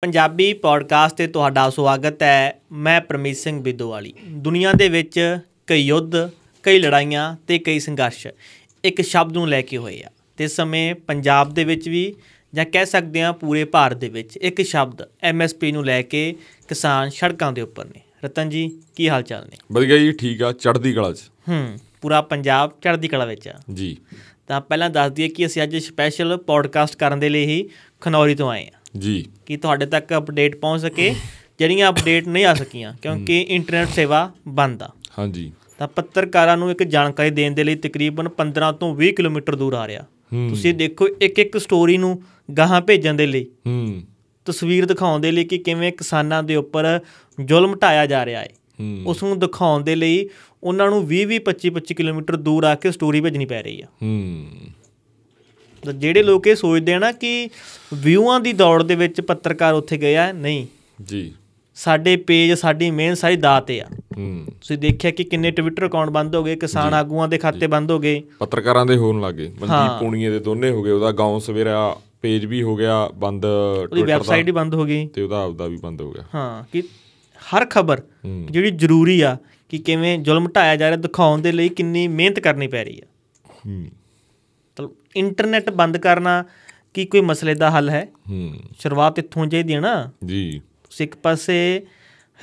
Punjabi podcast ਤੇ ਤੁਹਾਡਾ ਸਵਾਗਤ ਹੈ ਮੈਂ ਪਰਮੇਸ਼ ਸਿੰਘ ਬਿੱਦੋਵਾਲੀ ਦੁਨੀਆ ਦੇ ਵਿੱਚ ਕਈ ਯੁੱਧ ਕਈ ਲੜਾਈਆਂ ਤੇ ਕਈ ਸੰਘਰਸ਼ ਇੱਕ ਸ਼ਬਦ ਨੂੰ ਲੈ ਕੇ ਹੋਏ ਆ ਤੇ ਸਮੇਂ ਪੰਜਾਬ ਦੇ ਵਿੱਚ ਵੀ ਜਾਂ ਕਹਿ ਸਕਦੇ ਆ ਪੂਰੇ ਭਾਰਤ ਦੇ ਵਿੱਚ ਇੱਕ ਸ਼ਬਦ ਐਮਐਸਪੀ ਨੂੰ ਲੈ ਕੇ ਕਿਸਾਨ ਸੜਕਾਂ ਦੇ ਉੱਪਰ ਨੇ ਰਤਨ ਜੀ ਕੀ ਹਾਲ ਚਾਲ ਨੇ ਵਧੀਆ ਜੀ ਠੀਕ ਆ ਚੜ੍ਹਦੀ ਕਲਾ 'ਚ ਹੂੰ ਪੂਰਾ ਪੰਜਾਬ ਚੜ੍ਹਦੀ ਕਲਾ ਵਿੱਚ ਆ ਜੀ ਤਾਂ ਪਹਿਲਾਂ ਦੱਸ ਦਈਏ ਕਿ ਅਸੀਂ ਅੱਜ ਸਪੈਸ਼ਲ ਪੋਡਕਾਸਟ ਕਰਨ ਦੇ ਲਈ ਹੀ ਖਨੌਰੀ ਤੋਂ ਆਏ ਆ ਜੀ ਕਿ ਤੁਹਾਡੇ ਤੱਕ ਅਪਡੇਟ ਪਹੁੰਚ ਸਕੇ ਜਿਹੜੀਆਂ ਅਪਡੇਟ ਨਹੀਂ ਆ ਸਕੀਆਂ ਕਿਉਂਕਿ ਇੰਟਰਨੈਟ ਸੇਵਾ ਬੰਦ ਆ ਹਾਂਜੀ ਤਾਂ ਪੱਤਰਕਾਰਾਂ ਨੂੰ ਇੱਕ ਜਾਣਕਾਰੀ ਦੇਣ ਦੇ ਲਈ ਤਕਰੀਬਨ 15 ਤੋਂ 20 ਕਿਲੋਮੀਟਰ ਦੂਰ ਆ ਰਿਹਾ ਤੁਸੀਂ ਦੇਖੋ ਇੱਕ ਇੱਕ ਸਟੋਰੀ ਨੂੰ ਗਾਹਾਂ ਭੇਜਣ ਦੇ ਲਈ ਹੂੰ ਤਸਵੀਰ ਦਿਖਾਉਣ ਦੇ ਲਈ ਕਿ ਕਿਵੇਂ ਕਿਸਾਨਾਂ ਦੇ ਉੱਪਰ ਜ਼ੁਲਮ ਢਾਇਆ ਜਾ ਰਿਹਾ ਹੈ ਉਸ ਨੂੰ ਦਿਖਾਉਣ ਦੇ ਲਈ ਉਹਨਾਂ ਨੂੰ 20 20 25 25 ਕਿਲੋਮੀਟਰ ਦੂਰ ਆ ਕੇ ਸਟੋਰੀ ਭੇਜਣੀ ਪੈ ਰਹੀ ਆ ਹੂੰ ਜਿਹੜੇ ਲੋਕ ਇਹ ਸੋਚਦੇ ਆ ਨਾ ਕਿ ਵਿਊਆਂ ਦੀ ਦੌੜ ਦੇ ਵਿੱਚ ਪੱਤਰਕਾਰ ਉੱਥੇ ਗਿਆ ਨਹੀਂ ਜੀ ਸਾਡੇ ਪੇਜ ਸਾਡੀ ਮਿਹਨਤ ਸਾਰੀ ਦਾਤ ਆ ਹੂੰ ਤੁਸੀਂ ਦੇਖਿਆ ਕਿ ਕਿੰਨੇ ਟਵਿੱਟਰ ਅਕਾਊਂਟ ਬੰਦ ਹੋ ਗਏ ਕਿਸਾਨ ਆਗੂਆਂ ਦੇ ਖਾਤੇ ਬੰਦ ਹੋ ਗਏ ਪੱਤਰਕਾਰਾਂ ਦੇ ਹੋਣ ਲੱਗੇ ਮਨਦੀਪ ਪੂਣੀਏ ਦੇ ਦੋਨੇ ਹੋ ਗਏ ਉਹਦਾ ਗਾਉਂ ਸਵੇਰਾ ਪੇਜ ਵੀ ਹੋ ਗਿਆ ਬੰਦ ਟਵਿੱਟਰ ਉਹਦੀ ਵੈਬਸਾਈਟ ਹੀ ਬੰਦ ਹੋ ਗਈ ਤੇ ਉਹਦਾ ਆਪਦਾ ਵੀ ਬੰਦ ਹੋ ਗਿਆ ਹਾਂ ਕਿ ਹਰ ਖਬਰ ਜਿਹੜੀ ਜ਼ਰੂਰੀ ਆ ਕਿ ਕਿਵੇਂ ਜ਼ੁਲਮ ਢਾਇਆ ਜਾ ਰਿਹਾ ਦਿਖਾਉਣ ਦੇ ਲਈ ਕਿੰਨੀ ਮਿਹਨਤ ਕਰਨੀ ਪੈ ਰਹੀ ਆ ਹੂੰ ਇੰਟਰਨੈਟ ਬੰਦ ਕਰਨਾ ਕੀ ਕੋਈ ਮਸਲੇ ਦਾ ਹੱਲ ਹੈ ਹੂੰ ਸ਼ੁਰੂਆਤ ਇੱਥੋਂ ਚਾਹੀਦੀ ਹੈ ਨਾ ਜੀ ਤੁਸੀਂ ਇੱਕ ਪਾਸੇ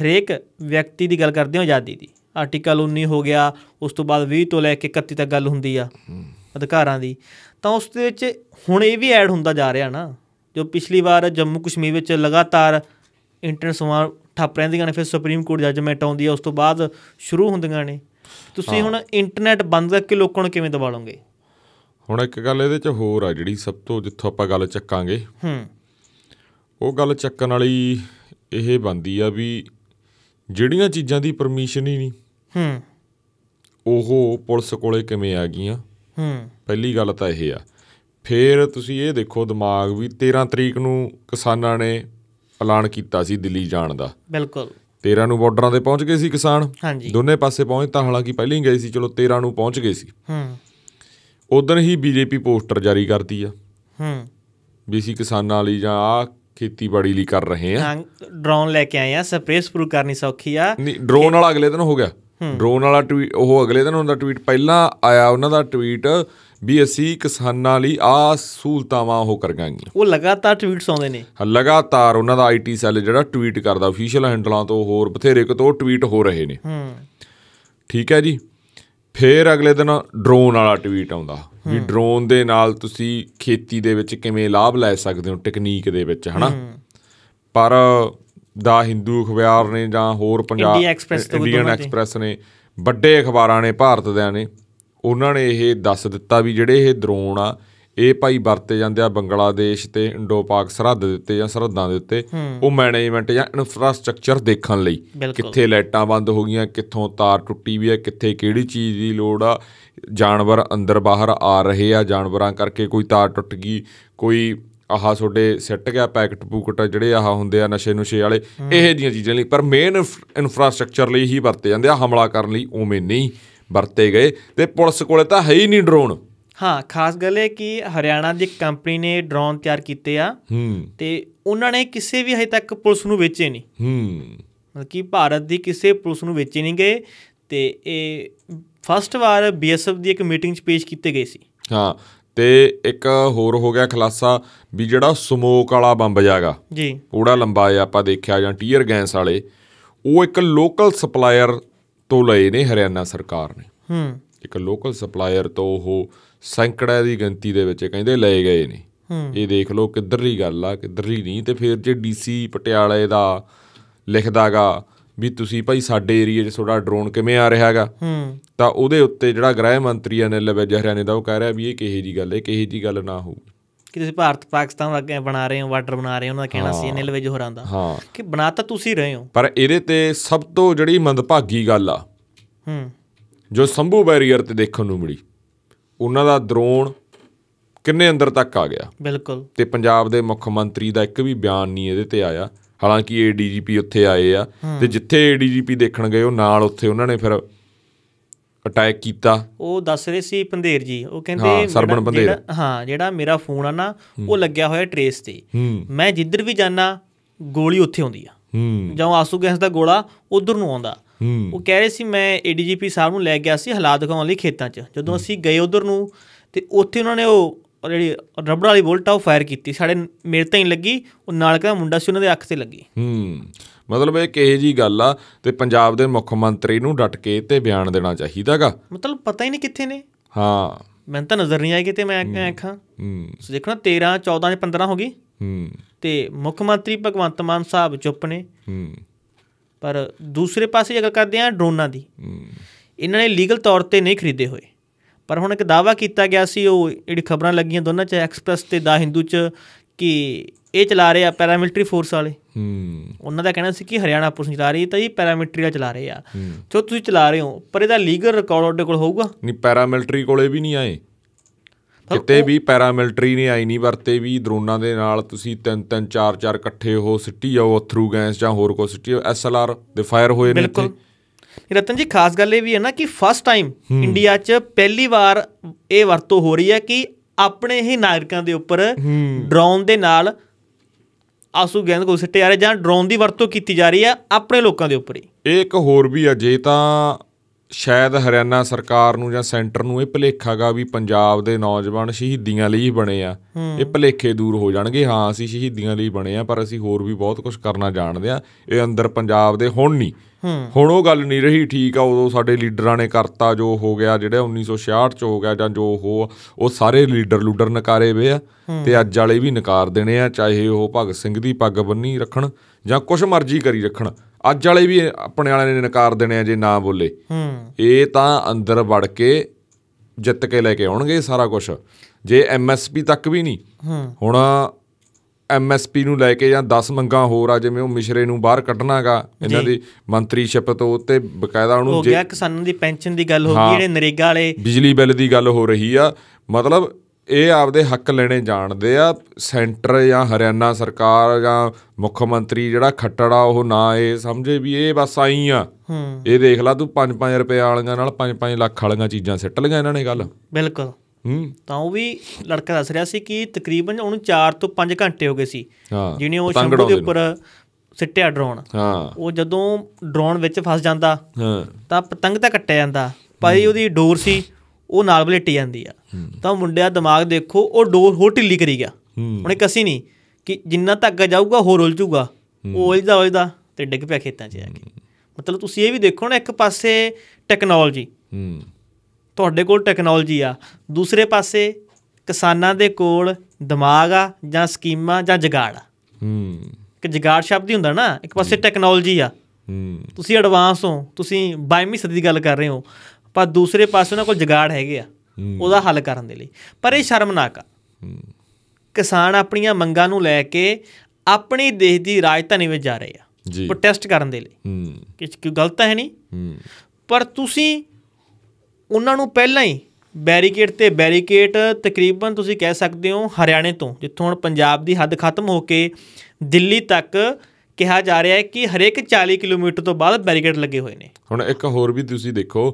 ਹਰੇਕ ਵਿਅਕਤੀ ਦੀ ਗੱਲ ਕਰਦੇ ਹੋ ਆਜ਼ਾਦੀ ਦੀ ਆਰਟੀਕਲ 19 ਹੋ ਗਿਆ ਉਸ ਤੋਂ ਬਾਅਦ 20 ਤੋਂ ਲੈ ਕੇ 31 ਤੱਕ ਗੱਲ ਹੁੰਦੀ ਆ ਅਧਿਕਾਰਾਂ ਦੀ ਤਾਂ ਉਸ ਦੇ ਵਿੱਚ ਹੁਣ ਇਹ ਵੀ ਐਡ ਹੁੰਦਾ ਜਾ ਰਿਹਾ ਨਾ ਜੋ ਪਿਛਲੀ ਵਾਰ ਜੰਮੂ ਕਸ਼ਮੀਰ ਵਿੱਚ ਲਗਾਤਾਰ ਇੰਟਰਨੈਟ ਸਮਾਂ ਠੱਪ ਰਹਿੰਦੀਆਂ ਨੇ ਫਿਰ ਸੁਪਰੀਮ ਕੋਰਟ ਜੱਜਮੈਂਟ ਆਉਂਦੀ ਆ ਉਸ ਤੋਂ ਬਾਅਦ ਸ਼ੁਰੂ ਹੁੰਦੀਆਂ ਨੇ ਤੁਸੀਂ ਹੁਣ ਇੰਟਰਨੈਟ ਬੰਦ ਕਰਕੇ ਲੋਕਾਂ ਨੂੰ ਕਿਵੇਂ ਦਬਾ ਲਓਗੇ ਹੁਣ ਇੱਕ ਗੱਲ ਇਹਦੇ 'ਚ ਹੋਰ ਆ ਜਿਹੜੀ ਸਭ ਤੋਂ ਜਿੱਥੋਂ ਆਪਾਂ ਗੱਲ ਚੱਕਾਂਗੇ ਹੂੰ ਉਹ ਗੱਲ ਚੱਕਣ ਵਾਲੀ ਇਹ ਬੰਦੀ ਆ ਵੀ ਜਿਹੜੀਆਂ ਚੀਜ਼ਾਂ ਦੀ ਪਰਮਿਸ਼ਨ ਹੀ ਨਹੀਂ ਹੂੰ ਉਹ ਪੁਲਿਸ ਕੋਲੇ ਕਿਵੇਂ ਆ ਗਈਆਂ ਹੂੰ ਪਹਿਲੀ ਗੱਲ ਤਾਂ ਇਹ ਆ ਫੇਰ ਤੁਸੀਂ ਇਹ ਦੇਖੋ ਦਿਮਾਗ ਵੀ 13 ਤਰੀਕ ਨੂੰ ਕਿਸਾਨਾਂ ਨੇ ਐਲਾਨ ਕੀਤਾ ਸੀ ਦਿੱਲੀ ਜਾਣ ਦਾ ਬਿਲਕੁਲ 13 ਨੂੰ ਬਾਰਡਰਾਂ ਤੇ ਪਹੁੰਚ ਗਏ ਸੀ ਕਿਸਾਨ ਹਾਂਜੀ ਦੋਨੇ ਪਾਸੇ ਪਹੁੰਚ ਤਾਂ ਹਾਲਾਂਕਿ ਪਹਿਲਾਂ ਹੀ ਗਏ ਸੀ ਚਲੋ 13 ਨੂੰ ਪਹੁੰਚ ਗਏ ਸੀ ਹੂੰ ਉਦੋਂ ਹੀ ਬੀਜੇਪੀ ਪੋਸਟਰ ਜਾਰੀ ਕਰਦੀ ਆ ਹੂੰ ਵੀ ਸੀ ਕਿਸਾਨਾਂ ਲਈ ਜਾਂ ਆ ਖੇਤੀਬਾੜੀ ਲਈ ਕਰ ਰਹੇ ਆ ਡਰੋਨ ਲੈ ਕੇ ਆਏ ਆ ਸਪਰੇ ਸਪਰੂ ਕਰਨੀ ਸੌਖੀ ਆ ਨਹੀਂ ਡਰੋਨ ਵਾਲਾ ਅਗਲੇ ਦਿਨ ਹੋ ਗਿਆ ਡਰੋਨ ਵਾਲਾ ਟਵੀਟ ਉਹ ਅਗਲੇ ਦਿਨ ਉਹਦਾ ਟਵੀਟ ਪਹਿਲਾਂ ਆਇਆ ਉਹਨਾਂ ਦਾ ਟਵੀਟ ਵੀ ਅਸੀਂ ਕਿਸਾਨਾਂ ਲਈ ਆ ਸਹੂਲਤਾਵਾਂ ਉਹ ਕਰਗਾਂਗੇ ਉਹ ਲਗਾਤਾਰ ਟਵੀਟਸ ਆਉਂਦੇ ਨੇ ਲਗਾਤਾਰ ਉਹਨਾਂ ਦਾ ਆਈਟੀ ਸੈੱਲ ਜਿਹੜਾ ਟਵੀਟ ਕਰਦਾ ਅਫੀਸ਼ੀਅਲ ਹੈਂਡਲਾਂ ਤੋਂ ਹੋਰ ਬਥੇਰੇ ਕੋ ਤੋਂ ਟਵੀਟ ਹੋ ਰਹੇ ਨੇ ਹੂੰ ਠੀਕ ਹੈ ਜੀ ਫਿਰ ਅਗਲੇ ਦਿਨ ਡਰੋਨ ਵਾਲਾ ਟਵੀਟ ਆਉਂਦਾ ਵੀ ਡਰੋਨ ਦੇ ਨਾਲ ਤੁਸੀਂ ਖੇਤੀ ਦੇ ਵਿੱਚ ਕਿਵੇਂ ਲਾਭ ਲੈ ਸਕਦੇ ਹੋ ਟੈਕਨੀਕ ਦੇ ਵਿੱਚ ਹਨਾ ਪਰ ਦਾ ਹਿੰਦੂ ਅਖਬਾਰ ਨੇ ਜਾਂ ਹੋਰ ਪੰਜਾਬ ਇੰਡੀਅਨ ਐਕਸਪ੍ਰੈਸ ਨੇ ਵੱਡੇ ਅਖਬਾਰਾਂ ਨੇ ਭਾਰਤ ਦੇ ਨੇ ਉਹਨਾਂ ਨੇ ਇਹ ਦੱਸ ਦਿੱਤਾ ਵੀ ਜਿਹੜੇ ਇਹ ਡਰੋਨ ਆ ਇਹ ਭਾਈ ਵਰਤੇ ਜਾਂਦੇ ਆ ਬੰਗਲਾਦੇਸ਼ ਤੇ ਇੰਡੋ ਪਾਕ ਸਰਹੱਦ ਦੇ ਉੱਤੇ ਜਾਂ ਸਰਹੱਦਾਂ ਦੇ ਉੱਤੇ ਉਹ ਮੈਨੇਜਮੈਂਟ ਜਾਂ ਇਨਫਰਾਸਟ੍ਰਕਚਰ ਦੇਖਣ ਲਈ ਕਿੱਥੇ ਲਾਈਟਾਂ ਬੰਦ ਹੋ ਗਈਆਂ ਕਿੱਥੋਂ ਤਾਰ ਟੁੱਟੀ ਵੀ ਹੈ ਕਿੱਥੇ ਕਿਹੜੀ ਚੀਜ਼ ਦੀ ਲੋੜ ਆ ਜਾਨਵਰ ਅੰਦਰ ਬਾਹਰ ਆ ਰਹੇ ਆ ਜਾਨਵਰਾਂ ਕਰਕੇ ਕੋਈ ਤਾਰ ਟੁੱਟ ਗਈ ਕੋਈ ਆਹਾ ਤੁਹਾਡੇ ਸੈੱਟ ਗਿਆ ਪੈਕਟ ਪੂਕਟ ਜਿਹੜੇ ਆਹਾ ਹੁੰਦੇ ਆ ਨਸ਼ੇ ਨੁਸ਼ੇ ਵਾਲੇ ਇਹ ਜੀਆਂ ਚੀਜ਼ਾਂ ਲਈ ਪਰ ਮੇਨ ਇਨਫਰਾਸਟ੍ਰਕਚਰ ਲਈ ਹੀ ਵਰਤੇ ਜਾਂਦੇ ਆ ਹਮਲਾ ਕਰਨ ਲਈ ਉਵੇਂ ਨਹੀਂ ਵਰਤੇ ਗਏ ਤੇ ਪੁਲਿਸ ਕੋਲੇ ਤਾਂ ਹੈ ਹੀ ਨਹੀਂ ਡਰੋਨ ਹਾਂ ਖਾਸ ਗੱਲ ਇਹ ਕਿ ਹਰਿਆਣਾ ਦੀ ਕੰਪਨੀ ਨੇ ਡਰੋਨ ਤਿਆਰ ਕੀਤੇ ਆ ਹੂੰ ਤੇ ਉਹਨਾਂ ਨੇ ਕਿਸੇ ਵੀ ਹਜੇ ਤੱਕ ਪੁਲਿਸ ਨੂੰ ਵੇਚੇ ਨਹੀਂ ਹੂੰ ਮਤਲਬ ਕਿ ਭਾਰਤ ਦੀ ਕਿਸੇ ਪੁਲਿਸ ਨੂੰ ਵੇਚੇ ਨਹੀਂ ਗਏ ਤੇ ਇਹ ਫਸਟ ਵਾਰ ਬੀਐਸਐਫ ਦੀ ਇੱਕ ਮੀਟਿੰਗ 'ਚ ਪੇਸ਼ ਕੀਤੇ ਗਏ ਸੀ ਹਾਂ ਤੇ ਇੱਕ ਹੋਰ ਹੋ ਗਿਆ ਖਲਾਸਾ ਵੀ ਜਿਹੜਾ ਸਮੋਕ ਵਾਲਾ ਬੰਬ ਜਾਗਾ ਜੀ ਉਹੜਾ ਲੰਬਾ ਆ ਆਪਾਂ ਦੇਖਿਆ ਜਾਂ ਟੀਅਰ ਗੈਸ ਵਾਲੇ ਉਹ ਇੱਕ ਲੋਕਲ ਸਪਲਾਇਰ ਤੋਂ ਲਏ ਨੇ ਹਰਿਆਣਾ ਸਰਕਾਰ ਨੇ ਹੂੰ ਇੱਕ ਲੋਕਲ ਸਪਲਾਇਰ ਤੋਂ ਉਹ ਸੈਂਕੜਾ ਦੀ ਗਿਣਤੀ ਦੇ ਵਿੱਚ ਕਹਿੰਦੇ ਲਏ ਗਏ ਨੇ ਇਹ ਦੇਖ ਲਓ ਕਿੱਧਰਲੀ ਗੱਲ ਆ ਕਿੱਧਰਲੀ ਨਹੀਂ ਤੇ ਫਿਰ ਜੇ ਡੀਸੀ ਪਟਿਆਲੇ ਦਾ ਲਿਖਦਾਗਾ ਵੀ ਤੁਸੀਂ ਭਾਈ ਸਾਡੇ ਏਰੀਆ 'ਚ ਤੁਹਾਡਾ ਡਰੋਨ ਕਿਵੇਂ ਆ ਰਿਹਾਗਾ ਤਾਂ ਉਹਦੇ ਉੱਤੇ ਜਿਹੜਾ ਗ੍ਰਹਿ ਮੰਤਰੀ ਅਨਿਲ ਵਿਜ ਨੇ ਦਾ ਉਹ ਕਹਿ ਰਿਹਾ ਵੀ ਇਹ ਕਿਹੇ ਜੀ ਗੱਲ ਹੈ ਕਿਹੇ ਜੀ ਗੱਲ ਨਾ ਹੋਊ ਕਿ ਤੁਸੀਂ ਭਾਰਤ ਪਾਕਿਸਤਾਨ ਦਾ ਬਣਾ ਰਹੇ ਹੋ ਬਾਰਡਰ ਬਣਾ ਰਹੇ ਹੋ ਉਹਨਾਂ ਦਾ ਕਹਿਣਾ ਸੀ ਅਨਿਲ ਵਿਜ ਹੋਰਾਂ ਦਾ ਕਿ ਬਣਾ ਤਾਂ ਤੁਸੀਂ ਰਹੇ ਹੋ ਪਰ ਇਹਦੇ ਤੇ ਸਭ ਤੋਂ ਜਿਹੜੀ ਮੰਦਭਾਗੀ ਗੱਲ ਆ ਹੂੰ ਜੋ ਸੰਭੂ ਬੈਰੀਅਰ ਤੇ ਦੇਖਣ ਨੂੰ ਮਿਲੀ ਉਹਨਾਂ ਦਾ ਦਰੋਣ ਕਿੰਨੇ ਅੰਦਰ ਤੱਕ ਆ ਗਿਆ ਬਿਲਕੁਲ ਤੇ ਪੰਜਾਬ ਦੇ ਮੁੱਖ ਮੰਤਰੀ ਦਾ ਇੱਕ ਵੀ ਬਿਆਨ ਨਹੀਂ ਇਹਦੇ ਤੇ ਆਇਆ ਹਾਲਾਂਕਿ ਏਡੀਜੀਪੀ ਉੱਥੇ ਆਏ ਆ ਤੇ ਜਿੱਥੇ ਏਡੀਜੀਪੀ ਦੇਖਣ ਗਏ ਉਹ ਨਾਲ ਉੱਥੇ ਉਹਨਾਂ ਨੇ ਫਿਰ ਅਟੈਕ ਕੀਤਾ ਉਹ ਦੱਸ ਰਹੇ ਸੀ ਪੰਧੇਰ ਜੀ ਉਹ ਕਹਿੰਦੇ ਸਰਬਣ ਪੰਧੇਰ ਹਾਂ ਜਿਹੜਾ ਮੇਰਾ ਫੋਨ ਆ ਨਾ ਉਹ ਲੱਗਿਆ ਹੋਇਆ ਟ੍ਰੇਸ ਤੇ ਮੈਂ ਜਿੱਧਰ ਵੀ ਜਾਣਾ ਗੋਲੀ ਉੱਥੇ ਆਉਂਦੀ ਆ ਜਦੋਂ ਆਸੂ ਗੈਸ ਦਾ ਗੋਲਾ ਉਧਰ ਨੂੰ ਆਉਂਦਾ ਉਹ ਕਹਿ ਰਹੇ ਸੀ ਮੈਂ ਏਡੀਜੀਪੀ ਸਾਹਿਬ ਨੂੰ ਲੈ ਗਿਆ ਸੀ ਹਾਲਾਤ ਦਿਖਾਉਣ ਲਈ ਖੇਤਾਂ 'ਚ ਜਦੋਂ ਅਸੀਂ ਗਏ ਉਧਰ ਨੂੰ ਤੇ ਉੱਥੇ ਉਹਨਾਂ ਨੇ ਉਹ ਜਿਹੜੀ ਰਬੜ ਵਾਲੀ ਬੁਲਟ ਆ ਉਹ ਫਾਇਰ ਕੀਤੀ ਸਾਡੇ ਮੇਰੇ ਤਾਂ ਹੀ ਲੱਗੀ ਉਹ ਨਾਲ ਦਾ ਮੁੰਡਾ ਸੀ ਉਹਨਾਂ ਦੇ ਅੱਖ ਤੇ ਲੱਗੀ ਹੂੰ ਮਤਲਬ ਇਹ ਕਿਹੇ ਜੀ ਗੱਲ ਆ ਤੇ ਪੰਜਾਬ ਦੇ ਮੁੱਖ ਮੰਤਰੀ ਨੂੰ ਡਟ ਕੇ ਤੇ ਬਿਆਨ ਦੇਣਾ ਚਾਹੀਦਾਗਾ ਮਤਲਬ ਪਤਾ ਹੀ ਨਹੀਂ ਕਿੱਥੇ ਨੇ ਹਾਂ ਮੈਂ ਤਾਂ ਨਜ਼ਰ ਨਹੀਂ ਆਈ ਕਿਤੇ ਮੈਂ ਅੱਖਾਂ ਹੂੰ ਸੋ ਦੇਖਣਾ 13 14 ਤੇ 15 ਹੋ ਗਈ ਹੂੰ ਤੇ ਮੁੱਖ ਮੰਤਰੀ ਭਗਵੰਤ ਮਾਨ ਸਾਹਿਬ ਚੁੱਪ ਨੇ ਹੂੰ ਪਰ ਦੂਸਰੇ ਪਾਸੇ ਅਗਰ ਕਰਦੇ ਆ ਡਰੋਨਾਂ ਦੀ ਇਹਨਾਂ ਨੇ ਲੀਗਲ ਤੌਰ ਤੇ ਨਹੀਂ ਖਰੀਦੇ ਹੋਏ ਪਰ ਹੁਣ ਇੱਕ ਦਾਵਾ ਕੀਤਾ ਗਿਆ ਸੀ ਉਹ ਜਿਹੜੀ ਖਬਰਾਂ ਲੱਗੀਆਂ ਦੋਨਾਂ ਚ ਐਕਸਪ੍ਰੈਸ ਤੇ ਦਾ ਹਿੰਦੂ ਚ ਕਿ ਇਹ ਚਲਾ ਰਹੇ ਆ ਪੈਰਾਮਿਲਟਰੀ ਫੋਰਸ ਵਾਲੇ ਹੂੰ ਉਹਨਾਂ ਦਾ ਕਹਿਣਾ ਸੀ ਕਿ ਹਰਿਆਣਾ ਪੁਲਿਸ ਚਲਾ ਰਹੀ ਤਾਂ ਇਹ ਪੈਰਾਮਿਲਟਰੀ ਚਲਾ ਰਹੇ ਆ ਜੋ ਤੁਸੀਂ ਚਲਾ ਰਹੇ ਹੋ ਪਰ ਇਹਦਾ ਲੀਗਲ ਰਿਕਾਰਡ ਤੁਹਾਡੇ ਕੋਲ ਹੋਊਗਾ ਨਹੀਂ ਪੈਰਾਮਿਲਟਰੀ ਕੋਲੇ ਵੀ ਨਹੀਂ ਆਏ ਕਿਤੇ ਵੀ ਪੈਰਾਮਿਲਟਰੀ ਨੇ ਆਈ ਨਹੀਂ ਵਰਤੇ ਵੀ ਡਰੋਨਾਂ ਦੇ ਨਾਲ ਤੁਸੀਂ ਤਿੰਨ ਤਿੰਨ ਚਾਰ ਚਾਰ ਇਕੱਠੇ ਹੋ ਸਿੱਟੀ ਜਾਓ ਥਰੂ ਗੈਂਸ ਜਾਂ ਹੋਰ ਕੋਈ ਸਿੱਟੀ ਐਸਐਲਆਰ ਦੇ ਫਾਇਰ ਹੋਏ ਨੇ ਬਿਲਕੁਲ ਰਤਨ ਜੀ ਖਾਸ ਗੱਲ ਇਹ ਵੀ ਹੈ ਨਾ ਕਿ ਫਸਟ ਟਾਈਮ ਇੰਡੀਆ 'ਚ ਪਹਿਲੀ ਵਾਰ ਇਹ ਵਰਤੋਂ ਹੋ ਰਹੀ ਹੈ ਕਿ ਆਪਣੇ ਹੀ ਨਾਗਰਿਕਾਂ ਦੇ ਉੱਪਰ ਡਰੋਨ ਦੇ ਨਾਲ ਆਸੂ ਗੈਂਦ ਕੋ ਸਿੱਟੇ ਜਾ ਰਹੇ ਜਾਂ ਡਰੋਨ ਦੀ ਵਰਤੋਂ ਕੀਤੀ ਜਾ ਰਹੀ ਹੈ ਆਪਣੇ ਲੋਕਾਂ ਦੇ ਉੱਪਰ ਹੀ ਇਹ ਇੱਕ ਹੋਰ ਵੀ ਹੈ ਜੇ ਤਾਂ ਸ਼ਾਇਦ ਹਰਿਆਣਾ ਸਰਕਾਰ ਨੂੰ ਜਾਂ ਸੈਂਟਰ ਨੂੰ ਇਹ ਭਲੇਖਾਗਾ ਵੀ ਪੰਜਾਬ ਦੇ ਨੌਜਵਾਨ ਸ਼ਹੀਦੀਆਂ ਲਈ ਬਣੇ ਆ ਇਹ ਭਲੇਖੇ ਦੂਰ ਹੋ ਜਾਣਗੇ ਹਾਂ ਅਸੀਂ ਸ਼ਹੀਦੀਆਂ ਲਈ ਬਣੇ ਆ ਪਰ ਅਸੀਂ ਹੋਰ ਵੀ ਬਹੁਤ ਕੁਝ ਕਰਨਾ ਜਾਣਦੇ ਆ ਇਹ ਅੰਦਰ ਪੰਜਾਬ ਦੇ ਹੁਣ ਨਹੀਂ ਹੁਣ ਉਹ ਗੱਲ ਨਹੀਂ ਰਹੀ ਠੀਕ ਆ ਉਦੋਂ ਸਾਡੇ ਲੀਡਰਾਂ ਨੇ ਕਰਤਾ ਜੋ ਹੋ ਗਿਆ ਜਿਹੜਾ 1966 ਚ ਹੋ ਗਿਆ ਜਾਂ ਜੋ ਹੋ ਉਹ ਸਾਰੇ ਲੀਡਰ ਲੂਡਰ ਨਕਾਰੇ ਵੇ ਆ ਤੇ ਅੱਜ ਵਾਲੇ ਵੀ ਨਕਾਰ ਦੇਣੇ ਆ ਚਾਹੇ ਉਹ ਭਗਤ ਸਿੰਘ ਦੀ ਪੱਗ ਬੰਨੀ ਰੱਖਣ ਜਾਂ ਕੁਝ ਮਰਜ਼ੀ ਕਰੀ ਰੱਖਣ ਅੱਜ ਵਾਲੇ ਵੀ ਆਪਣੇ ਵਾਲੇ ਨੇ ਨਕਾਰ ਦੇਣੇ ਆ ਜੇ ਨਾ ਬੋਲੇ ਹੂੰ ਇਹ ਤਾਂ ਅੰਦਰ ਵੜ ਕੇ ਜਿੱਤ ਕੇ ਲੈ ਕੇ ਆਉਣਗੇ ਸਾਰਾ ਕੁਝ ਜੇ ਐਮਐਸਪੀ ਤੱਕ ਵੀ ਨਹੀਂ ਹੂੰ ਹੁਣ ਐਮਐਸਪੀ ਨੂੰ ਲੈ ਕੇ ਜਾਂ 10 ਮੰਗਾਂ ਹੋਰ ਆ ਜਿਵੇਂ ਉਹ ਮਿਸ਼ਰੇ ਨੂੰ ਬਾਹਰ ਕੱਢਣਾਗਾ ਇਹਨਾਂ ਦੀ ਮੰਤਰੀਸ਼ਿਪ ਤੋਂ ਉੱਤੇ ਬਕਾਇਦਾ ਉਹਨੂੰ ਜੇ ਹੋ ਗਿਆ ਕਿਸਾਨਾਂ ਦੀ ਪੈਨਸ਼ਨ ਦੀ ਗੱਲ ਹੋ ਗਈ ਜਿਹੜੇ ਨਰੇਗਾ ਵਾਲੇ ਬਿਜਲੀ ਬਿੱਲ ਦੀ ਗੱਲ ਹੋ ਰਹੀ ਆ ਮਤਲਬ ਇਹ ਆਪਦੇ ਹੱਕ ਲੈਣੇ ਜਾਣਦੇ ਆ ਸੈਂਟਰ ਜਾਂ ਹਰਿਆਣਾ ਸਰਕਾਰ ਜਾਂ ਮੁੱਖ ਮੰਤਰੀ ਜਿਹੜਾ ਖੱਟੜ ਆ ਉਹ ਨਾ ਇਹ ਸਮਝੇ ਵੀ ਇਹ ਬਸ ਆਈ ਆ ਇਹ ਦੇਖ ਲੈ ਤੂੰ 5-5 ਰੁਪਏ ਵਾਲੀਆਂ ਨਾਲ 5-5 ਲੱਖ ਵਾਲੀਆਂ ਚੀਜ਼ਾਂ ਸਿੱਟ ਲਈਆਂ ਇਹਨਾਂ ਨੇ ਗੱਲ ਬਿਲਕੁਲ ਹੂੰ ਤਾਂ ਉਹ ਵੀ ਲੜਕਾ ਦੱਸ ਰਿਹਾ ਸੀ ਕਿ ਤਕਰੀਬਨ ਉਹਨੂੰ 4 ਤੋਂ 5 ਘੰਟੇ ਹੋ ਗਏ ਸੀ ਜਿਹਨੇ ਉਹ ਸ਼ੰਭੂ ਦੇ ਉੱਪਰ ਸਿੱਟਿਆ ਡਰੋਨ ਹਾਂ ਉਹ ਜਦੋਂ ਡਰੋਨ ਵਿੱਚ ਫਸ ਜਾਂਦਾ ਹਾਂ ਤਾਂ ਪਤੰਗ ਤਾਂ ਕੱਟਿਆ ਜਾਂਦਾ ਭਾਈ ਉਹਦੀ ਡੋਰ ਸੀ ਉਹ ਨਾਲ ਬਲੇਟੀ ਜਾਂਦੀ ਆ ਤਾਂ ਮੁੰਡਿਆ ਦਿਮਾਗ ਦੇਖੋ ਉਹ ਡੋਰ ਹੋ ਢਿੱਲੀ ਕਰੀ ਗਿਆ ਉਹਨੇ ਕਸੀ ਨਹੀਂ ਕਿ ਜਿੰਨਾ ਤੱਕ ਜਾਊਗਾ ਹੋਰ ਉਲਝੂਗਾ ਉਹ ਉਲਝਦਾ ਉਲਝਦਾ ਤੇ ਡਿੱਗ ਪਿਆ ਖੇਤਾਂ 'ਚ ਜਾ ਕੇ ਮਤਲਬ ਤੁਸੀਂ ਇਹ ਵੀ ਦੇਖੋ ਨਾ ਇੱਕ ਪਾਸੇ ਟੈਕਨੋਲੋਜੀ ਤੁਹਾਡੇ ਕੋਲ ਟੈਕਨੋਲੋਜੀ ਆ ਦੂਸਰੇ ਪਾਸੇ ਕਿਸਾਨਾਂ ਦੇ ਕੋਲ ਦਿਮਾਗ ਆ ਜਾਂ ਸਕੀਮਾਂ ਜਾਂ ਜਗਾੜ ਆ ਹੂੰ ਕਿ ਜਗਾੜ ਸ਼ਬਦ ਹੀ ਹੁੰਦਾ ਨਾ ਇੱਕ ਪਾਸੇ ਟੈਕਨੋਲੋਜੀ ਆ ਹੂੰ ਤੁਸੀਂ ਐਡਵਾਂਸ ਹੋ ਤੁਸੀਂ 22ਵੀਂ ਸਦੀ ਦੀ ਗੱਲ ਕਰ ਰਹੇ ਹੋ ਪਰ ਦੂਸਰੇ ਪਾਸੇ ਉਹਨਾਂ ਕੋਲ ਜਗਾੜ ਹੈਗੇ ਆ ਉਹਦਾ ਹੱਲ ਕਰਨ ਦੇ ਲਈ ਪਰ ਇਹ ਸ਼ਰਮਨਾਕ ਆ ਕਿਸਾਨ ਆਪਣੀਆਂ ਮੰਗਾਂ ਨੂੰ ਲੈ ਕੇ ਆਪਣੀ ਦੇਸ਼ ਦੀ ਰਾਜਧਾਨੀ ਵਿੱਚ ਜਾ ਰਹੇ ਆ ਜੀ ਪ੍ਰੋਟੈਸਟ ਕਰਨ ਦੇ ਲਈ ਕਿ ਕਿ ਗਲਤ ਹੈ ਨਹੀਂ ਪਰ ਤੁਸੀਂ ਉਹਨਾਂ ਨੂੰ ਪਹਿਲਾਂ ਹੀ ਬੈਰੀਕੇਡ ਤੇ ਬੈਰੀਕੇਡ ਤਕਰੀਬਨ ਤੁਸੀਂ ਕਹਿ ਸਕਦੇ ਹੋ ਹਰਿਆਣੇ ਤੋਂ ਜਿੱਥੋਂ ਹੁਣ ਪੰਜਾਬ ਦੀ ਹੱਦ ਖਤਮ ਹੋ ਕੇ ਦਿੱਲੀ ਤੱਕ ਕਿਹਾ ਜਾ ਰਿਹਾ ਹੈ ਕਿ ਹਰੇਕ 40 ਕਿਲੋਮੀਟਰ ਤੋਂ ਬਾਅਦ ਬੈਰੀਕੇਡ ਲੱਗੇ ਹੋਏ ਨੇ ਹੁਣ ਇੱਕ ਹੋਰ ਵੀ ਤੁਸੀਂ ਦੇਖੋ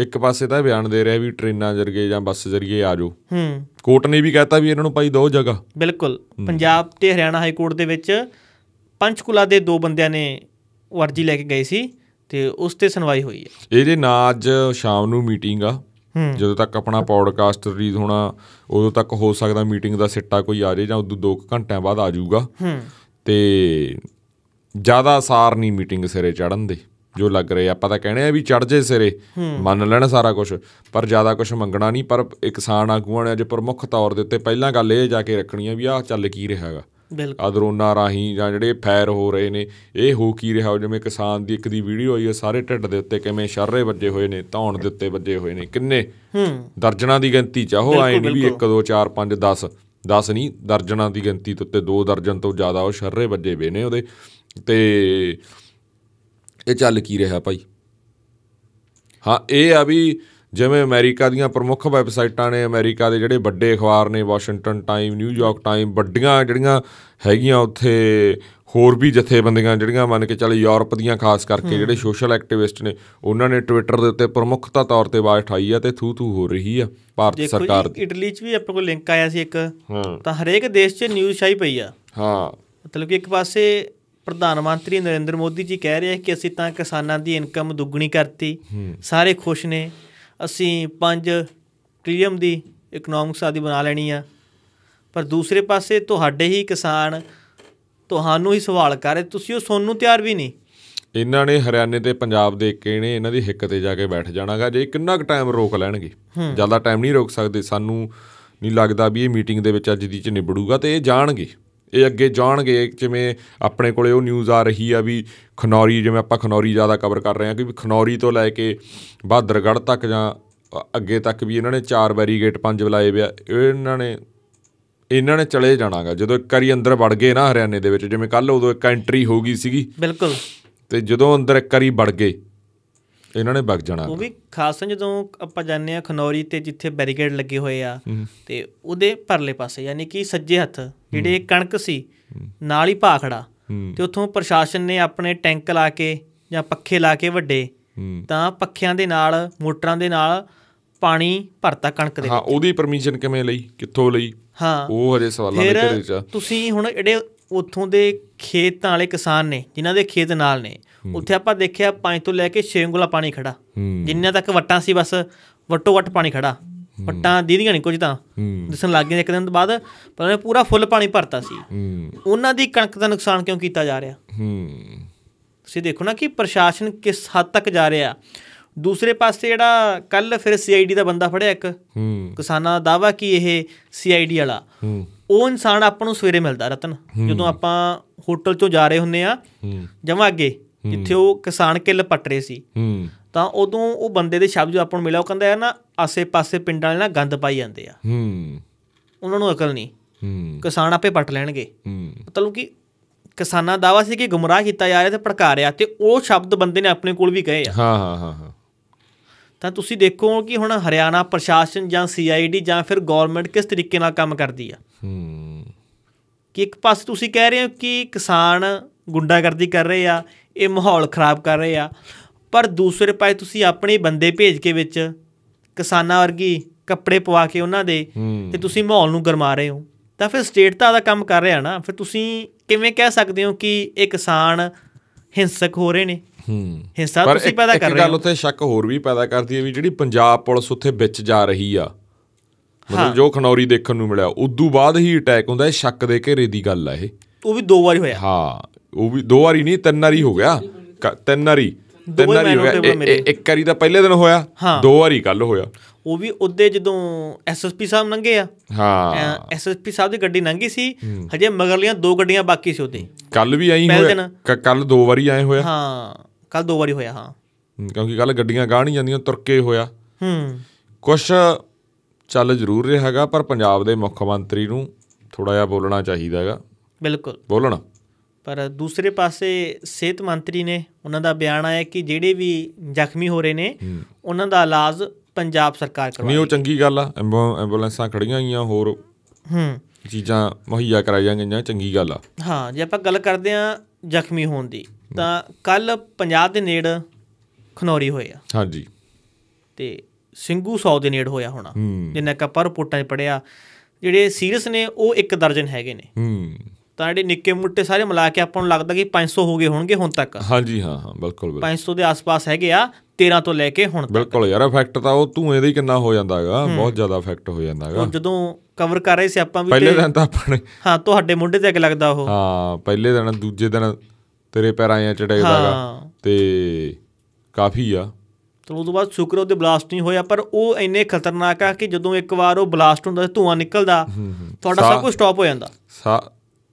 ਇੱਕ ਪਾਸੇ ਤਾਂ ਬਿਆਨ ਦੇ ਰਿਹਾ ਵੀ ਟ੍ਰੇਨਾਂ ਜਰਗੇ ਜਾਂ ਬੱਸ ਜ਼ਰੀਏ ਆ ਜਾਓ ਹੂੰ ਕੋਰਟ ਨੇ ਵੀ ਕਹਿਤਾ ਵੀ ਇਹਨਾਂ ਨੂੰ ਪਾਈ ਦੋ ਜਗ੍ਹਾ ਬਿਲਕੁਲ ਪੰਜਾਬ ਤੇ ਹਰਿਆਣਾ ਹਾਈ ਕੋਰਟ ਦੇ ਵਿੱਚ ਪੰਚਕੁਲਾ ਦੇ ਦੋ ਬੰਦਿਆਂ ਨੇ ਅਰਜੀ ਲੈ ਕੇ ਗਏ ਸੀ ਤੇ ਉਸ ਤੇ ਸੁਣਵਾਈ ਹੋਈ ਹੈ ਇਹਦੇ ਨਾਲ ਅੱਜ ਸ਼ਾਮ ਨੂੰ ਮੀਟਿੰਗ ਆ ਜਦੋਂ ਤੱਕ ਆਪਣਾ ਪੌਡਕਾਸਟ ਰਿਲੀਜ਼ ਹੋਣਾ ਉਦੋਂ ਤੱਕ ਹੋ ਸਕਦਾ ਮੀਟਿੰਗ ਦਾ ਸਿੱਟਾ ਕੋਈ ਆ ਜੇ ਜਾਂ ਉਦੋਂ 2 ਘੰਟਿਆਂ ਬਾਅਦ ਆ ਜਾਊਗਾ ਤੇ ਜ਼ਿਆਦਾ ਸਾਰ ਨਹੀਂ ਮੀਟਿੰਗ ਸਿਰੇ ਚੜਨ ਦੇ ਜੋ ਲੱਗ ਰਹੇ ਆਪਾਂ ਤਾਂ ਕਹਿੰਦੇ ਆ ਵੀ ਚੜ ਜੇ ਸਿਰੇ ਮੰਨ ਲੈਣਾ ਸਾਰਾ ਕੁਝ ਪਰ ਜ਼ਿਆਦਾ ਕੁਝ ਮੰਗਣਾ ਨਹੀਂ ਪਰ ਕਿਸਾਨ ਆਗੂਆਂ ਨੇ ਅੱਜ ਪ੍ਰਮੁੱਖ ਤੌਰ ਦੇ ਉੱਤੇ ਪਹਿਲਾਂ ਗੱਲ ਇਹ ਜਾ ਕੇ ਰੱਖਣੀ ਆ ਵੀ ਆਹ ਚੱਲ ਕੀ ਰਿਹਾ ਹੈਗਾ ਬਿਲਕੁਲ ਅਦਰੋਨਾ ਰਾਹੀਂ ਜਾਂ ਜਿਹੜੇ ਫੈਰ ਹੋ ਰਹੇ ਨੇ ਇਹ ਹੋ ਕੀ ਰਿਹਾ ਜਿਵੇਂ ਕਿਸਾਨ ਦੀ ਇੱਕ ਦੀ ਵੀਡੀਓ ਆਈ ਹੈ ਸਾਰੇ ਢਿੱਡ ਦੇ ਉੱਤੇ ਕਿਵੇਂ ਸ਼ਰਰੇ ਵੱਜੇ ਹੋਏ ਨੇ ਧੌਣ ਦੇ ਉੱਤੇ ਵੱਜੇ ਹੋਏ ਨੇ ਕਿੰਨੇ ਹੂੰ ਦਰਜਣਾ ਦੀ ਗਿਣਤੀ ਚਾਹੋ ਆਏ ਨਹੀਂ ਵੀ 1 2 4 5 10 10 ਨਹੀਂ ਦਰਜਣਾ ਦੀ ਗਿਣਤੀ ਤੇ ਉੱਤੇ 2 ਦਰਜਣ ਤੋਂ ਜ਼ਿਆਦਾ ਉਹ ਸ਼ਰਰੇ ਵੱਜੇ ਬੇ ਨੇ ਉਹਦੇ ਤੇ ਇਹ ਚੱਲ ਕੀ ਰਿਹਾ ਭਾਈ ਹਾਂ ਇਹ ਆ ਵੀ ਜਿਵੇਂ ਅਮਰੀਕਾ ਦੀਆਂ ਪ੍ਰਮੁੱਖ ਵੈਬਸਾਈਟਾਂ ਨੇ ਅਮਰੀਕਾ ਦੇ ਜਿਹੜੇ ਵੱਡੇ ਅਖਬਾਰ ਨੇ ਵਾਸ਼ਿੰਗਟਨ ਟਾਈਮ ਨਿਊਯਾਰਕ ਟਾਈਮ ਵੱਡੀਆਂ ਜਿਹੜੀਆਂ ਹੈਗੀਆਂ ਉੱਥੇ ਹੋਰ ਵੀ ਜਥੇਬੰਦੀਆਂ ਜਿਹੜੀਆਂ ਮੰਨ ਕੇ ਚੱਲ ਯੂਰਪ ਦੀਆਂ ਖਾਸ ਕਰਕੇ ਜਿਹੜੇ ਸੋਸ਼ਲ ਐਕਟਿਵਿਸਟ ਨੇ ਉਹਨਾਂ ਨੇ ਟਵਿੱਟਰ ਦੇ ਉੱਤੇ ਪ੍ਰਮੁੱਖਤਾ ਤੌਰ ਤੇ ਆਵਾਜ਼ ਉਠਾਈ ਆ ਤੇ ਥੂ ਥੂ ਹੋ ਰਹੀ ਆ ਭਾਰਤ ਸਰਕਾਰ ਦੀ ਇਟਲੀ 'ਚ ਵੀ ਆਪਣੇ ਕੋਲ ਲਿੰਕ ਆਇਆ ਸੀ ਇੱਕ ਤਾਂ ਹਰੇਕ ਦੇਸ਼ 'ਚ ਨਿਊਜ਼ ਛਾਈ ਪਈ ਆ ਹਾਂ ਮਤਲਬ ਕਿ ਇੱਕ ਪਾਸੇ ਪ੍ਰਧਾਨ ਮੰਤਰੀ ਨਰਿੰਦਰ ਮੋਦੀ ਜੀ ਕਹਿ ਰਹੇ ਕਿ ਅਸੀਂ ਤਾਂ ਕਿਸਾਨਾਂ ਦੀ ਇਨਕਮ ਦੁੱਗਣੀ ਕਰਤੀ ਸਾਰੇ ਖੁਸ਼ ਨੇ ਅਸੀਂ 5 ਟ੍ਰਿਲੀਅਨ ਦੀ ਇਕਨੋਮਿਕਸ ਆਦੀ ਬਣਾ ਲੈਣੀ ਆ ਪਰ ਦੂਸਰੇ ਪਾਸੇ ਤੁਹਾਡੇ ਹੀ ਕਿਸਾਨ ਤੁਹਾਨੂੰ ਹੀ ਸਵਾਲ ਕਰ ਰਹੇ ਤੁਸੀਂ ਉਹ ਸੁਣਨ ਨੂੰ ਤਿਆਰ ਵੀ ਨਹੀਂ ਇਹਨਾਂ ਨੇ ਹਰਿਆਣੇ ਤੇ ਪੰਜਾਬ ਦੇ ਕਿਹਨੇ ਇਹਨਾਂ ਦੀ ਹਿੱਕ ਤੇ ਜਾ ਕੇ ਬੈਠ ਜਾਣਾਗਾ ਜੇ ਕਿੰਨਾ ਕੁ ਟਾਈਮ ਰੋਕ ਲੈਣਗੇ ਜ਼ਿਆਦਾ ਟਾਈਮ ਨਹੀਂ ਰੋਕ ਸਕਦੇ ਸਾਨੂੰ ਨਹੀਂ ਲੱਗਦਾ ਵੀ ਇਹ ਮੀਟਿੰਗ ਦੇ ਵਿੱਚ ਅੱਜ ਦੀ ਚ ਨਿਬੜੂਗਾ ਤੇ ਇਹ ਜਾਣਗੇ ਇਹ ਅੱਗੇ ਜਾਣਗੇ ਜਿਵੇਂ ਆਪਣੇ ਕੋਲੇ ਉਹ ਨਿਊਜ਼ ਆ ਰਹੀ ਆ ਵੀ ਖਨੌਰੀ ਜਿਵੇਂ ਆਪਾਂ ਖਨੌਰੀ ਜ਼ਿਆਦਾ ਕਵਰ ਕਰ ਰਹੇ ਆ ਕਿ ਖਨੌਰੀ ਤੋਂ ਲੈ ਕੇ ਬਾਦਰਗੜ ਤੱਕ ਜਾਂ ਅੱਗੇ ਤੱਕ ਵੀ ਇਹਨਾਂ ਨੇ ਚਾਰ ਬੈਰੀਗੇਟ ਪੰਜ ਬੁਲਾਏ ਵਿਆ ਇਹਨਾਂ ਨੇ ਇਹਨਾਂ ਨੇ ਚਲੇ ਜਾਣਾਗਾ ਜਦੋਂ ਇੱਕ ਵਾਰੀ ਅੰਦਰ ਵੜ ਗਏ ਨਾ ਹਰਿਆਣੇ ਦੇ ਵਿੱਚ ਜਿਵੇਂ ਕੱਲ ਉਦੋਂ ਇੱਕ ਐਂਟਰੀ ਹੋ ਗਈ ਸੀਗੀ ਬਿਲਕੁਲ ਤੇ ਜਦੋਂ ਅੰਦਰ ਇੱਕ ਵਾਰੀ ਵੜ ਗਏ ਇਹਨਾਂ ਨੇ ਵਗ ਜਾਣਾ ਉਹ ਵੀ ਖਾਸ ਖਾਸਨ ਜਦੋਂ ਆਪਾਂ ਜਾਣਦੇ ਆ ਖਨੌਰੀ ਤੇ ਜਿੱਥੇ ਬੈਰੀਕੇਡ ਲੱਗੇ ਹੋਏ ਆ ਤੇ ਉਹਦੇ ਪਰਲੇ ਪਾਸੇ ਯਾਨੀ ਕਿ ਸੱਜੇ ਹੱਥ ਜਿਹੜੇ ਕਣਕ ਸੀ ਨਾਲ ਹੀ ਭਾਖੜਾ ਤੇ ਉੱਥੋਂ ਪ੍ਰਸ਼ਾਸਨ ਨੇ ਆਪਣੇ ਟੈਂਕ ਲਾ ਕੇ ਜਾਂ ਪੱਖੇ ਲਾ ਕੇ ਵੱਡੇ ਤਾਂ ਪੱਖਿਆਂ ਦੇ ਨਾਲ ਮੋਟਰਾਂ ਦੇ ਨਾਲ ਪਾਣੀ ਭਰਤਾ ਕਣਕ ਦੇ ਹਾਂ ਉਹਦੀ ਪਰਮਿਸ਼ਨ ਕਿਵੇਂ ਲਈ ਕਿੱਥੋਂ ਲਈ ਹਾਂ ਉਹ ਹਜੇ ਸਵਾਲਾਂ ਦੇ ਘੇਰੇ ਚ ਤੁਸੀਂ ਹੁਣ ਜਿਹੜੇ ਉੱਥੋਂ ਦੇ ਖੇਤਾਂ ਵਾਲੇ ਕਿਸਾਨ ਨੇ ਜਿਨ੍ਹਾਂ ਦੇ ਖੇਤ ਨਾਲ ਨੇ ਉੱਥੇ ਆਪਾਂ ਦੇਖਿਆ ਪੰਜ ਤੋਂ ਲੈ ਕੇ 6 ਉਂਗਲਾ ਪਾਣੀ ਖੜਾ ਜਿੰਨੇ ਤੱਕ ਵਟਾਂ ਸੀ ਬਸ ਵਟੋ ਵਟ ਪਾਣੀ ਖੜਾ ਵਟਾਂ ਦੀਦੀਆਂ ਨਹੀਂ ਕੁਝ ਤਾਂ ਦਿਸਣ ਲੱਗ ਗਏ ਇੱਕ ਦਿਨ ਤੋਂ ਬਾਅਦ ਪਰ ਉਹਨੇ ਪੂਰਾ ਫੁੱਲ ਪਾਣੀ ਭਰਤਾ ਸੀ ਉਹਨਾਂ ਦੀ ਕਣਕ ਦਾ ਨੁਕਸਾਨ ਕਿਉਂ ਕੀਤਾ ਜਾ ਰਿਹਾ ਤੁਸੀਂ ਦੇਖੋ ਨਾ ਕਿ ਪ੍ਰਸ਼ਾਸਨ ਕਿਸ ਹੱਦ ਤੱਕ ਜਾ ਰਿਹਾ ਦੂਸਰੇ ਪਾਸੇ ਜਿਹੜਾ ਕੱਲ ਫਿਰ ਸੀਆਈਡੀ ਦਾ ਬੰਦਾ ਫੜਿਆ ਇੱਕ ਕਿਸਾਨਾਂ ਦਾ ਦਾਵਾ ਕਿ ਇਹ ਸੀਆਈਡੀ ਵਾਲਾ ਉਹ ਇਨਸਾਨ ਆਪਾਂ ਨੂੰ ਸਵੇਰੇ ਮਿਲਦਾ ਰਤਨ ਜਦੋਂ ਆਪਾਂ ਹੋਟਲ ਚੋਂ ਜਾ ਰਹੇ ਹੁੰਨੇ ਆ ਜਮਾ ਅੱਗੇ ਜਿੱਥੇ ਉਹ ਕਿਸਾਨ ਕਿੱਲ ਪੱਟ ਰਹੇ ਸੀ ਤਾਂ ਉਦੋਂ ਉਹ ਬੰਦੇ ਦੇ ਸ਼ਬਦ ਆਪਾਂ ਨੂੰ ਮਿਲਿਆ ਉਹ ਕਹਿੰਦਾ ਹੈ ਨਾ ਆਸੇ-ਪਾਸੇ ਪਿੰਡਾਂ ਵਾਲੇ ਨਾ ਗੰਦ ਪਾਈ ਜਾਂਦੇ ਆ ਹੂੰ ਉਹਨਾਂ ਨੂੰ ਅਕਲ ਨਹੀਂ ਹੂੰ ਕਿਸਾਨ ਆਪੇ ਪੱਟ ਲੈਣਗੇ ਹੂੰ ਮਤਲਬ ਕਿ ਕਿਸਾਨਾਂ ਦਾਵਾ ਸੀ ਕਿ ਗੁੰਮਰਾਹ ਕੀਤਾ ਜਾ ਰਿਹਾ ਤੇ ਭੜਕਾ ਰਿਹਾ ਤੇ ਉਹ ਸ਼ਬਦ ਬੰਦੇ ਨੇ ਆਪਣੇ ਕੋਲ ਵੀ ਕਹੇ ਆ ਹਾਂ ਹਾਂ ਹਾਂ ਹਾਂ ਤਾਂ ਤੁਸੀਂ ਦੇਖੋ ਕਿ ਹੁਣ ਹਰਿਆਣਾ ਪ੍ਰਸ਼ਾਸਨ ਜਾਂ ਸੀਆਈਡੀ ਜਾਂ ਫਿਰ ਗਵਰਨਮੈਂਟ ਕਿਸ ਤਰੀਕੇ ਨਾਲ ਕੰਮ ਕਰਦੀ ਆ ਹੂੰ ਕਿ ਇੱਕ ਪਾਸੇ ਤੁਸੀਂ ਕਹਿ ਰਹੇ ਹੋ ਕਿ ਕਿਸਾਨ ਗੁੰਡਾਗਰਦੀ ਕਰ ਰਹੇ ਆ ਇਹ ਮਾਹੌਲ ਖਰਾਬ ਕਰ ਰਹੇ ਆ ਪਰ ਦੂਸਰੇ ਪਾਸੇ ਤੁਸੀਂ ਆਪਣੇ ਬੰਦੇ ਭੇਜ ਕੇ ਵਿੱਚ ਕਿਸਾਨਾਂ ਵਰਗੀ ਕੱਪੜੇ ਪਵਾ ਕੇ ਉਹਨਾਂ ਦੇ ਤੇ ਤੁਸੀਂ ਮਾਹੌਲ ਨੂੰ ਗਰਮਾ ਰਹੇ ਹੋ ਤਾਂ ਫਿਰ ਸਟੇਟ ਤਾਂ ਦਾ ਕੰਮ ਕਰ ਰਿਹਾ ਨਾ ਫਿਰ ਤੁਸੀਂ ਕਿਵੇਂ ਕਹਿ ਸਕਦੇ ਹੋ ਕਿ ਇਹ ਕਿਸਾਨ ਹਿੰਸਕ ਹੋ ਰਹੇ ਨੇ ਹੂੰ ਹਿੰਸਾ ਤੁਸੀਂ ਪੈਦਾ ਕਰ ਰਹੇ ਹੋ ਪਰ ਇੱਕ ਗੱਲ ਉੱਤੇ ਸ਼ੱਕ ਹੋਰ ਵੀ ਪੈਦਾ ਕਰਦੀ ਹੈ ਵੀ ਜਿਹੜੀ ਪੰਜਾਬ ਪੁਲਿਸ ਉੱਥੇ ਵਿੱਚ ਜਾ ਰਹੀ ਆ ਮਤਲਬ ਜੋ ਖਨੌਰੀ ਦੇਖਣ ਨੂੰ ਮਿਲਿਆ ਉਦੋਂ ਬਾਅਦ ਹੀ ਅਟੈਕ ਹੁੰਦਾ ਹੈ ਸ਼ੱਕ ਦੇ ਘੇਰੇ ਦੀ ਗੱਲ ਆ ਇਹ ਉਹ ਵੀ ਦੋ ਵਾਰੀ ਹੋਇਆ ਹਾਂ ਉਹ ਵੀ ਦੋ ਵਾਰੀ ਨਹੀਂ ਤਿੰਨ ਵਾਰੀ ਹੋ ਗਿਆ ਤਿੰਨ ਵਾਰੀ ਤਿੰਨ ਵਾਰੀ ਹੋ ਗਿਆ ਇੱਕ ਵਾਰੀ ਤਾਂ ਪਹਿਲੇ ਦਿਨ ਹੋਇਆ ਦੋ ਵਾਰੀ ਕੱਲ ਹੋਇਆ ਉਹ ਵੀ ਉਦੇ ਜਦੋਂ ਐਸਐਸਪੀ ਸਾਹਿਬ ਲੰਗੇ ਆ ਹਾਂ ਐਸਐਸਪੀ ਸਾਹਿਬ ਦੀ ਗੱਡੀ ਲੰਗੀ ਸੀ ਹਜੇ ਮਗਰਲੀਆਂ ਦੋ ਗੱਡੀਆਂ ਬਾਕੀ ਸੀ ਉਹਦੇ ਕੱਲ ਵੀ ਆਈ ਹੋਇਆ ਕੱਲ ਦੋ ਵਾਰੀ ਆਏ ਹੋਇਆ ਹਾਂ ਕੱਲ ਦੋ ਵਾਰੀ ਹੋਇਆ ਹਾਂ ਕਿਉਂਕਿ ਕੱਲ ਗੱਡੀਆਂ ਗਾਹ ਨਹੀਂ ਜਾਂਦੀਆਂ ਤੁਰਕੇ ਹੋਇਆ ਹੂੰ ਕੁਝ ਚੱਲ ਜ਼ਰੂਰ ਰਿਹਾ ਹੈਗਾ ਪਰ ਪੰਜਾਬ ਦੇ ਮੁੱਖ ਮੰਤਰੀ ਨੂੰ ਥੋੜਾ ਜਿਹਾ ਬੋਲਣਾ ਚਾਹੀਦਾ ਹੈਗਾ ਬਿਲਕੁਲ ਬੋਲਣਾ ਪਰ ਦੂਸਰੇ ਪਾਸੇ ਸਿਹਤ ਮੰਤਰੀ ਨੇ ਉਹਨਾਂ ਦਾ ਬਿਆਨ ਆਇਆ ਕਿ ਜਿਹੜੇ ਵੀ ਜ਼ਖਮੀ ਹੋ ਰਹੇ ਨੇ ਉਹਨਾਂ ਦਾ ਇਲਾਜ ਪੰਜਾਬ ਸਰਕਾਰ ਕਰਵਾਏਗੀ ਨਹੀਂ ਉਹ ਚੰਗੀ ਗੱਲ ਆ ਐਂਬੂਲੈਂਸਾਂ ਖੜੀਆਂ ਹੋਈਆਂ ਹੋਰ ਹੂੰ ਚੀਜ਼ਾਂ ਮੁਹੱਈਆ ਕਰਾਈਆਂ ਗਈਆਂ ਚੰਗੀ ਗੱਲ ਆ ਹਾਂ ਜੇ ਆਪਾਂ ਗੱਲ ਕਰਦੇ ਆ ਜ਼ਖਮੀ ਹੋਣ ਦੀ ਤਾਂ ਕੱਲ ਪੰਜਾਬ ਦੇ ਨੇੜ ਖਨੌਰੀ ਹੋਇਆ ਹਾਂਜੀ ਤੇ ਸਿੰਘੂ ਸੌ ਦੇ ਨੇੜ ਹੋਇਆ ਹੋਣਾ ਜਿੰਨਾ ਕਪਰ ਰਿਪੋਰਟਾਂ 'ਚ ਪੜਿਆ ਜਿਹੜੇ ਸੀਰੀਅਸ ਨੇ ਉਹ ਇੱਕ ਦਰਜਨ ਹੈਗੇ ਨੇ ਹੂੰ ਤਾਂ ਜਿਹੜੇ ਨਿੱਕੇ ਮੁੱਟੇ ਸਾਰੇ ਮਿਲਾ ਕੇ ਆਪਾਂ ਨੂੰ ਲੱਗਦਾ ਕਿ 500 ਹੋ ਗਏ ਹੋਣਗੇ ਹੁਣ ਤੱਕ ਹਾਂਜੀ ਹਾਂ ਹਾਂ ਬਿਲਕੁਲ ਬਿਲਕੁਲ 500 ਦੇ ਆਸ-ਪਾਸ ਹੈਗੇ ਆ 13 ਤੋਂ ਲੈ ਕੇ ਹੁਣ ਤੱਕ ਬਿਲਕੁਲ ਯਾਰ ਇਫੈਕਟ ਤਾਂ ਉਹ ਧੂਏ ਦਾ ਹੀ ਕਿੰਨਾ ਹੋ ਜਾਂਦਾ ਹੈਗਾ ਬਹੁਤ ਜ਼ਿਆਦਾ ਇਫੈਕਟ ਹੋ ਜਾਂਦਾ ਹੈਗਾ ਜਦੋਂ ਕਵਰ ਕਰ ਰਹੇ ਸੀ ਆਪਾਂ ਵੀ ਪਹਿਲੇ ਦਿਨ ਤਾਂ ਆਪਣੇ ਹਾਂ ਤੁਹਾਡੇ ਮੁੰਡੇ ਤੇ ਅੱਗ ਲੱਗਦਾ ਉਹ ਹਾਂ ਪਹਿਲੇ ਦਿਨ ਦੂਜੇ ਦਿਨ ਤੇਰੇ ਪੈਰਾਂ ਆ ਚੜੇਦਾਗਾ ਤੇ ਕਾਫੀ ਆ ਤੇ ਉਸ ਤੋਂ ਬਾਅਦ ਸ਼ੁਕਰ ਉਹਦੇ ਬਲਾਸਟ ਨਹੀਂ ਹੋਇਆ ਪਰ ਉਹ ਇੰਨੇ ਖਤਰਨਾਕ ਆ ਕਿ ਜਦੋਂ ਇੱਕ ਵਾਰ ਉਹ ਬਲਾਸਟ ਹੁੰਦਾ ਧੂਆਂ ਨਿਕਲਦਾ ਤੁਹਾਡਾ ਸਭ ਕੁਝ ਸਟਾਪ ਹੋ ਜਾਂਦਾ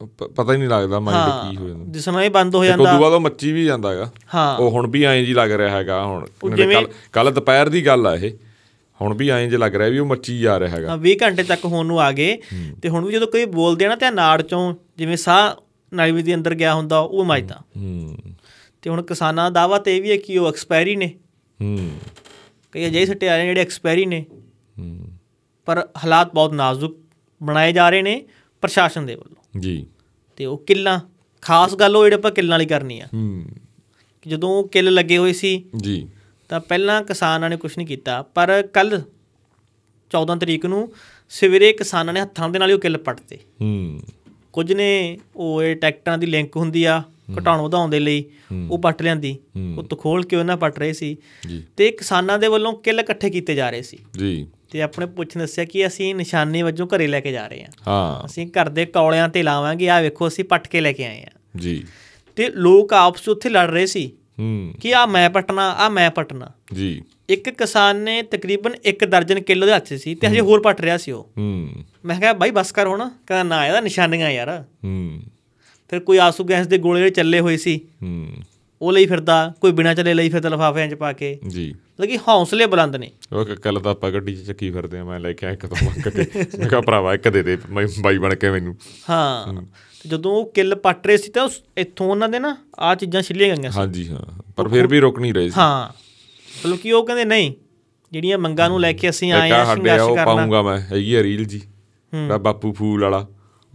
ਪਤਾ ਹੀ ਨਹੀਂ ਲੱਗਦਾ ਮਾਈਂਡ ਕੀ ਹੋ ਜਾਂਦਾ ਦਿਸਣਾ ਇਹ ਬੰਦ ਹੋ ਜਾਂਦਾ ਉਦੋਂ ਬਾਅਦ ਉਹ ਮੱਚੀ ਵੀ ਜਾਂਦਾ ਹੈਗਾ ਉਹ ਹੁਣ ਵੀ ਐਂ ਜੀ ਲੱਗ ਰਿਹਾ ਹੈਗਾ ਹੁਣ ਕੱਲ ਕੱਲ ਦੁਪਹਿਰ ਦੀ ਗੱਲ ਆ ਇਹ ਹੁਣ ਵੀ ਐਂ ਜੀ ਲੱਗ ਰਿਹਾ ਵੀ ਉਹ ਮੱਚੀ ਜਾ ਰਿਹਾ ਹੈਗਾ ਹਾਂ 20 ਘੰਟੇ ਤੱਕ ਹੋਣ ਨੂੰ ਆ ਗਏ ਤੇ ਹੁਣ ਵੀ ਜਦੋਂ ਕੋਈ ਬੋਲਦੇ ਆ ਨਾ ਤੇ ਨਾੜ ਚੋਂ ਜਿਵੇਂ ਸਾਹ ਨਾਲੀ ਦੇ ਅੰਦਰ ਗਿਆ ਹੁੰਦਾ ਉਹ ਮੱਚਦਾ ਹੂੰ ਤੇ ਹੁਣ ਕਿਸਾਨਾਂ ਦਾ ਦਾਵਾ ਤੇ ਇਹ ਵੀ ਹੈ ਕਿ ਉਹ ਐਕਸਪਾਇਰੀ ਨੇ ਹੂੰ ਕਈ ਅਜਿਹੇ ਸੱਟੇ ਆ ਰਹੇ ਜਿਹੜੇ ਐਕਸਪਾਇਰੀ ਨੇ ਹੂੰ ਪਰ ਹਾਲਾਤ ਬਹੁਤ ਨਾਜ਼ੁਕ ਬਣਾਏ ਜਾ ਰਹੇ ਨੇ ਪ੍ਰਸ਼ਾਸਨ ਦੇ ਵੱਲੋਂ ਜੀ ਤੇ ਉਹ ਕਿੱਲਾ ਖਾਸ ਗੱਲ ਉਹ ਜਿਹੜੇ ਆਪਾਂ ਕਿੱਲਾਂ ਵਾਲੀ ਕਰਨੀ ਆ ਹੂੰ ਜਦੋਂ ਕਿੱਲ ਲੱਗੇ ਹੋਏ ਸੀ ਜੀ ਤਾਂ ਪਹਿਲਾਂ ਕਿਸਾਨਾਂ ਨੇ ਕੁਝ ਨਹੀਂ ਕੀਤਾ ਪਰ ਕੱਲ 14 ਤਰੀਕ ਨੂੰ ਸਵੇਰੇ ਕਿਸਾਨਾਂ ਨੇ ਹੱਥਾਂ ਦੇ ਨਾਲ ਹੀ ਉਹ ਕਿੱਲ ਪੱਟਦੇ ਹੂੰ ਕੁਝ ਨੇ ਉਹ ਇਹ ਟਰੈਕਟਰਾਂ ਦੀ ਲਿੰਕ ਹੁੰਦੀ ਆ ਘਟਾਉਣ ਵਧਾਉਣ ਦੇ ਲਈ ਉਹ ਪੱਟ ਲਿਆਂਦੀ ਉਹ ਤਖੋਲ ਕੇ ਉਹਨਾਂ ਪੱਟ ਰਹੇ ਸੀ ਤੇ ਕਿਸਾਨਾਂ ਦੇ ਵੱਲੋਂ ਕਿੱਲ ਇਕੱਠੇ ਕੀਤੇ ਜਾ ਰਹੇ ਸੀ ਜੀ ਤੇ ਆਪਣੇ ਪੁੱਛ ਦੱਸਿਆ ਕਿ ਅਸੀਂ ਨਿਸ਼ਾਨੇ ਵਜੋਂ ਘਰੇ ਲੈ ਕੇ ਜਾ ਰਹੇ ਹਾਂ ਹਾਂ ਅਸੀਂ ਘਰ ਦੇ ਕੌਲਿਆਂ ਤੇ ਲਾਵਾਂਗੇ ਆ ਵੇਖੋ ਅਸੀਂ ਪੱਟ ਕੇ ਲੈ ਕੇ ਆਏ ਆ ਜੀ ਤੇ ਲੋਕ ਆਪਸ ਵਿੱਚ ਉੱਥੇ ਲੜ ਰਹੇ ਸੀ ਹੂੰ ਕਿ ਆ ਮੈਂ ਪਟਣਾ ਆ ਮੈਂ ਪਟਣਾ ਜੀ ਇੱਕ ਕਿਸਾਨ ਨੇ ਤਕਰੀਬਨ 1 ਦਰਜਨ ਕਿਲੋ ਦੇ ਹੱਥ ਸੀ ਤੇ ਹਜੇ ਹੋਰ ਪਟ ਰਿਹਾ ਸੀ ਉਹ ਹੂੰ ਮੈਂ ਕਿਹਾ ਬਾਈ ਬਸ ਕਰ ਹੁਣ ਕਹਿੰਦਾ ਨਾ ਇਹਦਾ ਨਿਸ਼ਾਨੀਆਂ ਯਾਰ ਹੂੰ ਫਿਰ ਕੋਈ ਆਸੂ ਗੈਸ ਦੇ ਗੋਲੇ ਚੱਲੇ ਹੋਏ ਸੀ ਹੂੰ ਉਹ ਲਈ ਫਿਰਦਾ ਕੋਈ ਬਿਨਾ ਚੱਲੇ ਲਈ ਫਿਰਦਾ ਲਫਾਫਿਆਂ 'ਚ ਪਾ ਕੇ ਜੀ ਲਗੀ ਹੌਸਲੇ ਬੁਲੰਦ ਨੇ ਉਹ ਕੱਲ ਤਾਂ ਆਪਾਂ ਗੱਡੀ 'ਚ ਚੱਕੀ ਫਿਰਦੇ ਆ ਮੈਂ ਲੈ ਕੇ ਆਇਆ ਇੱਕ ਤੋਂ ਮੰਗ ਕੇ ਮੈਂ ਕਿਹਾ ਭਰਾਵਾ ਇੱਕ ਦੇ ਦੇ ਮੈਂ ਬਾਈ ਬਣ ਕੇ ਮੈਨੂੰ ਹਾਂ ਜਦੋਂ ਉਹ ਕਿੱਲ ਪੱਟ ਰਹੇ ਸੀ ਤਾਂ ਉਸ ਇੱਥੋਂ ਉਹਨਾਂ ਦੇ ਨਾ ਆ ਚੀਜ਼ਾਂ ਛਿੱਲੀਆਂ ਗਈਆਂ ਸੀ ਹਾਂਜੀ ਹਾਂ ਪਰ ਫਿਰ ਵੀ ਰੁਕ ਨਹੀਂ ਰਹੇ ਸੀ ਹਾਂ ਮਤਲਬ ਕਿ ਉਹ ਕਹਿੰਦੇ ਨਹੀਂ ਜਿਹੜੀਆਂ ਮੰਗਾਂ ਨੂੰ ਲੈ ਕੇ ਅਸੀਂ ਆਏ ਆ ਸੰਘਰਸ਼ ਕਰਨਾ ਪਾਉਂਗਾ ਮੈਂ ਹੈਗੀ ਆ ਰੀਲ ਜੀ ਬਾਪੂ ਫੂਲ ਵਾਲਾ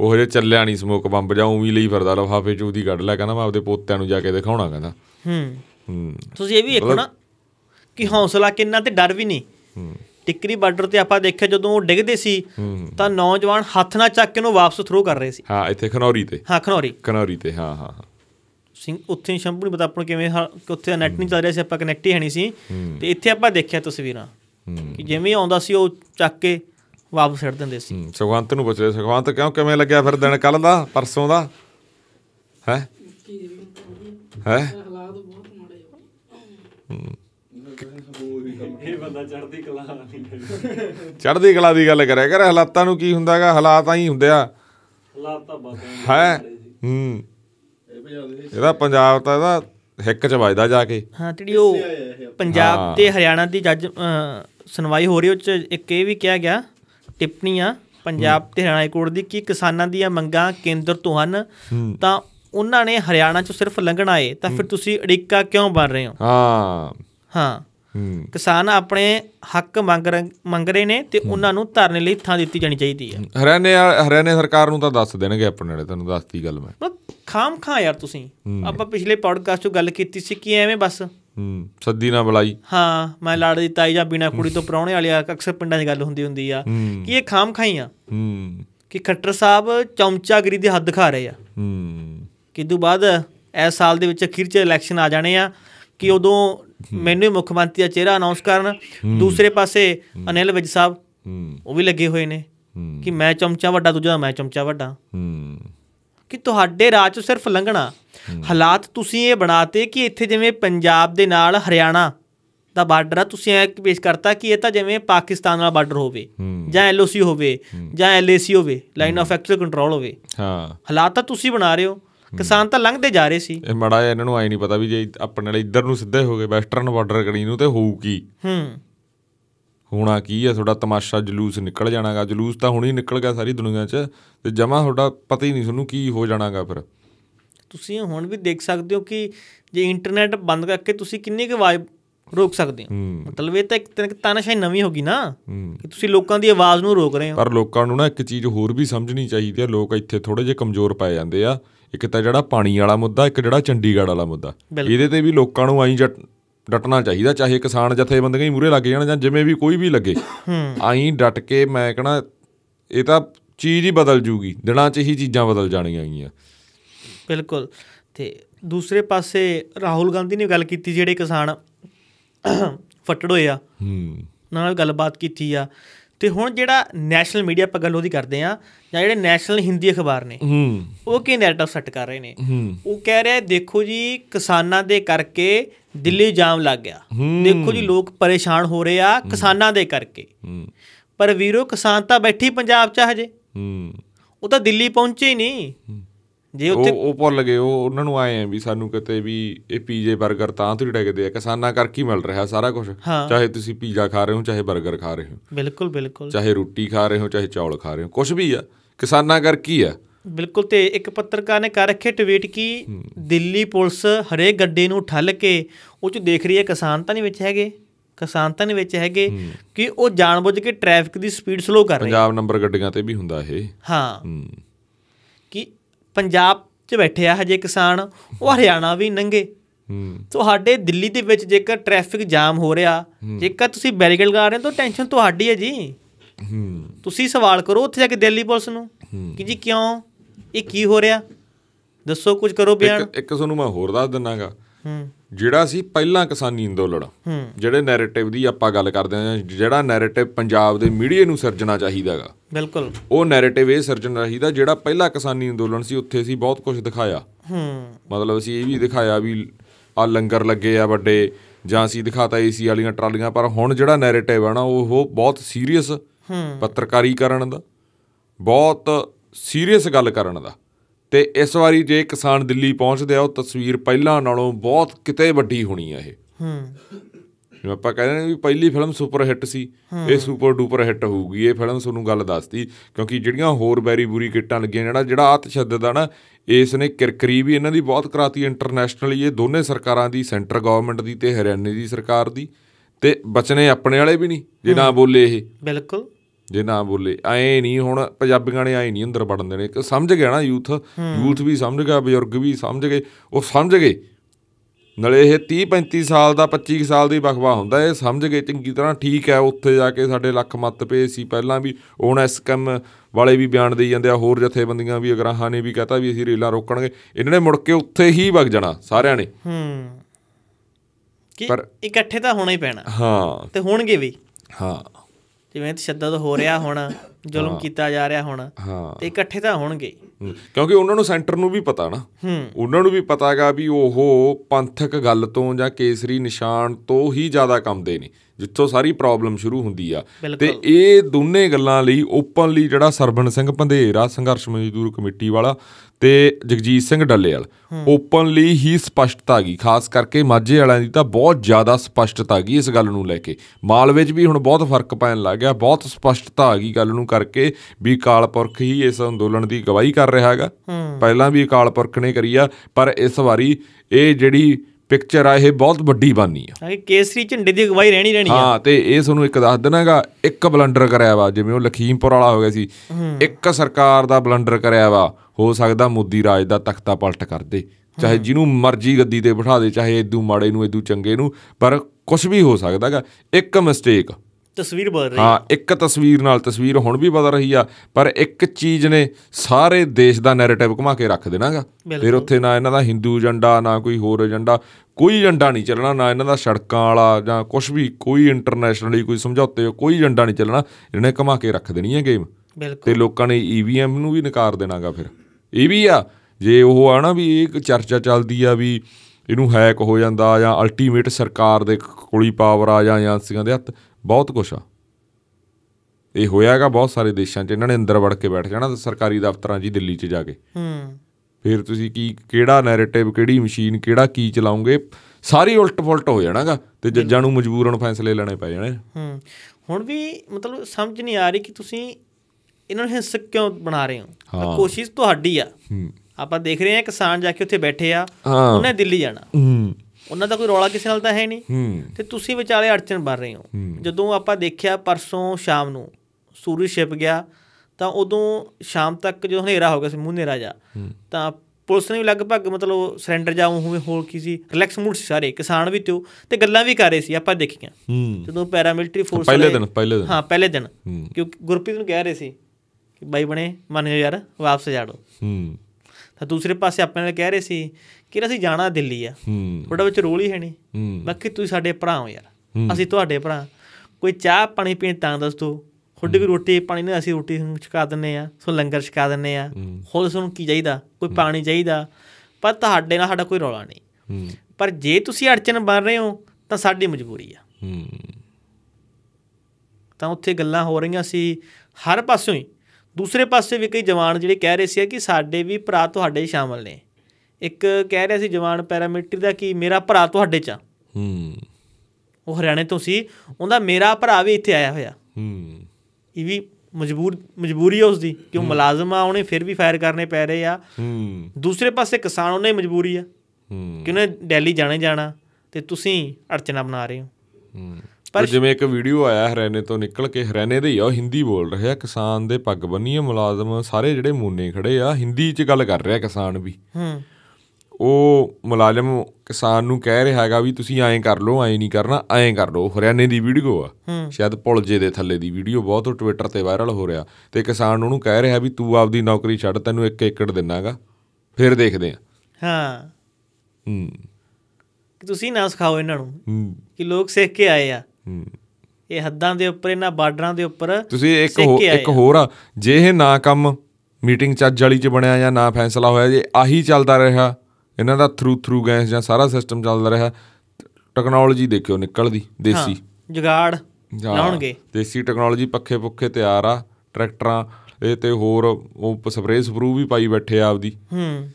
ਉਹ ਹਜੇ ਚੱਲਿਆ ਨਹੀਂ ਸਮੋਕ ਬੰਬ ਜਾਂ ਉਵੇਂ ਲਈ ਫਿਰਦਾ ਲਫਾਫੇ ਚ ਉਹਦੀ ਕੱਢ ਲੈ ਕਹਿੰਦਾ ਮੈਂ ਆਪਦੇ ਪੋਤਿਆਂ ਨੂੰ ਜਾ ਕੇ ਦਿਖਾਉਣਾ ਕਹਿੰਦਾ ਹੂੰ ਹੂੰ ਤੁਸੀਂ ਇਹ ਵੀ ਇੱਕ ਨਾ ਕਿ ਹੌਸਲਾ ਕਿੰਨਾ ਤੇ ਡਰ ਵੀ ਨਹੀਂ ਟਿੱਕਰੀ ਬਾਰਡਰ ਤੇ ਆਪਾਂ ਦੇਖਿਆ ਜਦੋਂ ਉਹ ਡਿੱਗਦੇ ਸੀ ਤਾਂ ਨੌਜਵਾਨ ਹੱਥ ਨਾਲ ਚੱਕ ਕੇ ਉਹਨੂੰ ਵਾਪਸ ਥਰੋ ਕਰ ਰਹੇ ਸੀ ਹਾਂ ਇੱਥੇ ਖਨੌਰੀ ਤੇ ਹਾਂ ਖਨੌਰੀ ਖਨੌਰੀ ਤੇ ਹਾਂ ਹਾਂ ਸਿੰਘ ਉੱਥੇ ਸ਼ੰਭੂ ਨਹੀਂ ਪਤਾ ਆਪਣਾ ਕਿਵੇਂ ਕਿ ਉੱਥੇ ਨੈਟ ਨਹੀਂ ਚੱਲ ਰਿਹਾ ਸੀ ਆਪਾਂ ਕਨੈਕਟ ਹੀ ਹੈ ਨਹੀਂ ਸੀ ਤੇ ਇੱਥੇ ਆਪਾਂ ਦੇਖਿਆ ਤਸਵੀਰਾਂ ਕਿ ਜਿਵੇਂ ਆਉਂਦਾ ਸੀ ਉਹ ਚੱਕ ਕੇ ਵਾਪਸ ਛੱਡ ਦਿੰਦੇ ਸੀ ਸੁਖਵੰਤ ਨੂੰ ਪੁੱਛ ਲਿਆ ਸੁਖਵੰਤ ਕਿਉਂ ਕਿਵੇਂ ਲੱਗਿਆ ਫਿਰ ਦਿਨ ਕੱਲ ਦਾ ਪਰਸੋਂ ਦਾ ਹੈ ਹੈ ਹਾਲਾਤ ਬਹੁਤ ਮਾੜੇ ਹੋ ਇਹ ਬੰਦਾ ਚੜ੍ਹਦੀ ਕਲਾ ਨਹੀਂ ਚੜਦੀ ਕਲਾ ਦੀ ਗੱਲ ਕਰਿਆ ਕਰ ਹਾਲਾਤਾਂ ਨੂੰ ਕੀ ਹੁੰਦਾਗਾ ਹਾਲਾਤਾਂ ਹੀ ਹੁੰਦੇ ਆ ਹਾਲਾਤ ਤਾਂ ਬਾਤਾਂ ਹੈ ਹੂੰ ਇਹਦਾ ਪੰਜਾਬ ਤਾਂ ਇਹਦਾ ਹਿੱਕ ਚ ਵੱਜਦਾ ਜਾ ਕੇ ਹਾਂ ਉਹ ਪੰਜਾਬ ਤੇ ਹਰਿਆਣਾ ਦੀ ਜੱਜ ਸੁਣਵਾਈ ਹੋ ਰਹੀ ਉਹ ਚ ਇੱਕ ਇਹ ਵੀ ਕਿਹਾ ਗਿਆ ਟਿੱਪਣੀ ਆ ਪੰਜਾਬ ਤੇ ਹਰਿਆਣਾ ਕੋਰਟ ਦੀ ਕਿ ਕਿਸਾਨਾਂ ਦੀਆਂ ਮੰਗਾਂ ਕੇਂਦਰ ਤੋਂ ਹਨ ਤਾਂ ਉਹਨਾਂ ਨੇ ਹਰਿਆਣਾ ਚੋਂ ਸਿਰਫ ਲੰਘਣਾ ਏ ਤਾਂ ਫਿਰ ਤੁਸੀਂ ਅੜਿੱਕਾ ਕਿਉਂ ਬਣ ਰਹੇ ਹੋ ਹਾਂ ਹਾਂ ਕਿਸਾਨ ਆਪਣੇ ਹੱਕ ਮੰਗ ਰਹੇ ਨੇ ਤੇ ਉਹਨਾਂ ਨੂੰ ਧਰਨੇ ਲਈ ਥਾਂ ਦਿੱਤੀ ਜਾਣੀ ਚਾਹੀਦੀ ਹੈ ਹਰਿਆਣੇ ਹਰਿਆਣੇ ਸਰਕਾਰ ਨੂੰ ਤਾਂ ਦੱਸ ਦੇਣਗੇ ਆਪਣੇ ਵਾਲੇ ਤੁਹਾਨੂੰ ਦੱਸਤੀ ਗੱਲ ਮੈਂ ਖਾਮ ਖਾਂ ਯਾਰ ਤੁਸੀਂ ਆਪਾਂ ਪਿਛਲੇ ਪੌਡਕਾਸਟ 'ਚ ਗੱਲ ਕੀਤੀ ਸੀ ਕਿ ਐਵੇਂ ਬਸ ਹੂੰ ਸੱਦੀ ਨਾ ਬੁਲਾਈ ਹਾਂ ਮੈਂ ਲੜ ਦੀ ਤਾਈ ਜਾਂ ਬਿਨਾ ਕੁੜੀ ਤੋਂ ਪਰੌਣੇ ਵਾਲੀ ਅਕਸਰ ਪਿੰਡਾਂ 'ਚ ਗੱਲ ਹੁੰਦੀ ਹੁੰਦੀ ਆ ਕਿ ਇਹ ਖਾਮ ਖਾਈ ਆ ਹੂੰ ਕਿ ਖੱਟਰ ਸਾਹਿਬ ਚਮਚਾਗਰੀ ਦੀ ਹੱਦ ਖਾ ਰਹੇ ਆ ਹੂੰ ਕਿਦੋਂ ਬਾਅਦ ਇਸ ਸਾਲ ਦੇ ਵਿੱਚ ਅਖੀਰ 'ਚ ਇਲੈਕਸ਼ਨ ਆ ਜਾਣੇ ਆ ਕਿ ਉਦੋਂ ਮੈਨੂੰ ਮੁੱਖ ਮੰਤਰੀ ਦਾ ਚਿਹਰਾ ਅਨਾਉਂਸ ਕਰਨ ਦੂਸਰੇ ਪਾਸੇ ਅਨਿਲ ਵਿਜ ਸਾਹਿਬ ਉਹ ਵੀ ਲੱਗੇ ਹੋਏ ਨੇ ਕਿ ਮੈਂ ਚਮਚਾ ਵੱਡਾ ਦੂਜਾ ਮੈਂ ਚਮਚਾ ਵੱਡਾ ਕਿ ਤੁਹਾਡੇ ਰਾਜ ਚ ਸਿਰਫ ਲੰਘਣਾ ਹਾਲਾਤ ਤੁਸੀਂ ਇਹ ਬਣਾਤੇ ਕਿ ਇੱਥੇ ਜਿਵੇਂ ਪੰਜਾਬ ਦੇ ਨਾਲ ਹਰਿਆਣਾ ਦਾ ਬਾਰਡਰ ਆ ਤੁਸੀਂ ਐ ਪੇਸ਼ ਕਰਤਾ ਕਿ ਇਹ ਤਾਂ ਜਿਵੇਂ ਪਾਕਿਸਤਾਨ ਨਾਲ ਬਾਰਡਰ ਹੋਵੇ ਜਾਂ ਐਲਓਸੀ ਹੋਵੇ ਜਾਂ ਐਲਏਸੀ ਹੋਵੇ ਲਾਈਨ ਆਫ ਐਕਚੁਅਲ ਕੰਟਰੋਲ ਹੋਵੇ ਹਾਂ ਹਾਲਾਤ ਤਾਂ ਤੁਸੀਂ ਬਣਾ ਰਹੇ ਹੋ ਕਿਸਾਨ ਤਾਂ ਲੰਘਦੇ ਜਾ ਰਹੇ ਸੀ ਇਹ ਮੜਾ ਇਹਨਾਂ ਨੂੰ ਆਈ ਨਹੀਂ ਪਤਾ ਵੀ ਜੇ ਆਪਣੇ ਲਈ ਇੱਧਰ ਨੂੰ ਸਿੱਧੇ ਹੋ ਗਏ ਵੈਸਟਰਨ ਬਾਰਡਰ ਕਰੀ ਨੂੰ ਤੇ ਹੋਊ ਕੀ ਹੂੰ ਹੋਣਾ ਕੀ ਆ ਤੁਹਾਡਾ ਤਮਾਸ਼ਾ ਜਲੂਸ ਨਿਕਲ ਜਾਣਾਗਾ ਜਲੂਸ ਤਾਂ ਹੁਣ ਹੀ ਨਿਕਲ ਗਿਆ ਸਾਰੀ ਦੁਨੀਆ 'ਚ ਤੇ ਜਮਾ ਤੁਹਾਡਾ ਪਤਾ ਹੀ ਨਹੀਂ ਤੁਹਾਨੂੰ ਕੀ ਹੋ ਜਾਣਾਗਾ ਫਿਰ ਤੁਸੀਂ ਹੁਣ ਵੀ ਦੇਖ ਸਕਦੇ ਹੋ ਕਿ ਜੇ ਇੰਟਰਨੈਟ ਬੰਦ ਕਰਕੇ ਤੁਸੀਂ ਕਿੰਨੀ ਕੁ ਆਵਾਜ਼ ਰੋਕ ਸਕਦੇ ਹੋ ਮਤਲਬ ਇਹ ਤਾਂ ਇੱਕ ਤਰ੍ਹਾਂ ਦੀ ਤਾਨਾਸ਼ਾਹੀ ਨਵੀਂ ਹੋ ਗਈ ਨਾ ਕਿ ਤੁਸੀਂ ਲੋਕਾਂ ਦੀ ਆਵਾਜ਼ ਨੂੰ ਰੋਕ ਰਹੇ ਹੋ ਪਰ ਲੋਕਾਂ ਨੂੰ ਨਾ ਇੱਕ ਚੀਜ਼ ਹੋਰ ਵੀ ਸਮਝਣੀ ਚਾਹੀਦੀ ਹੈ ਲੋਕ ਇੱਥੇ ਥੋੜੇ ਜਿਹਾ ਕਮਜ਼ੋਰ ਪਏ ਜਾਂਦੇ ਆ ਇੱਕ ਤਾਂ ਜਿਹੜਾ ਪਾਣੀ ਵਾਲਾ ਮੁੱਦਾ ਇੱਕ ਜਿਹੜਾ ਚੰਡੀਗੜ੍ਹ ਵਾਲਾ ਮੁੱਦਾ ਇਹਦੇ ਤੇ ਵੀ ਲੋਕਾਂ ਨੂੰ ਆਈ ਡਟਣਾ ਚਾਹੀਦਾ ਚਾਹੇ ਕਿਸਾਨ ਜਥੇਬੰਦੀਆਂ ਹੀ ਮੂਰੇ ਲੱਗ ਜਾਣ ਜਾਂ ਜਿਵੇਂ ਵੀ ਕੋਈ ਵੀ ਲੱਗੇ ਆਈ ਡਟ ਕੇ ਮੈਂ ਕਹਣਾ ਇਹ ਤਾਂ ਚੀਜ਼ ਹੀ ਬਦਲ ਜੂਗੀ ਦਿਨਾਂ 'ਚ ਹੀ ਚੀਜ਼ਾਂ ਬਦਲ ਜਾਣੀਆਂ ਆਈਆਂ ਬਿਲਕੁਲ ਤੇ ਦੂਸਰੇ ਪਾਸੇ ਰਾਹੁਲ ਗਾਂਧੀ ਨੇ ਗੱਲ ਕੀਤੀ ਜਿਹੜੇ ਕਿਸਾਨ ਫੱਟੜ ਹੋਏ ਆ ਹੂੰ ਨਾਲ ਗੱਲਬਾਤ ਕੀਤੀ ਆ ਤੇ ਹੁਣ ਜਿਹੜਾ ਨੈਸ਼ਨਲ ਮੀਡੀਆ ਆਪਾਂ ਗੱਲ ਉਹਦੀ ਕਰਦੇ ਆ ਜਾਂ ਜਿਹੜੇ ਨੈਸ਼ਨਲ ਹਿੰਦੀ ਅਖਬਾਰ ਨੇ ਉਹ ਕੀ ਨੈਰੇਟਿਵ ਸੈੱਟ ਕਰ ਰਹੇ ਨੇ ਉਹ ਕਹਿ ਰਿਹਾ ਦੇਖੋ ਜੀ ਕਿਸਾਨਾਂ ਦੇ ਕਰਕੇ ਦਿੱਲੀ ਜਾਮ ਲੱਗ ਗਿਆ ਦੇਖੋ ਜੀ ਲੋਕ ਪਰੇਸ਼ਾਨ ਹੋ ਰਹੇ ਆ ਕਿਸਾਨਾਂ ਦੇ ਕਰਕੇ ਪਰ ਵੀਰੋ ਕਿਸਾਨ ਤਾਂ ਬੈਠੀ ਪੰਜਾਬ 'ਚ ਹਜੇ ਉਹ ਤਾਂ ਦਿੱਲੀ ਪਹੁੰਚੇ ਹੀ ਨਹੀਂ ਜੇ ਉੱਥੇ ਉਹ ਭੁੱਲ ਗਏ ਉਹ ਉਹਨਾਂ ਨੂੰ ਆਏ ਆ ਵੀ ਸਾਨੂੰ ਕਿਤੇ ਵੀ ਇਹ ਪੀਜ਼ੇ 버ਗਰ ਤਾਂ ਤੁਸੀਂ ਡੈਗਦੇ ਆ ਕਿਸਾਨਾਂ ਕਰਕੇ ਮਿਲ ਰਿਹਾ ਸਾਰਾ ਕੁਝ ਚਾਹੇ ਤੁਸੀਂ ਪੀਜ਼ਾ ਖਾ ਰਹੇ ਹੋ ਚਾਹੇ 버ਗਰ ਖਾ ਰਹੇ ਹੋ ਬਿਲਕੁਲ ਬਿਲਕੁਲ ਚਾਹੇ ਰੋਟੀ ਖਾ ਰਹੇ ਹੋ ਚਾਹੇ ਚੌਲ ਖਾ ਰਹੇ ਹੋ ਕੁਝ ਵੀ ਆ ਕਿਸਾਨਾਂ ਕਰਕੇ ਹੀ ਆ ਬਿਲਕੁਲ ਤੇ ਇੱਕ ਪੱਤਰਕਾਰ ਨੇ ਕਰ ਰੱਖੇ ਟਵੀਟ ਕੀ ਦਿੱਲੀ ਪੁਲਿਸ ਹਰੇ ਗੱਡੇ ਨੂੰ ਠੱਲ ਕੇ ਉਹ ਚ ਦੇਖ ਰਹੀ ਹੈ ਕਿਸਾਨ ਤਾਂ ਨਹੀਂ ਵਿੱਚ ਹੈਗੇ ਕਿਸਾਨ ਤਾਂ ਨਹੀਂ ਵਿੱਚ ਹੈਗੇ ਕਿ ਉਹ ਜਾਣਬੁੱਝ ਕੇ ਟ੍ਰੈਫਿਕ ਦੀ ਸਪੀਡ ਸਲੋ ਕਰ ਰਹੇ ਪੰਜਾਬ ਨੰਬਰ ਗੱਡੀਆਂ ਤੇ ਵੀ ਹੁੰਦਾ ਇਹ ਹਾਂ ਪੰਜਾਬ 'ਚ ਬੈਠੇ ਆ ਹਜੇ ਕਿਸਾਨ ਉਹ ਹਰਿਆਣਾ ਵੀ ਨੰਗੇ ਹੂੰ ਤੁਹਾਡੇ ਦਿੱਲੀ ਦੇ ਵਿੱਚ ਜੇਕਰ ਟ੍ਰੈਫਿਕ ਜਾਮ ਹੋ ਰਿਹਾ ਜੇਕਰ ਤੁਸੀਂ ਬੈਰੀਕੇਡ ਲਗਾ ਰਹੇ ਹੋ ਤਾਂ ਟੈਨਸ਼ਨ ਤੁਹਾਡੀ ਹੈ ਜੀ ਹੂੰ ਤੁਸੀਂ ਸਵਾਲ ਕਰੋ ਉੱਥੇ ਜਾ ਕੇ ਦਿੱਲੀ ਪੁਲਿਸ ਨੂੰ ਕਿ ਜੀ ਕਿਉਂ ਇਹ ਕੀ ਹੋ ਰਿਹਾ ਦੱਸੋ ਕੁਝ ਕਰੋ ਬਿਆਨ ਇੱਕ ਤੁਹਾਨੂੰ ਮੈਂ ਹੋਰ ਦੱਸ ਦਿੰਨਾਗਾ ਜਿਹੜਾ ਸੀ ਪਹਿਲਾਂ ਕਿਸਾਨੀ ਅੰਦੋਲਨ ਜਿਹੜੇ ਨੈਰੇਟਿਵ ਦੀ ਆਪਾਂ ਗੱਲ ਕਰਦੇ ਆ ਜਿਹੜਾ ਨੈਰੇਟਿਵ ਪੰਜਾਬ ਦੇ ਮੀਡੀਆ ਨੂੰ ਸਿਰਜਣਾ ਚਾਹੀਦਾਗਾ ਬਿਲਕੁਲ ਉਹ ਨੈਰੇਟਿਵ ਇਹ ਸਿਰਜਣਾ ਚਾਹੀਦਾ ਜਿਹੜਾ ਪਹਿਲਾਂ ਕਿਸਾਨੀ ਅੰਦੋਲਨ ਸੀ ਉੱਥੇ ਸੀ ਬਹੁਤ ਕੁਝ ਦਿਖਾਇਆ ਹੂੰ ਮਤਲਬ ਅਸੀਂ ਇਹ ਵੀ ਦਿਖਾਇਆ ਵੀ ਆ ਲੰਗਰ ਲੱਗੇ ਆ ਵੱਡੇ ਜਾਂ ਅਸੀਂ ਦਿਖਾਤਾ ਏਸੀ ਵਾਲੀਆਂ ਟਰਾਲੀਆਂ ਪਰ ਹੁਣ ਜਿਹੜਾ ਨੈਰੇਟਿਵ ਆ ਨਾ ਉਹ ਬਹੁਤ ਸੀਰੀਅਸ ਪੱਤਰਕਾਰੀ ਕਰਨ ਦਾ ਬਹੁਤ ਸੀਰੀਅਸ ਗੱਲ ਕਰਨ ਦਾ ਤੇ ਇਸ ਵਾਰੀ ਜੇ ਕਿਸਾਨ ਦਿੱਲੀ ਪਹੁੰਚਦੇ ਆ ਉਹ ਤਸਵੀਰ ਪਹਿਲਾਂ ਨਾਲੋਂ ਬਹੁਤ ਕਿਤੇ ਵੱਡੀ ਹੋਣੀ ਆ ਇਹ ਹੂੰ ਜਿਵੇਂ ਆਪਾਂ ਕਹਿੰਦੇ ਨੇ ਵੀ ਪਹਿਲੀ ਫਿਲਮ ਸੁਪਰ ਹਿੱਟ ਸੀ ਇਹ ਸੁਪਰ ਡੂਪਰ ਹਿੱਟ ਹੋਊਗੀ ਇਹ ਫਿਲਮ ਤੁਹਾਨੂੰ ਗੱਲ ਦੱਸਦੀ ਕਿਉਂਕਿ ਜਿਹੜੀਆਂ ਹੋਰ ਬੈਰੀ ਬੁਰੀ ਕਿੱਟਾਂ ਲੱਗੀਆਂ ਜਿਹੜਾ ਜਿਹੜਾ ਆ ਤਸ਼ੱਦਦ ਨਾ ਇਸ ਨੇ ਕਿਰਕਰੀ ਵੀ ਇਹਨਾਂ ਦੀ ਬਹੁਤ ਕਰਾਤੀ ਇੰਟਰਨੈਸ਼ਨਲੀ ਇਹ ਦੋਨੇ ਸਰਕਾਰਾਂ ਦੀ ਸੈਂਟਰ ਗਵਰਨਮੈਂਟ ਦੀ ਤੇ ਹਰਿਆਣੇ ਦੀ ਸਰਕਾਰ ਦੀ ਤੇ ਬਚਨੇ ਆਪਣੇ ਵਾਲੇ ਵੀ ਨਹੀਂ ਜੇ ਨਾ ਬੋਲੇ ਇਹ ਬਿਲਕੁਲ ਜੇ ਨਾ ਬੋਲੇ ਐ ਨਹੀਂ ਹੁਣ ਪੰਜਾਬੀਆਂ ਨੇ ਐ ਨਹੀਂ ਅੰਦਰ ਵੜਨ ਦੇਣੇ ਕਿ ਸਮਝ ਗਿਆ ਨਾ ਯੂਥ ਯੂਥ ਵੀ ਸਮਝ ਗਿਆ ਬਜ਼ੁਰਗ ਵੀ ਸਮਝ ਗਏ ਉਹ ਸਮਝ ਗਏ ਨਲੇ ਇਹ 30 35 ਸਾਲ ਦਾ 25 ਸਾਲ ਦੀ ਬਖਵਾ ਹੁੰਦਾ ਇਹ ਸਮਝ ਗਏ ਚੰਗੀ ਤਰ੍ਹਾਂ ਠੀਕ ਹੈ ਉੱਥੇ ਜਾ ਕੇ ਸਾਡੇ ਲੱਖ ਮੱਤ ਪਏ ਸੀ ਪਹਿਲਾਂ ਵੀ ਹੁਣ ਕੰਮ ਵਾਲੇ ਵੀ ਬਿਆਨ ਦੇਈ ਜਾਂਦੇ ਆ ਹੋਰ ਜਥੇਬੰਦੀਆਂ ਵੀ ਅਗਰਾਹਾਂ ਨੇ ਵੀ ਕਹਤਾ ਵੀ ਅਸੀਂ ਰੇਲਾਂ ਰੋਕਣਗੇ ਇਹਨਾਂ ਨੇ ਮੁੜ ਕੇ ਉੱਥੇ ਹੀ ਵਗ ਜਾਣਾ ਸਾਰਿਆਂ ਨੇ ਹੂੰ ਕਿ ਇਕੱਠੇ ਤਾਂ ਹੋਣਾ ਹੀ ਪੈਣਾ ਹਾਂ ਤੇ ਹੋਣਗੇ ਵੀ ਹਾਂ ਜਿਵੇਂ ਤਸ਼ੱਦਦ ਹੋ ਰਿਹਾ ਹੁਣ ਜ਼ੁਲਮ ਕੀਤਾ ਜਾ ਰਿਹਾ ਹੁਣ ਤੇ ਇਕੱਠੇ ਤਾਂ ਹੋਣਗੇ ਕਿਉਂਕਿ ਉਹਨਾਂ ਨੂੰ ਸੈਂਟਰ ਨੂੰ ਵੀ ਪਤਾ ਨਾ ਉਹਨਾਂ ਨੂੰ ਵੀ ਪਤਾਗਾ ਵੀ ਉਹ ਪੰਥਕ ਗੱਲ ਤੋਂ ਜਾਂ ਕੇਸਰੀ ਨਿਸ਼ਾਨ ਤੋਂ ਹੀ ਜ਼ਿਆਦਾ ਕੰਮਦੇ ਨੇ ਜਿੱਥੋਂ ਸਾਰੀ ਪ੍ਰੋਬਲਮ ਸ਼ੁਰੂ ਹੁੰਦੀ ਆ ਤੇ ਇਹ ਦੋਨੇ ਗੱਲਾਂ ਲਈ ਓਪਨਲੀ ਜਿਹੜਾ ਸਰਬਨ ਸਿੰਘ ਭੰਦੇਰਾ ਸੰਘਰਸ਼ ਮਜ਼ਦੂਰ ਕਮੇਟੀ ਵਾਲਾ ਤੇ ਜਗਜੀਤ ਸਿੰਘ ਡੱਲੇਵਾਲ ਓਪਨਲੀ ਹੀ ਸਪਸ਼ਟਤਾ ਗਈ ਖਾਸ ਕਰਕੇ ਮਾਝੇ ਵਾਲਿਆਂ ਦੀ ਤਾਂ ਬਹੁਤ ਜ਼ਿਆਦਾ ਸਪਸ਼ਟਤਾ ਗਈ ਇਸ ਗੱਲ ਨੂੰ ਲੈ ਕੇ ਮਾਲਵੇਜ ਵੀ ਹੁਣ ਬਹੁਤ ਫਰਕ ਪੈਣ ਲੱਗ ਗਿਆ ਬਹੁਤ ਸਪਸ਼ਟਤਾ ਆ ਗਈ ਗੱਲ ਨੂੰ ਕਰਕੇ ਵੀ ਕਾਲਪੁਰਖ ਹੀ ਇਸ ਅੰਦੋਲਨ ਦੀ ਗਵਾਹੀ ਕਰ ਰਿਹਾ ਹੈਗਾ ਪਹਿਲਾਂ ਵੀ ਕਾਲਪੁਰਖ ਨੇ ਕਰੀ ਆ ਪਰ ਇਸ ਵਾਰੀ ਇਹ ਜਿਹੜੀ ਪਿਕਚਰ ਆ ਇਹ ਬਹੁਤ ਵੱਡੀ ਬਾਨੀ ਆ ਕਿ ਕੇਸਰੀ ਝੰਡੇ ਦੀ ਅਗਵਾਈ ਰਹਿਣੀ ਰਹਿਣੀ ਆ ਹਾਂ ਤੇ ਇਹ ਤੁਹਾਨੂੰ ਇੱਕ ਦੱਸ ਦੇਣਾਗਾ ਇੱਕ ਬਲੰਡਰ ਕਰਿਆ ਵਾ ਜਿਵੇਂ ਉਹ ਲਖੀਮਪੁਰ ਵਾਲਾ ਹੋ ਗਿਆ ਸੀ ਇੱਕ ਸਰਕਾਰ ਦਾ ਬਲੰਡਰ ਕਰਿਆ ਵਾ ਹੋ ਸਕਦਾ ਮੋਦੀ ਰਾਜ ਦਾ ਤਖਤਾ ਪਲਟ ਕਰ ਦੇ ਚਾਹੇ ਜਿਹਨੂੰ ਮਰਜ਼ੀ ਗੱਦੀ ਤੇ ਬਿਠਾ ਦੇ ਚਾਹੇ ਇਦੂ ਮਾੜੇ ਨੂੰ ਇਦੂ ਚੰਗੇ ਨੂੰ ਪਰ ਕੁਝ ਵੀ ਹੋ ਸਕਦਾਗਾ ਇੱਕ ਮਿਸਟੇਕ ਤਸਵੀਰ ਬਦਲ ਰਹੀ ਹੈ ਹਾਂ ਇੱਕ ਤਸਵੀਰ ਨਾਲ ਤਸਵੀਰ ਹੁਣ ਵੀ ਬਦਲ ਰਹੀ ਆ ਪਰ ਇੱਕ ਚੀਜ਼ ਨੇ ਸਾਰੇ ਦੇਸ਼ ਦਾ ਨੈਰੇਟਿਵ ਘੁਮਾ ਕੇ ਰੱਖ ਦੇਣਾਗਾ ਫਿਰ ਉੱਥੇ ਨਾ ਇਹਨਾਂ ਦਾ ਹਿੰਦੂ ਏਜੰਡਾ ਨਾ ਕੋਈ ਹੋਰ ਏਜੰਡਾ ਕੋਈ ਏਜੰਡਾ ਨਹੀਂ ਚੱਲਣਾ ਨਾ ਇਹਨਾਂ ਦਾ ਸੜਕਾਂ ਵਾਲਾ ਜਾਂ ਕੁਝ ਵੀ ਕੋਈ ਇੰਟਰਨੈਸ਼ਨਲੀ ਕੋਈ ਸਮਝੌਤੇ ਕੋਈ ਏਜੰਡਾ ਨਹੀਂ ਚੱਲਣਾ ਇਹਨੇ ਘੁਮਾ ਕੇ ਰੱਖ ਦੇਣੀ ਹੈ ਗੇਮ ਤੇ ਲੋਕਾਂ ਨੇ ਈਵੀਐਮ e ਨੂੰ ਵੀ ਨਕਾਰ ਦੇਣਾਗਾ ਫਿਰ ਇਹ ਵੀ ਆ ਜੇ ਉਹ ਆ ਨਾ ਵੀ ਇਹ ਚਰਚਾ ਚੱਲਦੀ ਆ ਵੀ ਇਹਨੂੰ ਹੈਕ ਹੋ ਜਾਂਦਾ ਜਾਂ ਅਲਟੀਮੇਟ ਸਰਕਾਰ ਦੇ ਕੋਲੀ ਪਾਵਰ ਆ ਜਾਂ ਏਜੰਸੀਆਂ ਦੇ ਹੱਥ ਬਹੁਤ ਕੁਝ ਆ ਇਹ ਹੋਇਆਗਾ ਬਹੁਤ ਸਾਰੇ ਦੇਸ਼ਾਂ 'ਚ ਇਹਨਾਂ ਨੇ ਅੰਦਰ ਵੜ ਕੇ ਬੈਠ ਜਾਣਾ ਸਰਕਾਰੀ ਦਫ਼ਤਰਾਂ 'ਚ ਦਿੱਲੀ 'ਚ ਜਾ ਕੇ ਹੂੰ ਫਿਰ ਤੁਸੀਂ ਕੀ ਕਿਹੜਾ ਨੈਰੇਟਿਵ ਕਿਹੜੀ ਮਸ਼ੀਨ ਕਿਹੜਾ ਕੀ ਚਲਾਉਂਗੇ ਸਾਰੀ ਉਲਟ ਫੁਲਟ ਹੋ ਜਾਣਾਗਾ ਤੇ ਜੱਜਾਂ ਨੂੰ ਮਜਬੂਰਨ ਫੈਸਲੇ ਲੈਣੇ ਪੈ ਜਾਣੇ ਹੂੰ ਹੁਣ ਵੀ ਮਤਲਬ ਸਮਝ ਨਹੀਂ ਆ ਰਹੀ ਕਿ ਤੁਸੀਂ ਇਹਨਾਂ ਨੂੰ ਹਿੰਸਕ ਕਿਉਂ ਬਣਾ ਰਹੇ ਹੋ ਕੋਸ਼ਿਸ਼ ਤੁਹਾਡੀ ਆ ਹੂੰ ਆਪਾਂ ਦੇਖ ਰਹੇ ਹਾਂ ਕਿਸਾਨ ਜਾ ਕੇ ਉੱਥੇ ਬੈਠੇ ਆ ਉਹਨੇ ਦਿੱਲੀ ਜਾਣਾ ਹੂੰ ਉਹਨਾਂ ਦਾ ਕੋਈ ਰੌਲਾ ਕਿਸੇ ਨਾਲ ਤਾਂ ਹੈ ਨਹੀਂ ਤੇ ਤੁਸੀਂ ਵਿਚਾਲੇ ਅੜਚਨ ਬਣ ਰਹੇ ਹੋ ਜਦੋਂ ਆਪਾਂ ਦੇਖਿਆ ਪਰਸੋਂ ਸ਼ਾਮ ਨੂੰ ਸੂਰਜ ਛਿਪ ਗਿਆ ਤਾਂ ਉਦੋਂ ਸ਼ਾਮ ਤੱਕ ਜਦੋਂ ਹਨੇਰਾ ਹੋ ਗਿਆ ਸੀ ਮੂੰਹ ਨੇਰਾ ਜਾ ਤਾਂ ਪੁਲਿਸ ਨੇ ਵੀ ਲਗਭਗ ਮਤਲਬ ਸਰੈਂਡਰ ਜਾਂ ਹੋਵੇ ਹੋਰ ਕੀ ਸੀ ਰਿਲੈਕਸ ਮੂਡ ਸੀ ਸਾਰੇ ਕਿਸਾਨ ਵੀ ਤੇ ਤੇ ਗੱਲਾਂ ਵੀ ਕਰ ਰਹੇ ਸੀ ਆਪਾਂ ਦੇਖੀਆਂ ਜਦੋਂ ਪੈਰਾਮਿਲਟਰੀ ਫੋਰਸ ਪਹਿਲੇ ਦਿਨ ਪਹਿਲੇ ਦਿਨ ਹਾਂ ਪਹਿਲੇ ਦਿਨ ਕਿਉਂਕਿ ਗੁਰਪ੍ਰੀਤ ਨੂੰ ਕਹਿ ਰਹੇ ਸੀ ਕਿ ਬਾਈ ਬਣੇ ਮੰਨ ਜਾ ਯਾਰ ਵਾਪਸ ਜਾੜੋ ਹੂੰ ਤਾਂ ਦੂਸਰੇ ਪਾਸੇ ਆਪਣੇ ਨਾਲ ਕਹਿ ਰਹੇ ਸੀ ਕਿ ਅਸੀਂ ਜਾਣਾ ਦਿੱਲੀ ਆ ਥੋੜਾ ਵਿੱਚ ਰੋਲ ਹੀ ਹੈ ਨਹੀਂ ਬਾਕੀ ਤੁਸੀਂ ਸਾਡੇ ਭਰਾ ਹੋ ਯਾਰ ਅਸੀਂ ਤੁਹਾਡੇ ਭਰਾ ਕੋਈ ਚਾਹ ਪਾਣੀ ਪੀਣ ਤਾਂ ਦੋਸਤੋ ਖੁੱਡੀ ਤੁਹਾਡੀ ਰੋਟੀ ਪਾਣੀ ਨਹੀਂ ਅਸੀਂ ਰੋਟੀ ਛਕਾ ਦਿੰਨੇ ਆ ਸੋ ਲੰਗਰ ਛਕਾ ਦਿੰਨੇ ਆ ਹੋਰ ਸਾਨੂੰ ਕੀ ਚਾਹੀਦਾ ਕੋਈ ਪਾਣੀ ਚਾਹੀਦਾ ਪਰ ਤੁਹਾਡੇ ਨਾਲ ਸਾਡਾ ਕੋਈ ਰੌਲਾ ਨਹੀਂ ਪਰ ਜੇ ਤੁਸੀਂ ਅੜਚਨ ਬਣ ਰਹੇ ਹੋ ਤਾਂ ਸਾਡੀ ਮਜਬੂਰੀ ਆ ਤਾਂ ਉੱਥੇ ਗੱਲਾਂ ਹੋ ਰਹੀਆਂ ਸੀ ਹਰ ਪਾਸੋਂ ਹੀ ਦੂਸਰੇ ਪਾਸੇ ਵੀ ਕਈ ਜਵਾਨ ਜਿਹੜੇ ਕਹਿ ਰਹੇ ਸੀ ਕਿ ਸਾਡੇ ਵੀ ਭਰਾ ਤੁਹਾਡੇ ਸ਼ਾਮਲ ਨੇ ਇੱਕ ਕਹਿ ਰਿਹਾ ਸੀ ਜਵਾਨ ਪੈਰਾਮਿਲਟਰੀ ਦਾ ਕਿ ਮੇਰਾ ਭਰਾ ਤੁਹਾਡੇ ਚ ਹੂੰ ਉਹ ਹਰਿਆਣੇ ਤੋਂ ਸੀ ਉਹਦਾ ਮੇਰਾ ਭਰਾ ਵੀ ਇੱਥੇ ਆਇਆ ਹੋਇਆ ਹੂੰ ਇਹ ਵੀ ਮਜਬੂਰ ਮਜਬੂਰੀ ਹੈ ਉਸ ਦੀ ਕਿ ਉਹ ਮੁਲਾਜ਼ਮ ਆ ਉਹਨੇ ਫਿਰ ਵੀ ਫਾਇਰ ਕਰਨੇ ਪੈ ਰਹੇ ਆ ਹੂੰ ਦੂਸਰੇ ਪਾਸੇ ਕਿਸਾਨ ਉਹਨੇ ਮਜਬੂਰੀ ਆ ਹੂੰ ਕਿ ਉਹਨੇ ਦਿੱਲੀ ਜਾਣੇ ਜਾਣਾ ਤੇ ਤੁਸੀਂ ਅਰਚਨਾ ਬਣਾ ਰਹੇ ਹੋ ਹੂੰ ਪਰ ਜਿਵੇਂ ਇੱਕ ਵੀਡੀਓ ਆਇਆ ਹਰਿਆਣੇ ਤੋਂ ਨਿਕਲ ਕੇ ਹਰਿਆਣੇ ਦੇ ਹੀ ਆ ਹਿੰਦੀ ਬੋਲ ਰਿਹਾ ਕਿਸਾਨ ਦੇ ਪੱਗ ਬੰਨੀਏ ਮੁਲਾਜ਼ਮ ਸਾਰੇ ਜਿਹੜੇ ਮੂਨੇ ਖੜੇ ਆ ਹਿੰਦੀ 'ਚ ਗੱਲ ਕਰ ਰਿਹਾ ਕਿਸਾਨ ਵੀ ਹੂੰ ਉਹ ਮੁਲਾਜ਼ਮ ਕਿਸਾਨ ਨੂੰ ਕਹਿ ਰਿਹਾ ਹੈਗਾ ਵੀ ਤੁਸੀਂ ਐਂ ਕਰ ਲਓ ਐਂ ਨਹੀਂ ਕਰਨਾ ਐਂ ਕਰ ਲਓ ਹਰਿਆਣੇ ਦੀ ਵੀਡੀਓ ਆ ਸ਼ਾਇਦ ਪੁਲਜੇ ਦੇ ਥੱਲੇ ਦੀ ਵੀਡੀਓ ਬਹੁਤ ਟਵਿੱਟਰ ਤੇ ਵਾਇਰਲ ਹੋ ਰਿਹਾ ਤੇ ਕਿਸਾਨ ਉਹਨੂੰ ਕਹਿ ਰਿਹਾ ਵੀ ਤੂੰ ਆਪਦੀ ਨੌਕਰੀ ਛੱਡ ਤੈਨੂੰ ਇੱਕ ਏਕੜ ਦਿਨਾਗਾ ਫਿਰ ਦੇਖਦੇ ਆ ਹਾਂ ਹੂੰ ਕਿ ਤੁਸੀਂ ਨਾ ਸਿਖਾਓ ਇਹਨਾਂ ਨੂੰ ਕਿ ਲੋਕ ਸਿੱਖ ਕੇ ਆਏ ਆ ਹੂੰ ਇਹ ਹੱਦਾਂ ਦੇ ਉੱਪਰ ਇਹਨਾਂ ਬਾਰਡਰਾਂ ਦੇ ਉੱਪਰ ਤੁਸੀਂ ਇੱਕ ਇੱਕ ਹੋਰ ਆ ਜੇ ਇਹ ਨਾ ਕੰਮ ਮੀਟਿੰਗ ਚੱਜ ਵਾਲੀ ਚ ਬਣਿਆ ਜਾਂ ਨਾ ਫੈਸਲਾ ਹੋਇਆ ਜੇ ਆਹੀ ਚੱਲਦਾ ਰਿਹਾ ਇਹਨਾਂ ਦਾ ਥਰੂ ਥਰੂ ਗੈਸ ਜਾਂ ਸਾਰਾ ਸਿਸਟਮ ਚੱਲਦਾ ਰਿਹਾ ਟੈਕਨੋਲੋਜੀ ਦੇਖਿਓ ਨਿਕਲਦੀ ਦੇਸੀ ਜਗਾੜ ਲਾਉਣਗੇ ਦੇਸੀ ਟੈਕਨੋਲੋਜੀ ਪੱਖੇ ਪੁੱਖੇ ਤਿਆਰ ਆ ਟਰੈਕਟਰਾਂ ਇਹ ਤੇ ਹੋਰ ਉਹ ਸਪਰੇਅ ਸਪਰੂ ਵੀ ਪਾਈ ਬੈਠੇ ਆ ਆਪਦੀ ਹੂੰ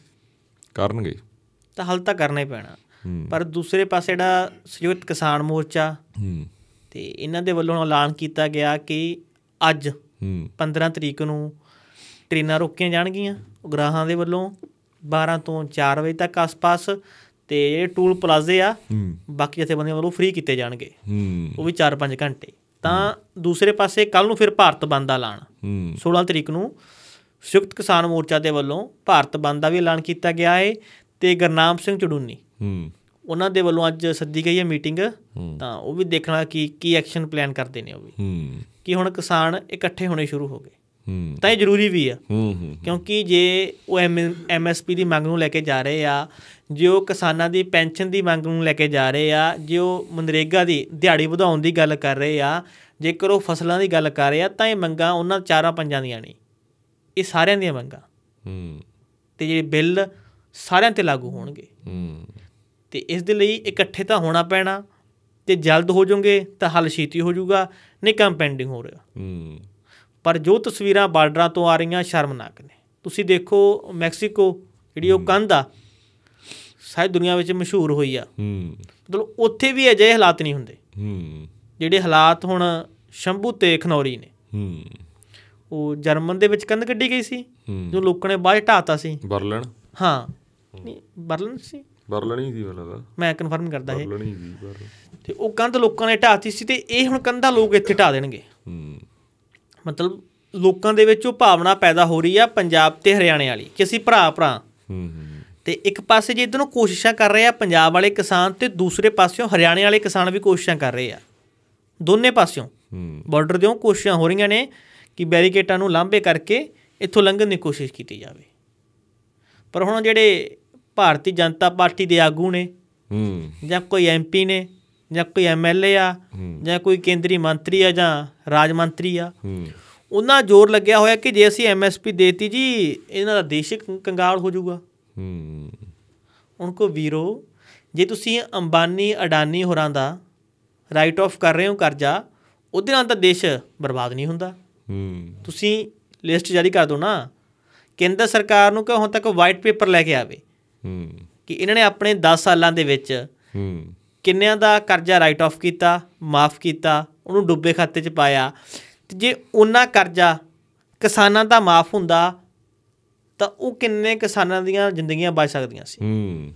ਕਰਨਗੇ ਤਾਂ ਹਲ ਤਾਂ ਕਰਨਾ ਹੀ ਪੈਣਾ ਪਰ ਦੂਸਰੇ ਪਾਸੇ ਜਿਹੜਾ ਸਯੁਕਤ ਕਿਸਾਨ ਮੋਰਚਾ ਹੂੰ ਤੇ ਇਹਨਾਂ ਦੇ ਵੱਲੋਂ ਐਲਾਨ ਕੀਤਾ ਗਿਆ ਕਿ ਅੱਜ ਹੂੰ 15 ਤਰੀਕ ਨੂੰ ਟ੍ਰੇਨਾਂ ਰੋਕੀਆਂ ਜਾਣਗੀਆਂ ਉਗਰਾਹਾਂ ਦੇ ਵੱਲੋਂ 12 ਤੋਂ 4 ਵਜੇ ਤੱਕ ਆਸ-ਪਾਸ ਤੇ ਜਿਹੜੇ ਟੂਲ ਪਲਾਜ਼ੇ ਆ ਬਾਕੀ ਬੰਦੇ ਵੱਲੋਂ ਫ੍ਰੀ ਕੀਤੇ ਜਾਣਗੇ ਉਹ ਵੀ 4-5 ਘੰਟੇ ਤਾਂ ਦੂਸਰੇ ਪਾਸੇ ਕੱਲ ਨੂੰ ਫਿਰ ਭਾਰਤ ਬੰਦ ਦਾ ਐਲਾਨ 16 ਤਰੀਕ ਨੂੰ ਸੰਯੁਕਤ ਕਿਸਾਨ ਮੋਰਚਾ ਦੇ ਵੱਲੋਂ ਭਾਰਤ ਬੰਦ ਦਾ ਵੀ ਐਲਾਨ ਕੀਤਾ ਗਿਆ ਹੈ ਤੇ ਗਰਨਾਮ ਸਿੰਘ ਚੜੂਨੀ ਉਹਨਾਂ ਦੇ ਵੱਲੋਂ ਅੱਜ ਸੱਦੀ ਗਈ ਹੈ ਮੀਟਿੰਗ ਤਾਂ ਉਹ ਵੀ ਦੇਖਣਾ ਕਿ ਕੀ ਐਕਸ਼ਨ ਪਲਾਨ ਕਰਦੇ ਨੇ ਉਹ ਵੀ ਕਿ ਹੁਣ ਕਿਸਾਨ ਇਕੱਠੇ ਹੋਣੇ ਸ਼ੁਰੂ ਹੋ ਗਏ ਹੂੰ ਤਾਂ ਇਹ ਜ਼ਰੂਰੀ ਵੀ ਆ ਹੂੰ ਹੂੰ ਕਿਉਂਕਿ ਜੇ ਉਹ ਐਮਐਸਪੀ ਦੀ ਮੰਗ ਨੂੰ ਲੈ ਕੇ ਜਾ ਰਹੇ ਆ ਜੇ ਉਹ ਕਿਸਾਨਾਂ ਦੀ ਪੈਨਸ਼ਨ ਦੀ ਮੰਗ ਨੂੰ ਲੈ ਕੇ ਜਾ ਰਹੇ ਆ ਜੇ ਉਹ ਮਨਰੇਗਾ ਦੀ ਦਿਹਾੜੀ ਵਧਾਉਣ ਦੀ ਗੱਲ ਕਰ ਰਹੇ ਆ ਜੇਕਰ ਉਹ ਫਸਲਾਂ ਦੀ ਗੱਲ ਕਰ ਰਹੇ ਆ ਤਾਂ ਇਹ ਮੰਗਾਂ ਉਹਨਾਂ ਚਾਰਾਂ ਪੰਜਾਂ ਦੀਆਂ ਨਹੀਂ ਇਹ ਸਾਰਿਆਂ ਦੀਆਂ ਮੰਗਾਂ ਹੂੰ ਤੇ ਜਿਹੜੇ ਬਿੱਲ ਸਾਰਿਆਂ ਤੇ ਲਾਗੂ ਹੋਣਗੇ ਹੂੰ ਤੇ ਇਸ ਦੇ ਲਈ ਇਕੱਠੇ ਤਾਂ ਹੋਣਾ ਪੈਣਾ ਤੇ ਜਲਦ ਹੋ ਜਾਓਗੇ ਤਾਂ ਹੱਲ ਛੇਤੀ ਹੋ ਜਾਊਗਾ ਨਹੀਂ ਕੰਪੈਂਡਿੰਗ ਪੈਂਡਿੰਗ ਹੋ ਰਿਹਾ ਹੂੰ ਪਰ ਜੋ ਤਸਵੀਰਾਂ ਬਾਰਡਰਾਂ ਤੋਂ ਆ ਰਹੀਆਂ ਸ਼ਰਮਨਾਕ ਨੇ ਤੁਸੀਂ ਦੇਖੋ ਮੈਕਸੀਕੋ ਜਿਹੜੀ ਉਹ ਕੰਧ ਆ ਸਾਰੀ ਦੁਨੀਆ ਵਿੱਚ ਮਸ਼ਹੂਰ ਹੋਈ ਆ ਹੂੰ ਮਤਲਬ ਉੱਥੇ ਵੀ ਅਜਿਹੇ ਹਾਲਾਤ ਨਹੀਂ ਹੁੰਦੇ ਹੂੰ ਜਿਹੜੇ ਹਾਲਾਤ ਹੁਣ ਸ਼ੰਭੂ ਤੇ ਖਨੌਰੀ ਨੇ ਉਹ ਜਰਮਨ ਦੇ ਵਿੱਚ ਕੰਧ ਕੱਢੀ ਗਈ ਸੀ ਜੋ ਲੋਕਾਂ ਨੇ ਬਾਅਦ ਢਾਤਾ ਸੀ ਬਰਲਨ ਹਾਂ ਬਰਲਨ ਸੀ ਬਰਲਨ ਹੀ ਸੀ ਬਰਲਨ ਮੈਂ ਕਨਫਰਮ ਕਰਦਾ ਇਹ ਬਰਲਨ ਹੀ ਸੀ ਤੇ ਉਹ ਕੰਧ ਲੋਕਾਂ ਨੇ ਢਾਤੀ ਸੀ ਤੇ ਇਹ ਹੁਣ ਕੰਧਾ ਲੋਕ ਇੱਥੇ ਢਾ ਦੇਣਗੇ ਹੂੰ ਮਤਲਬ ਲੋਕਾਂ ਦੇ ਵਿੱਚ ਉਹ ਭਾਵਨਾ ਪੈਦਾ ਹੋ ਰਹੀ ਆ ਪੰਜਾਬ ਤੇ ਹਰਿਆਣੇ ਵਾਲੀ ਕਿ ਅਸੀਂ ਭਰਾ ਭਰਾ ਹੂੰ ਹੂੰ ਤੇ ਇੱਕ ਪਾਸੇ ਜੇ ਇਧਰੋਂ ਕੋਸ਼ਿਸ਼ਾਂ ਕਰ ਰਹੇ ਆ ਪੰਜਾਬ ਵਾਲੇ ਕਿਸਾਨ ਤੇ ਦੂਸਰੇ ਪਾਸਿਓਂ ਹਰਿਆਣੇ ਵਾਲੇ ਕਿਸਾਨ ਵੀ ਕੋਸ਼ਿਸ਼ਾਂ ਕਰ ਰਹੇ ਆ ਦੋਨੇ ਪਾਸਿਓਂ ਹੂੰ ਬਾਰਡਰ ਦਿਓਂ ਕੋਸ਼ਿਸ਼ਾਂ ਹੋ ਰਹੀਆਂ ਨੇ ਕਿ ਬੈਰੀਕੇਟਾਂ ਨੂੰ ਲਾਂਭੇ ਕਰਕੇ ਇੱਥੋਂ ਲੰਘਣ ਦੀ ਕੋਸ਼ਿਸ਼ ਕੀਤੀ ਜਾਵੇ ਪਰ ਹੁਣ ਜਿਹੜੇ ਭਾਰਤੀ ਜਨਤਾ ਪਾਰਟੀ ਦੇ ਆਗੂ ਨੇ ਹੂੰ ਜਾਂ ਕੋਈ ਐਮਪੀ ਨੇ ਜਾਂ ਕੋਈ ਐਮਐਲਏ ਆ ਜਾਂ ਕੋਈ ਕੇਂਦਰੀ ਮੰਤਰੀ ਆ ਜਾਂ ਰਾਜ ਮੰਤਰੀ ਆ ਉਹਨਾਂ ਜ਼ੋਰ ਲੱਗਿਆ ਹੋਇਆ ਕਿ ਜੇ ਅਸੀਂ ਐਮਐਸਪੀ ਦੇਤੀ ਜੀ ਇਹਨਾਂ ਦਾ ਦੇਸ਼ ਕੰਗਾਲ ਹੋ ਜਾਊਗਾ ਹੂੰ ਉਹਨਕੋ ਵੀਰੋ ਜੇ ਤੁਸੀਂ ਅੰਬਾਨੀ ਅਡਾਨੀ ਹੋਰਾਂ ਦਾ ਰਾਈਟ ਆਫ ਕਰ ਰਹੇ ਹੋ ਕਰਜ਼ਾ ਉਹਦੇ ਨਾਲ ਤਾਂ ਦੇਸ਼ ਬਰਬਾਦ ਨਹੀਂ ਹੁੰਦਾ ਹੂੰ ਤੁਸੀਂ ਲਿਸਟ ਜਾਰੀ ਕਰ ਦਿਓ ਨਾ ਕੇਂਦਰ ਸਰਕਾਰ ਨੂੰ ਕਿ ਹੁਣ ਤੱਕ ਵਾਈਟ ਪੇਪਰ ਲੈ ਕੇ ਆਵੇ ਹੂੰ ਕਿ ਇਹਨਾਂ ਨੇ ਆਪਣੇ 10 ਸਾਲਾਂ ਦੇ ਵਿੱਚ ਹੂੰ ਕਿੰਨਿਆਂ ਦਾ ਕਰਜ਼ਾ ਰਾਈਟ ਆਫ ਕੀਤਾ ਮਾਫ ਕੀਤਾ ਉਹਨੂੰ ਡੁੱਬੇ ਖਾਤੇ 'ਚ ਪਾਇਆ ਤੇ ਜੇ ਉਹਨਾਂ ਕਰਜ਼ਾ ਕਿਸਾਨਾਂ ਦਾ ਮਾਫ ਹੁੰਦਾ ਤਾਂ ਉਹ ਕਿੰਨੇ ਕਿਸਾਨਾਂ ਦੀਆਂ ਜ਼ਿੰਦਗੀਆਂ ਬਚ ਸਕਦੀਆਂ ਸੀ ਹੂੰ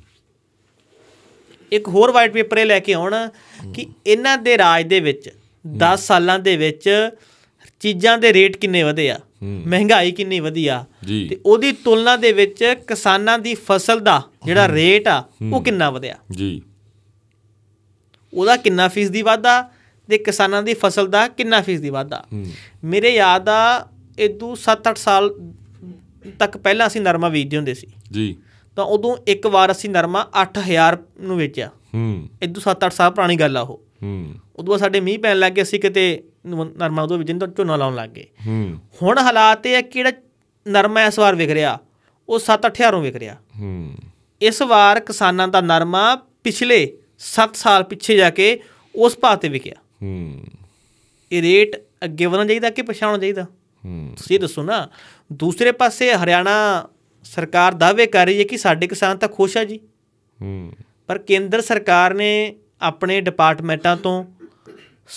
ਇੱਕ ਹੋਰ ਵਾਈਟ ਪੇਪਰ ਇਹ ਲੈ ਕੇ ਆਉਣ ਕਿ ਇਹਨਾਂ ਦੇ ਰਾਜ ਦੇ ਵਿੱਚ 10 ਸਾਲਾਂ ਦੇ ਵਿੱਚ ਚੀਜ਼ਾਂ ਦੇ ਰੇਟ ਕਿੰਨੇ ਵਧੇ ਆ ਮਹਿੰਗਾਈ ਕਿੰਨੀ ਵਧੀ ਆ ਤੇ ਉਹਦੀ ਤੁਲਨਾ ਦੇ ਵਿੱਚ ਕਿਸਾਨਾਂ ਦੀ ਫਸਲ ਦਾ ਜਿਹੜਾ ਰੇਟ ਆ ਉਹ ਕਿੰਨਾ ਵਧਿਆ ਜੀ ਉਹਦਾ ਕਿੰਨਾ ਫੀਸਦੀ ਵਾਧਾ ਤੇ ਕਿਸਾਨਾਂ ਦੀ ਫਸਲ ਦਾ ਕਿੰਨਾ ਫੀਸਦੀ ਵਾਧਾ ਮੇਰੇ ਯਾਦ ਆ ਇਦੋਂ 7-8 ਸਾਲ ਤੱਕ ਪਹਿਲਾਂ ਅਸੀਂ ਨਰਮਾ ਵੇਚਦੇ ਹੁੰਦੇ ਸੀ ਜੀ ਤਾਂ ਉਦੋਂ ਇੱਕ ਵਾਰ ਅਸੀਂ ਨਰਮਾ 8000 ਨੂੰ ਵੇਚਿਆ ਹੂੰ ਇਦੋਂ 7-8 ਸਾਲ ਪੁਰਾਣੀ ਗੱਲ ਆ ਉਹ ਹੂੰ ਉਦੋਂ ਸਾਡੇ ਮੀਂਹ ਪੈਣ ਲੱਗ ਗਏ ਅਸੀਂ ਕਿਤੇ ਨਰਮਾ ਉਦੋਂ ਵੇਚਣ ਤੋਂ ਝੋਨਾ ਲਾਉਣ ਲੱਗ ਗਏ ਹੂੰ ਹੁਣ ਹਾਲਾਤ ਇਹ ਆ ਕਿਹੜਾ ਨਰਮਾ ਇਸ ਵਾਰ ਵਿਕ ਰਿਹਾ ਉਹ 7-8000 ਨੂੰ ਵਿਕ ਰਿਹਾ ਹੂੰ ਇਸ ਵਾਰ ਕਿਸਾਨਾਂ ਦਾ ਨਰਮਾ ਪਿਛਲੇ 7 ਸਾਲ ਪਿੱਛੇ ਜਾ ਕੇ ਉਸ ਭਾਅ ਤੇ ਵਿਕਿਆ ਹੂੰ ਇਹ ਰੇਟ ਅੱਗੇ ਵਧਣਾ ਚਾਹੀਦਾ ਕਿ ਹੋਣਾ ਚਾਹੀਦਾ ਹੂੰ ਤੁਸੀਂ ਦੱਸੋ ਨਾ ਦੂਸਰੇ ਪਾਸੇ ਹਰਿਆਣਾ ਸਰਕਾਰ ਦਾਅਵੇ ਕਰ ਰਹੀ ਹੈ ਕਿ ਸਾਡੇ ਕਿਸਾਨ ਤਾਂ ਖੁਸ਼ ਆ ਜੀ ਹੂੰ ਪਰ ਕੇਂਦਰ ਸਰਕਾਰ ਨੇ ਆਪਣੇ ਡਿਪਾਰਟਮੈਂਟਾਂ ਤੋਂ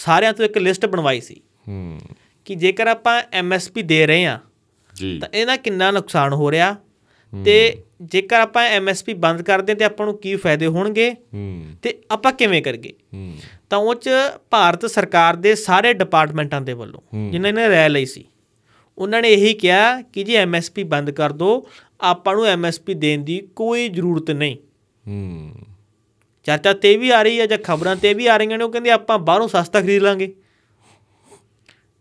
ਸਾਰਿਆਂ ਤੋਂ ਇੱਕ ਲਿਸਟ ਬਣਵਾਈ ਸੀ ਹੂੰ ਕਿ ਜੇਕਰ ਆਪਾਂ ਐਮਐਸਪੀ ਦੇ ਰਹੇ ਆ ਜੀ ਤਾਂ ਇਹਦਾ ਕਿੰਨਾ ਨੁਕਸਾਨ ਹੋ ਰਿਹਾ ਤੇ ਜੇਕਰ ਆਪਾਂ ਐਮਐਸਪੀ ਬੰਦ ਕਰਦੇ ਤੇ ਆਪਾਂ ਨੂੰ ਕੀ ਫਾਇਦੇ ਹੋਣਗੇ ਤੇ ਆਪਾਂ ਕਿਵੇਂ ਕਰਗੇ ਤਾਂ ਉਹ ਚ ਭਾਰਤ ਸਰਕਾਰ ਦੇ ਸਾਰੇ ਡਿਪਾਰਟਮੈਂਟਾਂ ਦੇ ਵੱਲੋਂ ਜਿਨ੍ਹਾਂ ਨੇ ਰਾਇ ਲਈ ਸੀ ਉਹਨਾਂ ਨੇ ਇਹੀ ਕਿਹਾ ਕਿ ਜੀ ਐਮਐਸਪੀ ਬੰਦ ਕਰ ਦਿਓ ਆਪਾਂ ਨੂੰ ਐਮਐਸਪੀ ਦੇਣ ਦੀ ਕੋਈ ਜ਼ਰੂਰਤ ਨਹੀਂ ਚਾਚਾ ਤੇ ਵੀ ਆ ਰਹੀ ਹੈ ਜਾਂ ਖਬਰਾਂ ਤੇ ਵੀ ਆ ਰਹੀਆਂ ਨੇ ਉਹ ਕਹਿੰਦੇ ਆਪਾਂ ਬਾਹਰੋਂ ਸਸਤਾ ਖਰੀਦ ਲਾਂਗੇ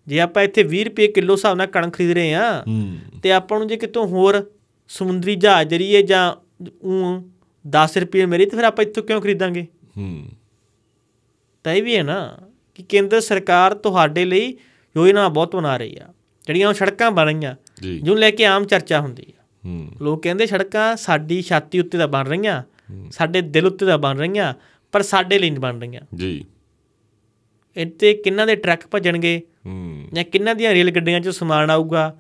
ਜੇ ਆਪਾਂ ਇੱਥੇ 20 ਰੁਪਏ ਕਿਲੋ ਹਿਸਾਬ ਨਾਲ ਕਣਕ ਖਰੀਦ ਰਹੇ ਆ ਤੇ ਆਪਾਂ ਨੂੰ ਜੇ ਕਿਤੋਂ ਹੋਰ ਸਮੁੰਦਰੀ ਜਹਾਜ਼ ਜਰੀਏ ਜਾਂ ਉਹ 10 ਰੁਪਏ ਮੇਰੀ ਤੇ ਫਿਰ ਆਪਾਂ ਇੱਥੋਂ ਕਿਉਂ ਖਰੀਦਾਂਗੇ ਹੂੰ ਤਾਂ ਇਹ ਵੀ ਹੈ ਨਾ ਕਿ ਕੇਂਦਰ ਸਰਕਾਰ ਤੁਹਾਡੇ ਲਈ ਯੋਜਨਾ ਬਹੁਤ ਬਣਾ ਰਹੀ ਆ ਜਿਹੜੀਆਂ ਉਹ ਸੜਕਾਂ ਬਣ ਰਹੀਆਂ ਜਿਉਂ ਲੈ ਕੇ ਆਮ ਚਰਚਾ ਹੁੰਦੀ ਆ ਹੂੰ ਲੋਕ ਕਹਿੰਦੇ ਸੜਕਾਂ ਸਾਡੀ ਛਾਤੀ ਉੱਤੇ ਤਾਂ ਬਣ ਰਹੀਆਂ ਸਾਡੇ ਦਿਲ ਉੱਤੇ ਤਾਂ ਬਣ ਰਹੀਆਂ ਪਰ ਸਾਡੇ ਲਈ ਨਹੀਂ ਬਣ ਰਹੀਆਂ ਜੀ ਇੱਥੇ ਕਿੰਨਾਂ ਦੇ ਟਰੱਕ ਭਜਣਗੇ ਜਾਂ ਕਿੰਨਾਂ ਦੀਆਂ ਰੇਲ ਗੱਡੀਆਂ 'ਚ ਸਮਾਨ ਆਊਗਾ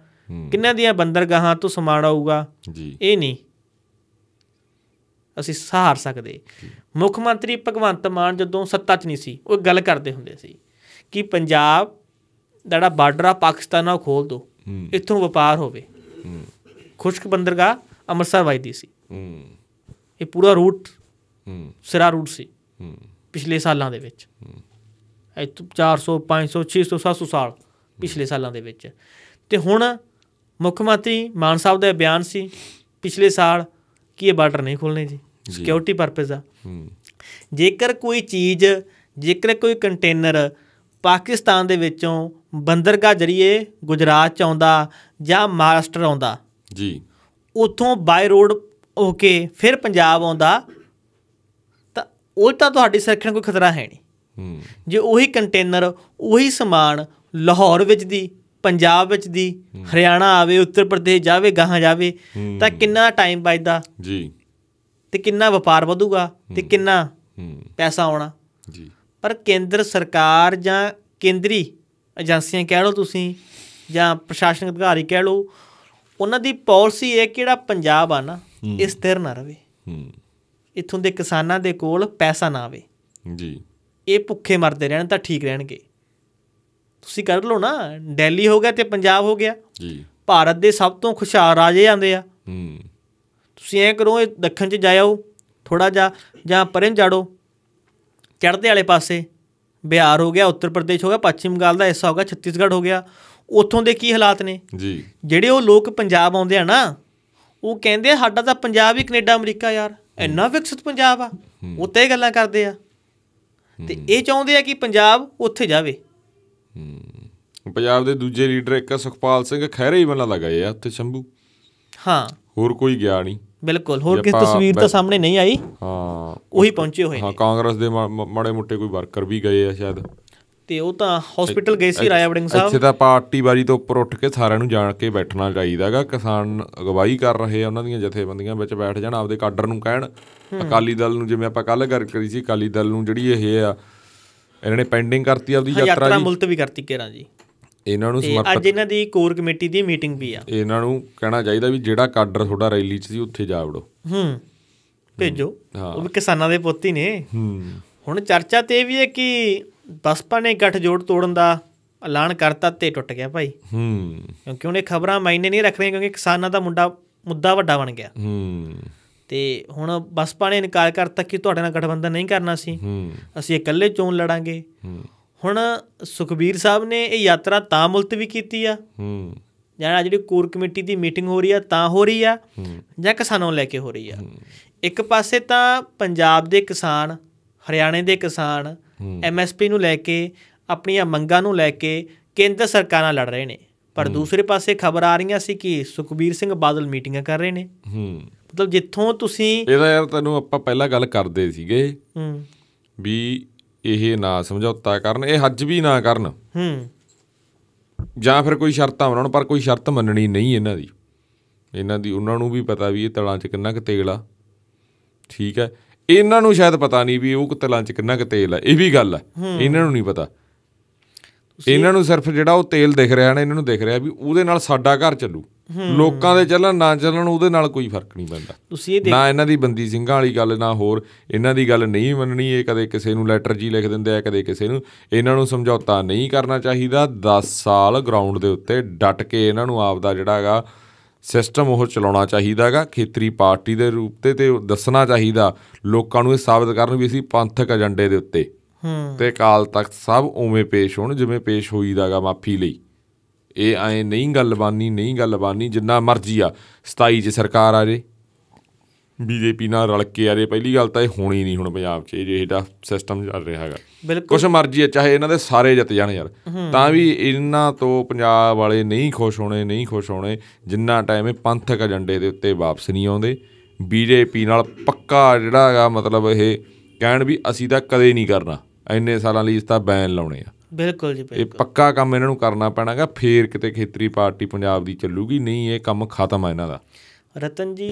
ਕਿੰਨਾਂ ਦੀਆਂ ਬੰਦਰਗਾਹਾਂ ਤੋਂ ਸਮਾਨ ਆਊਗਾ ਜੀ ਇਹ ਨਹੀਂ ਅਸੀਂ ਸਹਾਰ ਸਕਦੇ ਮੁੱਖ ਮੰਤਰੀ ਭਗਵੰਤ ਮਾਨ ਜਦੋਂ ਸੱਤਾ 'ਚ ਨਹੀਂ ਸੀ ਉਹ ਗੱਲ ਕਰਦੇ ਹੁੰਦੇ ਸੀ ਕਿ ਪੰਜਾਬ ਦਾ ਜਿਹੜਾ ਬਾਰਡਰ ਆ ਪਾਕਿਸਤਾਨ ਨਾਲ ਖੋਲ ਦੋ ਇੱਥੋਂ ਵਪਾਰ ਹੋਵੇ ਖੁਸ਼ਕ ਬੰਦਰਗਾਹ ਅੰਮ੍ਰਿਤਸਰ ਵਾਈਦੀ ਸੀ ਇਹ ਪੂਰਾ ਰੂਟ ਸਿਰਾ ਰੂਟ ਸੀ ਪਿਛਲੇ ਸਾਲਾਂ ਦੇ ਵਿੱਚ ਇਹ 400 500 600 700 ਸਾਲ ਪਿਛਲੇ ਸਾਲਾਂ ਦੇ ਵਿੱਚ ਤੇ ਹੁਣ ਮੁੱਖ ਮੰਤਰੀ ਮਾਨ ਸਾਹਿਬ ਦਾ ਬਿਆਨ ਸੀ ਪਿਛਲੇ ਸਾਲ ਕਿ ਇਹ ਬਾਰਡਰ ਨਹੀਂ ਖੋਲਨੇ ਜੀ ਸਿਕਿਉਰਿਟੀ ਪਰਪਸ ਆ ਜੇਕਰ ਕੋਈ ਚੀਜ਼ ਜੇਕਰ ਕੋਈ ਕੰਟੇਨਰ ਪਾਕਿਸਤਾਨ ਦੇ ਵਿੱਚੋਂ ਬੰਦਰਗਾਹ ਜਰੀਏ ਗੁਜਰਾਤ ਚ ਆਉਂਦਾ ਜਾਂ ਮਹਾਰਾਸ਼ਟਰ ਆਉਂਦਾ ਜੀ ਉਥੋਂ ਬਾਈ ਰੋਡ ਹੋ ਕੇ ਫਿਰ ਪੰਜਾਬ ਆਉਂਦਾ ਤਾਂ ਉਹ ਤਾਂ ਤੁਹਾਡੀ ਸੁਰੱਖਿਆ ਕੋਈ ਖਤਰਾ ਹੈ ਨਹੀਂ ਜੇ ਉਹੀ ਕੰਟੇਨਰ ਉਹੀ ਸਮਾਨ ਲਾਹੌਰ ਵਿੱਚ ਦੀ ਪੰਜਾਬ ਵਿੱਚ ਦੀ ਹਰਿਆਣਾ ਆਵੇ ਉੱਤਰ ਪ੍ਰਦੇਸ਼ ਜਾਵੇ ਗਾਹਾਂ ਜਾਵੇ ਤਾਂ ਕਿੰਨਾ ਟਾਈਮ ਬਚਦਾ ਜੀ ਤੇ ਕਿੰਨਾ ਵਪਾਰ ਵਧੂਗਾ ਤੇ ਕਿੰਨਾ ਪੈਸਾ ਆਉਣਾ ਜੀ ਪਰ ਕੇਂਦਰ ਸਰਕਾਰ ਜਾਂ ਕੇਂਦਰੀ ਏਜੰਸੀਆਂ ਕਹਿ ਲਓ ਤੁਸੀਂ ਜਾਂ ਪ੍ਰਸ਼ਾਸਨਿਕ ਅਧਿਕਾਰੀ ਕਹਿ ਲਓ ਉਹਨਾਂ ਦੀ ਪਾਲਿਸੀ ਇਹ ਕਿਹੜਾ ਪੰਜਾਬ ਆ ਨਾ ਇਹ ਸਥਿਰ ਨਾ ਰਵੇ ਇਥੋਂ ਦੇ ਕਿਸਾਨਾਂ ਦੇ ਕੋਲ ਪੈਸਾ ਨਾ ਆਵੇ ਜੀ ਇਹ ਭੁੱਖੇ ਮਰਦੇ ਰਹਿਣ ਤਾਂ ਠੀਕ ਰਹਿਣਗੇ ਤੁਸੀਂ ਕਰ ਲਓ ਨਾ ਦਿੱਲੀ ਹੋ ਗਿਆ ਤੇ ਪੰਜਾਬ ਹੋ ਗਿਆ ਜੀ ਭਾਰਤ ਦੇ ਸਭ ਤੋਂ ਖੁਸ਼ਹਾਲ ਰਾਜੇ ਆਂਦੇ ਆ ਹੂੰ ਤੁਸੀਂ ਐ ਕਰੋ ਇਹ ਦੱਖਣ 'ਚ ਜਾਇਓ ਥੋੜਾ ਜਾ ਜਾਂ ਪਰੇ ਜਾੜੋ ਚੜ੍ਹਦੇ ਵਾਲੇ ਪਾਸੇ ਬਿਹਾਰ ਹੋ ਗਿਆ ਉੱਤਰ ਪ੍ਰਦੇਸ਼ ਹੋ ਗਿਆ ਪੱਛਮ ਬੰਗਾਲ ਦਾ ਹਿੱਸਾ ਹੋ ਗਿਆ ਛੱਤੀਸਗੜ੍ਹ ਹੋ ਗਿਆ ਉੱਥੋਂ ਦੇ ਕੀ ਹਾਲਾਤ ਨੇ ਜੀ ਜਿਹੜੇ ਉਹ ਲੋਕ ਪੰਜਾਬ ਆਉਂਦੇ ਆ ਨਾ ਉਹ ਕਹਿੰਦੇ ਸਾਡਾ ਤਾਂ ਪੰਜਾਬ ਹੀ ਕੈਨੇਡਾ ਅਮਰੀਕਾ ਯਾਰ ਇੰਨਾ ਵਿਕਸਿਤ ਪੰਜਾਬ ਆ ਉੱਤੇ ਗੱਲਾਂ ਕਰਦੇ ਆ ਤੇ ਇਹ ਚਾਹੁੰਦੇ ਆ ਕਿ ਪੰਜਾਬ ਉੱਥੇ ਜਾਵੇ ਹੂੰ ਪੰਜਾਬ ਦੇ ਦੂਜੇ ਲੀਡਰ ਇੱਕ ਸੁਖਪਾਲ ਸਿੰਘ ਖਹਿਰੇ ਹੀ ਬਣਾ ਲਗਾ ਯਾਰ ਤੇ ਸ਼ੰਭੂ ਹਾਂ ਹੋਰ ਕੋਈ ਗਿਆ ਨਹੀਂ ਬਿਲਕੁਲ ਹੋਰ ਕਿਸ ਤਸਵੀਰ ਤਾਂ ਸਾਹਮਣੇ ਨਹੀਂ ਆਈ ਹਾਂ ਉਹੀ ਪਹੁੰਚੇ ਹੋਏ ਨੇ ਹਾਂ ਕਾਂਗਰਸ ਦੇ ਮਾੜੇ ਮੁੱਟੇ ਕੋਈ ਵਰਕਰ ਵੀ ਗਏ ਆ ਸ਼ਾਇਦ ਤੇ ਉਹ ਤਾਂ ਹਸਪੀਟਲ ਗਏ ਸੀ ਰਾਇਆ ਵੜਿੰਗ ਸਾਹਿਬ ਇੱਥੇ ਤਾਂ ਪਾਰਟੀ ਬਾਰੀ ਤੋਂ ਉੱਪਰ ਉੱਠ ਕੇ ਸਾਰਿਆਂ ਨੂੰ ਜਾਣ ਕੇ ਬੈਠਣਾ ਚਾਹੀਦਾਗਾ ਕਿਸਾਨ ਅਗਵਾਈ ਕਰ ਰਹੇ ਆ ਉਹਨਾਂ ਦੀਆਂ ਜਥੇਬੰਦੀਆਂ ਵਿੱਚ ਬੈਠ ਜਾਣ ਆਪਦੇ ਕਾਡਰ ਨੂੰ ਕਹਿਣ ਅਕਾਲੀ ਦਲ ਨੂੰ ਜਿਵੇਂ ਆਪਾਂ ਕੱਲ ਗੱਲ ਕਰੀ ਸੀ ਅਕਾਲੀ ਦਲ ਨੂੰ ਜਿਹੜੀ ਇਹ ਆ ਇਹਨਾਂ ਨੇ ਪੈਂਡਿੰਗ ਕਰਤੀ ਆਪਦੀ ਯਾਤਰਾ ਜੀ ਯਾਤਰਾ ਮੁਲਤਵੀ ਕਰਤੀ ਕੇਰਾਂ ਜੀ ਇਹਨਾਂ ਨੂੰ ਸਮਰਪਿਤ ਅੱਜ ਇਹਨਾਂ ਦੀ ਕੋਰ ਕਮੇਟੀ ਦੀ ਮੀਟਿੰਗ ਵੀ ਆ ਇਹਨਾਂ ਨੂੰ ਕਹਿਣਾ ਚਾਹੀਦਾ ਵੀ ਜਿਹੜਾ ਕਾਡਰ ਤੁਹਾਡਾ ਰੈਲੀ 'ਚ ਸੀ ਉੱਥੇ ਜਾ ਵੜੋ ਹੂੰ ਭੇਜੋ ਉਹ ਵੀ ਕਿਸਾਨਾਂ ਦੇ ਪੁੱਤ ਹੀ ਨੇ ਹੂੰ ਹੁਣ ਚਰਚਾ ਤੇ ਵੀ ਹੈ ਕਿ ਬਸਪਾ ਨੇ ਗੱਠ ਜੋੜ ਤੋੜਨ ਦਾ ਐਲਾਨ ਕਰਤਾ ਤੇ ਟੁੱਟ ਗਿਆ ਭਾਈ ਹੂੰ ਕਿਉਂਕਿ ਉਹਨੇ ਖਬਰਾਂ ਮਾਇਨੇ ਨਹੀਂ ਰੱਖ ਕਿਉਂਕਿ ਕਿਸਾਨਾਂ ਦਾ ਮੁੰਡਾ ਮੁੱਦਾ ਵੱਡਾ ਬਣ ਗਿਆ ਹੂੰ ਤੇ ਹੁਣ ਬਸਪਾ ਨੇ ਇਨਕਾਰ ਕਰਤਾ ਕਿ ਤੁਹਾਡੇ ਨਾਲ ਗਠਬੰਧਨ ਨਹੀਂ ਕਰਨਾ ਸੀ ਅਸੀਂ ਇਕੱਲੇ ਚੋਣ ਲੜਾਂਗੇ ਹੁਣ ਸੁਖਬੀਰ ਸਾਹਿਬ ਨੇ ਇਹ ਯਾਤਰਾ ਤਾਂ ਮੁਲਤਵੀ ਕੀਤੀ ਆ ਜਾਂ ਜਿਹੜੀ ਕੋਰ ਕਮੇਟੀ ਦੀ ਮੀਟਿੰਗ ਹੋ ਰਹੀ ਆ ਤਾਂ ਹੋ ਰਹੀ ਆ ਜਾਂ ਕਿਸਾਨਾਂ ਨੂੰ ਲੈ ਕੇ ਹੋ ਰਹੀ ਆ ਇੱਕ ਪਾਸੇ ਤਾਂ ਪੰਜਾਬ ਦੇ ਕਿਸਾਨ ਹਰਿਆਣੇ ਦੇ ਕਿਸਾਨ ਐਮਐਸਪੀ ਨੂੰ ਲੈ ਕੇ ਆਪਣੀਆਂ ਮੰਗਾਂ ਨੂੰ ਲੈ ਕੇ ਕੇਂਦਰ ਸਰਕਾਰਾਂ ਲੜ ਰਹੇ ਨੇ ਪਰ ਦੂਸਰੇ ਪਾਸੇ ਖਬਰ ਆ ਰਹੀਆਂ ਸੀ ਕਿ ਸੁਖਬੀਰ ਸਿੰਘ ਬਾਦਲ ਮੀਟਿੰਗਾਂ ਕਰ ਰਹੇ ਨੇ ਹੂੰ ਮਤਲਬ ਜਿੱਥੋਂ ਤੁਸੀਂ ਇਹਦਾ ਯਾਰ ਤੈਨੂੰ ਆਪਾਂ ਪਹਿਲਾਂ ਗੱਲ ਕਰਦੇ ਸੀਗੇ ਹੂੰ ਵੀ ਇਹ ਨਾ ਸਮਝੌਤਾ ਕਰਨ ਇਹ ਹੱਜ ਵੀ ਨਾ ਕਰਨ ਹੂੰ ਜਾਂ ਫਿਰ ਕੋਈ ਸ਼ਰਤਾਂ ਬਣਾਉਣ ਪਰ ਕੋਈ ਸ਼ਰਤ ਮੰਨਣੀ ਨਹੀਂ ਇਹਨਾਂ ਦੀ ਇਹਨਾਂ ਦੀ ਉਹਨਾਂ ਨੂੰ ਵੀ ਪਤਾ ਵੀ ਇਹ ਤਲਾਂ 'ਚ ਕਿੰਨਾ ਕੁ ਤੇਲ ਆ ਠੀਕ ਹੈ ਇਹਨਾਂ ਨੂੰ ਸ਼ਾਇਦ ਪਤਾ ਨਹੀਂ ਵੀ ਉਹ ਤਲਾਂ 'ਚ ਕਿੰਨਾ ਕੁ ਤੇਲ ਆ ਇਹ ਵੀ ਗੱਲ ਹੈ ਇਹਨਾਂ ਨੂੰ ਨਹੀਂ ਪਤਾ ਇਹਨਾਂ ਨੂੰ ਸਿਰਫ ਜਿਹੜਾ ਉਹ ਤੇਲ ਦਿਖ ਰਿਹਾ ਨਾ ਇਹਨਾਂ ਨੂੰ ਦਿਖ ਰਿਹਾ ਵੀ ਉਹਦੇ ਨਾਲ ਸਾਡਾ ਘਰ ਚੱਲੂ ਲੋਕਾਂ ਦੇ ਚੱਲਣ ਨਾ ਚੱਲਣ ਉਹਦੇ ਨਾਲ ਕੋਈ ਫਰਕ ਨਹੀਂ ਪੈਂਦਾ ਤੁਸੀਂ ਇਹ ਦੇਖ ਨਾ ਇਹਨਾਂ ਦੀ ਬੰਦੀ ਸਿੰਘਾਂ ਵਾਲੀ ਗੱਲ ਨਾ ਹੋਰ ਇਹਨਾਂ ਦੀ ਗੱਲ ਨਹੀਂ ਮੰਨਣੀ ਇਹ ਕਦੇ ਕਿਸੇ ਨੂੰ ਲੈਟਰ ਜੀ ਲਿਖ ਦਿੰਦੇ ਆ ਕਦੇ ਕਿਸੇ ਨੂੰ ਇਹਨਾਂ ਨੂੰ ਸਮਝੌਤਾ ਨਹੀਂ ਕਰਨਾ ਚਾਹੀਦਾ 10 ਸਾਲ ਗਰਾਊਂਡ ਦੇ ਉੱਤੇ ਡਟ ਕੇ ਇਹਨਾਂ ਨੂੰ ਆਪ ਦਾ ਜਿਹੜਾਗਾ ਸਿਸਟਮ ਉਹ ਚਲਾਉਣਾ ਚਾਹੀਦਾਗਾ ਖੇਤਰੀ ਪਾਰਟੀ ਦੇ ਰੂਪ ਤੇ ਤੇ ਦੱਸਣਾ ਚਾਹੀਦਾ ਲੋਕਾਂ ਨੂੰ ਇਹ ਸਾਬਤ ਕਰਨ ਵੀ ਅਸੀਂ ਪੰਥਕ ਏਜੰਡੇ ਦੇ ਉੱਤੇ ਤੇ ਕਾਲ ਤਖਤ ਸਭ ਉਵੇਂ ਪੇਸ਼ ਹੋਣ ਜਿਵੇਂ ਪੇਸ਼ ਹੋਈਦਾਗਾ ਮਾਫੀ ਲਈ ਇਹ ਐ ਨਹੀਂ ਗੱਲਬਾਨੀ ਨਹੀਂ ਗੱਲਬਾਨੀ ਜਿੰਨਾ ਮਰਜ਼ੀ ਆ 27 ਚ ਸਰਕਾਰ ਆ ਜੇ ਬੀਜੇਪੀ ਨਾਲ ਰਲ ਕੇ ਆ ਰਹੇ ਪਹਿਲੀ ਗੱਲ ਤਾਂ ਇਹ ਹੋਣੀ ਨਹੀਂ ਹੁਣ ਪੰਜਾਬ 'ਚ ਜਿਹੜਾ ਸਿਸਟਮ ਚੱਲ ਰਿਹਾ ਹੈਗਾ ਕੁਝ ਮਰਜ਼ੀ ਹੈ ਚਾਹੇ ਇਹਨਾਂ ਦੇ ਸਾਰੇ ਜਿੱਤ ਜਾਣ ਯਾਰ ਤਾਂ ਵੀ ਇਹਨਾਂ ਤੋਂ ਪੰਜਾਬ ਵਾਲੇ ਨਹੀਂ ਖੁਸ਼ ਹੋਣੇ ਨਹੀਂ ਖੁਸ਼ ਹੋਣੇ ਜਿੰਨਾ ਟਾਈਮ ਇਹ ਪੰਥਕ ਏਜੰਡੇ ਦੇ ਉੱਤੇ ਵਾਪਸ ਨਹੀਂ ਆਉਂਦੇ ਬੀਜੇਪੀ ਨਾਲ ਪੱਕਾ ਜਿਹੜਾ ਹੈਗਾ ਮਤਲਬ ਇਹ ਕਹਿਣ ਵੀ ਅਸੀਂ ਤਾਂ ਕਦੇ ਨਹੀਂ ਕਰਨਾ ਐਨੇ ਸਾਲਾਂ ਲਈ ਇਸ ਤਾਂ ਬੈਨ ਲਾਉਣੇ ਆ ਬਿਲਕੁਲ ਜੀ ਬਿਲਕੁਲ ਇਹ ਪੱਕਾ ਕੰਮ ਇਹਨਾਂ ਨੂੰ ਕਰਨਾ ਪੈਣਾਗਾ ਫੇਰ ਕਿਤੇ ਖੇਤਰੀ ਪਾਰਟੀ ਪੰਜਾਬ ਦੀ ਚੱਲੂਗੀ ਨਹੀਂ ਇਹ ਕੰਮ ਖਤਮ ਆ ਇਹਨਾਂ ਦਾ ਰਤਨ ਜੀ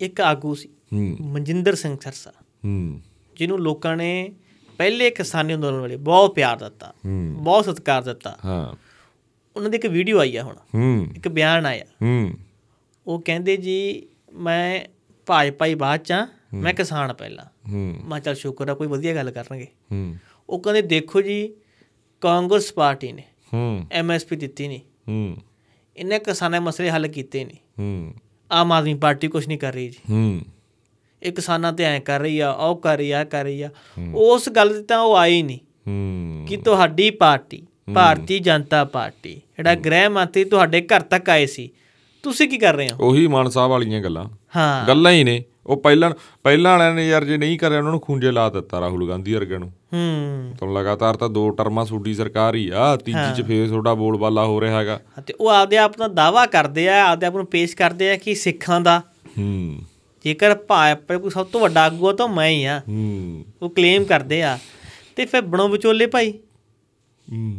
ਇੱਕ ਆਗੂ ਸੀ ਮਨਜਿੰਦਰ ਸਿੰਘ ਸਰਸਾ ਹੂੰ ਜਿਹਨੂੰ ਲੋਕਾਂ ਨੇ ਪਹਿਲੇ ਕਿਸਾਨੀ ਅੰਦੋਲਨ ਵੇਲੇ ਬਹੁਤ ਪਿਆਰ ਦਿੱਤਾ ਬਹੁਤ ਸਤਿਕਾਰ ਦਿੱਤਾ ਹਾਂ ਉਹਨਾਂ ਦੀ ਇੱਕ ਵੀਡੀਓ ਆਈ ਆ ਹੁਣ ਇੱਕ ਬਿਆਨ ਆਇਆ ਹੂੰ ਉਹ ਕਹਿੰਦੇ ਜੀ ਮੈਂ ਭਾਜਪਾ ਹੀ ਬਾਅਦ ਚਾਂ ਮੈਂ ਕਿਸਾਨ ਪਹਿਲਾਂ ਹੂੰ ਮੈਂ ਚਲ ਸ਼ੁਕਰ ਆ ਕੋਈ ਵਧੀਆ ਗੱਲ ਕਰਨਗੇ ਹੂੰ ਉਹ ਕਹਿੰਦੇ ਦੇਖੋ ਜੀ ਕਾਂਗਰਸ ਪਾਰਟੀ ਨੇ ਹੂੰ ਐਮਐਸਪੀ ਦਿੱਤੀ ਨਹੀਂ ਹੂੰ ਇਹਨੇ ਕਿਸਾਨਾਂ ਦੇ ਮਸਲੇ ਹੱਲ ਕੀਤੇ ਨਹੀਂ ਹੂੰ ਆਮ ਆਦਮੀ ਪਾਰਟੀ ਕੁਝ ਨਹੀਂ ਕਰ ਰਹੀ ਜੀ ਹੂੰ ਇਹ ਕਿਸਾਨਾਂ ਤੇ ਐ ਕਰ ਰਹੀ ਆ ਉਹ ਕਰ ਰਹੀ ਆ ਕਰ ਰਹੀ ਆ ਉਸ ਗੱਲ ਤੇ ਤਾਂ ਉਹ ਆਈ ਨਹੀਂ ਹੂੰ ਕਿ ਤੁਹਾਡੀ ਪਾਰਟੀ ਭਾਰਤੀ ਜਨਤਾ ਪਾਰਟੀ ਜਿਹੜਾ ਗ੍ਰਹਿ ਮੰਤਰੀ ਤੁਹਾਡੇ ਘਰ ਤੱਕ ਆਏ ਸੀ ਤੁਸੀਂ ਕੀ ਕਰ ਰਹੇ ਹੋ ਉਹੀ ਮਾਨ ਸਾਹਿਬ ਵਾਲੀਆਂ ਗੱਲਾਂ ਹਾਂ ਗੱਲਾਂ ਹੀ ਨੇ ਉਹ ਪਹਿਲਾਂ ਪਹਿਲਾਂ ਵਾਲਿਆਂ ਨੇ ਯਾਰ ਜੇ ਨਹੀਂ ਕਰਿਆ ਉਹਨਾਂ ਨੂੰ ਖੁੰਝੇ ਲਾ ਦਿੱਤਾ ਰਾਹੁਲ ਗਾਂਧੀ ਵਰਗਿਆਂ ਨੂੰ ਹੂੰ ਤਾਂ ਲਗਾਤਾਰ ਤਾਂ ਦੋ ਟਰਮਾਂ ਸੂਡੀ ਸਰਕਾਰ ਹੀ ਆ ਤੀਜੀ ਚ ਫੇਰ ਤੁਹਾਡਾ ਬੋਲਬਾਲਾ ਹੋ ਰਿਹਾ ਹੈਗਾ ਤੇ ਉਹ ਆਪਦੇ ਆਪ ਦਾ ਦਾਵਾ ਕਰਦੇ ਆ ਆਪਦੇ ਆਪ ਨੂੰ ਪੇਸ਼ ਕਰਦੇ ਆ ਕਿ ਸਿੱਖਾਂ ਦਾ ਹੂੰ ਜੇਕਰ ਆਪਣੇ ਕੋਈ ਸਭ ਤੋਂ ਵੱਡਾ ਆਗੂ ਤਾਂ ਮੈਂ ਹੀ ਆ ਹੂੰ ਉਹ ਕਲੇਮ ਕਰਦੇ ਆ ਤੇ ਫੇਰ ਬਣੋ ਵਿਚੋਲੇ ਭਾਈ ਹੂੰ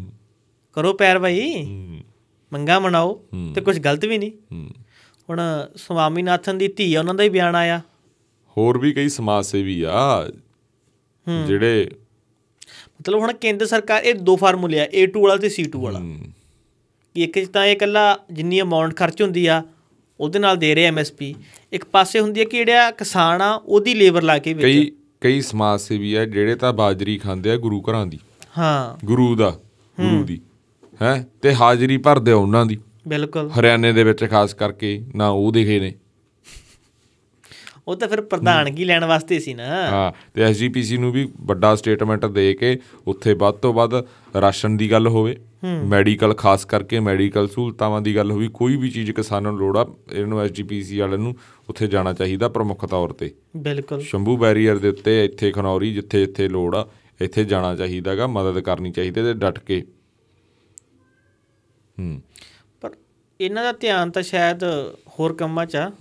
ਕਰੋ ਪੈਰ ਭਾਈ ਮੰਗਾ ਮਨਾਓ ਤੇ ਕੁਝ ਗਲਤ ਵੀ ਨਹੀਂ ਹੂੰ ਹੁਣ ਸੁਆਮੀਨਾਥਨ ਦੀ ਧੀ ਉਹਨਾਂ ਦਾ ਹੀ ਬਿਆਨ ਆਇਆ ਹੋਰ ਵੀ ਕਈ ਸਮਾਜ ਸੇਵੀ ਆ ਜਿਹੜੇ ਮਤਲਬ ਹੁਣ ਕੇਂਦਰ ਸਰਕਾਰ ਇਹ ਦੋ ਫਾਰਮੂਲੇ ਆ A2 ਵਾਲਾ ਤੇ C2 ਵਾਲਾ ਕਿ ਇੱਕ ਤਾਂ ਇਹ ਕੱਲਾ ਜਿੰਨੀ ਅਮਾਉਂਟ ਖਰਚ ਹੁੰਦੀ ਆ ਉਹਦੇ ਨਾਲ ਦੇ ਰਹੇ ਐਮਐਸਪੀ ਇੱਕ ਪਾਸੇ ਹੁੰਦੀ ਆ ਕਿ ਜਿਹੜਾ ਕਿਸਾਨ ਆ ਉਹਦੀ ਲੇਬਰ ਲਾ ਕੇ ਵਿੱਚ ਕਈ ਕਈ ਸਮਾਜ ਸੇਵੀ ਆ ਜਿਹੜੇ ਤਾਂ ਬਾਜਰੀ ਖਾਂਦੇ ਆ ਗੁਰੂ ਘਰਾਂ ਦੀ ਹਾਂ ਗੁਰੂ ਦਾ ਗੁਰੂ ਦੀ ਹੈ ਤੇ ਹਾਜ਼ਰੀ ਭਰਦੇ ਆ ਉਹਨਾਂ ਦੀ ਬਿਲਕੁਲ ਹਰਿਆਣੇ ਦੇ ਵਿੱਚ ਖਾਸ ਕਰਕੇ ਨਾ ਉਹ ਦਿਖੇ ਨੇ ਉਹ ਤਾਂ ਫਿਰ ਪ੍ਰਧਾਨਗੀ ਲੈਣ ਵਾਸਤੇ ਸੀ ਨਾ ਹਾਂ ਤੇ ਐਸਜੀਪੀਸੀ ਨੂੰ ਵੀ ਵੱਡਾ ਸਟੇਟਮੈਂਟ ਦੇ ਕੇ ਉੱਥੇ ਵੱਧ ਤੋਂ ਵੱਧ ਰਾਸ਼ਨ ਦੀ ਗੱਲ ਹੋਵੇ ਮੈਡੀਕਲ ਖਾਸ ਕਰਕੇ ਮੈਡੀਕਲ ਸਹੂਲਤਾਵਾਂ ਦੀ ਗੱਲ ਹੋਵੇ ਕੋਈ ਵੀ ਚੀਜ਼ ਕਿਸਾਨਾਂ ਨੂੰ ਲੋੜ ਆ ਇਹਨੂੰ ਐਸਜੀਪੀਸੀ ਵਾਲਿਆਂ ਨੂੰ ਉੱਥੇ ਜਾਣਾ ਚਾਹੀਦਾ ਪ੍ਰਮੁੱਖ ਤੌਰ ਤੇ ਬਿਲਕੁਲ ਸ਼ੰਭੂ ਬੈਰੀਅਰ ਦੇ ਉੱਤੇ ਇੱਥੇ ਖਨੌਰੀ ਜਿੱਥੇ ਇੱਥੇ ਲੋੜ ਆ ਇੱਥੇ ਜਾਣਾ ਚਾਹੀਦਾਗਾ ਮਦਦ ਕਰਨੀ ਚਾਹੀਦੀ ਤੇ ਡਟ ਕੇ ਹੂੰ ਪਰ ਇਹਨਾਂ ਦਾ ਧਿਆਨ ਤਾਂ ਸ਼ਾਇਦ ਹੋਰ ਕੰਮਾਂ 'ਚ ਆ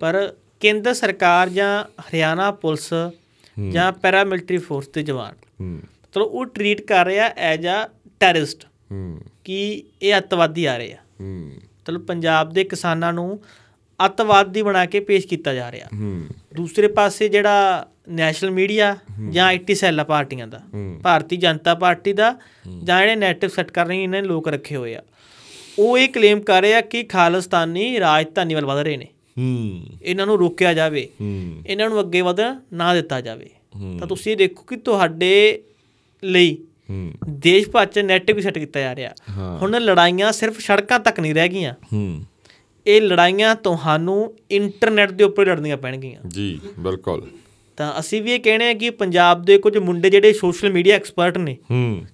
ਪਰ ਕੇਂਦਰ ਸਰਕਾਰ ਜਾਂ ਹਰਿਆਣਾ ਪੁਲਿਸ ਜਾਂ ਪੈਰਾਮਿਲਟਰੀ ਫੋਰਸ ਦੇ ਜਵਾਨ ਮਤਲਬ ਉਹ ਟ੍ਰੀਟ ਕਰ ਰਿਹਾ ਐਜ ਅ ਟੈਰਰਿਸਟ ਕਿ ਇਹ ਅੱਤਵਾਦੀ ਆ ਰਹੇ ਆ ਮਤਲਬ ਪੰਜਾਬ ਦੇ ਕਿਸਾਨਾਂ ਨੂੰ ਅੱਤਵਾਦੀ ਬਣਾ ਕੇ ਪੇਸ਼ ਕੀਤਾ ਜਾ ਰਿਹਾ ਦੂਸਰੇ ਪਾਸੇ ਜਿਹੜਾ ਨੈਸ਼ਨਲ ਮੀਡੀਆ ਜਾਂ ਆਈਟੀ ਸੈੱਲ ਪਾਰਟੀਆਂ ਦਾ ਭਾਰਤੀ ਜਨਤਾ ਪਾਰਟੀ ਦਾ ਜਾਂ ਜਿਹੜੇ ਨੈਟਿਵ ਸੈੱਟ ਕਰ ਰਹੇ ਇਹਨਾਂ ਨੇ ਲੋਕ ਰੱਖੇ ਹੋਏ ਆ ਉਹ ਇਹ ਕਲੇਮ ਕਰ ਰਿਹਾ ਕਿ ਖਾਲਿਸਤਾਨੀ ਰਾਜਤਾਨੀ ਵੱਲ ਵਧ ਰਹੇ ਨੇ ਹੂੰ ਇਹਨਾਂ ਨੂੰ ਰੋਕਿਆ ਜਾਵੇ ਹੂੰ ਇਹਨਾਂ ਨੂੰ ਅੱਗੇ ਵਧਣ ਨਾ ਦਿੱਤਾ ਜਾਵੇ ਤਾਂ ਤੁਸੀਂ ਦੇਖੋ ਕਿ ਤੁਹਾਡੇ ਲਈ ਦੇਸ਼ ਭਰ ਚ ਵੀ ਸੈੱਟ ਕੀਤਾ ਜਾ ਰਿਹਾ ਹੁਣ ਲੜਾਈਆਂ ਸਿਰਫ ਸੜਕਾਂ ਤੱਕ ਨਹੀਂ ਰਹਿ ਗਈਆਂ ਹੂੰ ਇਹ ਲੜਾਈਆਂ ਤੁਹਾਨੂੰ ਇੰਟਰਨੈਟ ਦੇ ਉੱਪਰ ਲੜਨੀਆਂ ਪੈਣਗੀਆਂ ਜੀ ਬਿਲਕੁਲ ਤਾਂ ਅਸੀਂ ਵੀ ਇਹ ਕਹਿਣੇ ਆ ਕਿ ਪੰਜਾਬ ਦੇ ਕੁਝ ਮੁੰਡੇ ਜਿਹੜੇ ਸੋਸ਼ਲ ਮੀਡੀਆ ਐਕਸਪਰਟ ਨੇ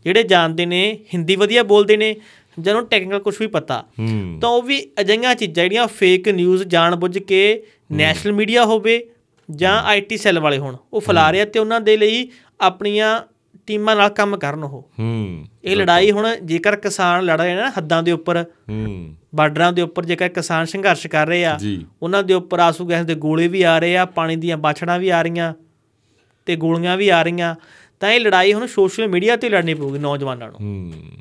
ਜਿਹੜੇ ਜਾਣਦੇ ਨੇ ਹਿੰਦੀ ਵਧੀਆ ਬੋਲਦੇ ਨੇ ਜਿਹਨੂੰ ਟੈਕਨੀਕਲ ਕੁਝ ਵੀ ਪਤਾ ਤਾਂ ਉਹ ਵੀ ਅਜਿਹੀਆਂ ਚੀਜ਼ਾਂ ਜਿਹੜੀਆਂ ਫੇਕ ਨਿਊਜ਼ ਜਾਣਬੁੱਝ ਕੇ ਨੈਸ਼ਨਲ ਮੀਡੀਆ ਹੋਵੇ ਜਾਂ ਆਈਟੀ ਸੈੱਲ ਵਾਲੇ ਹੋਣ ਉਹ ਫਲਾ ਰਿਹਾ ਤੇ ਉਹਨਾਂ ਦੇ ਲਈ ਆਪਣੀਆਂ ਟੀਮਾਂ ਨਾਲ ਕੰਮ ਕਰਨ ਉਹ ਹੂੰ ਇਹ ਲੜਾਈ ਹੁਣ ਜੇਕਰ ਕਿਸਾਨ ਲੜ ਰਹੇ ਨੇ ਹੱਦਾਂ ਦੇ ਉੱਪਰ ਹੂੰ ਬਾਰਡਰਾਂ ਦੇ ਉੱਪਰ ਜੇਕਰ ਕਿਸਾਨ ਸੰਘਰਸ਼ ਕਰ ਰਹੇ ਆ ਉਹਨਾਂ ਦੇ ਉੱਪਰ ਆਸੂ ਗੈਸ ਦੇ ਗੋਲੇ ਵੀ ਆ ਰਹੇ ਆ ਪਾਣੀ ਦੀਆਂ ਬਾਛੜਾਂ ਵੀ ਆ ਰਹੀਆਂ ਤੇ ਗੋਲੀਆਂ ਵੀ ਆ ਰਹੀਆਂ ਤਾਂ ਇਹ ਲੜਾਈ ਹੁਣ ਸੋਸ਼ਲ ਮੀਡੀਆ ਤੇ ਲੜਨੀ ਪਊਗੀ ਨੌਜਵਾਨਾਂ ਨੂੰ ਹੂੰ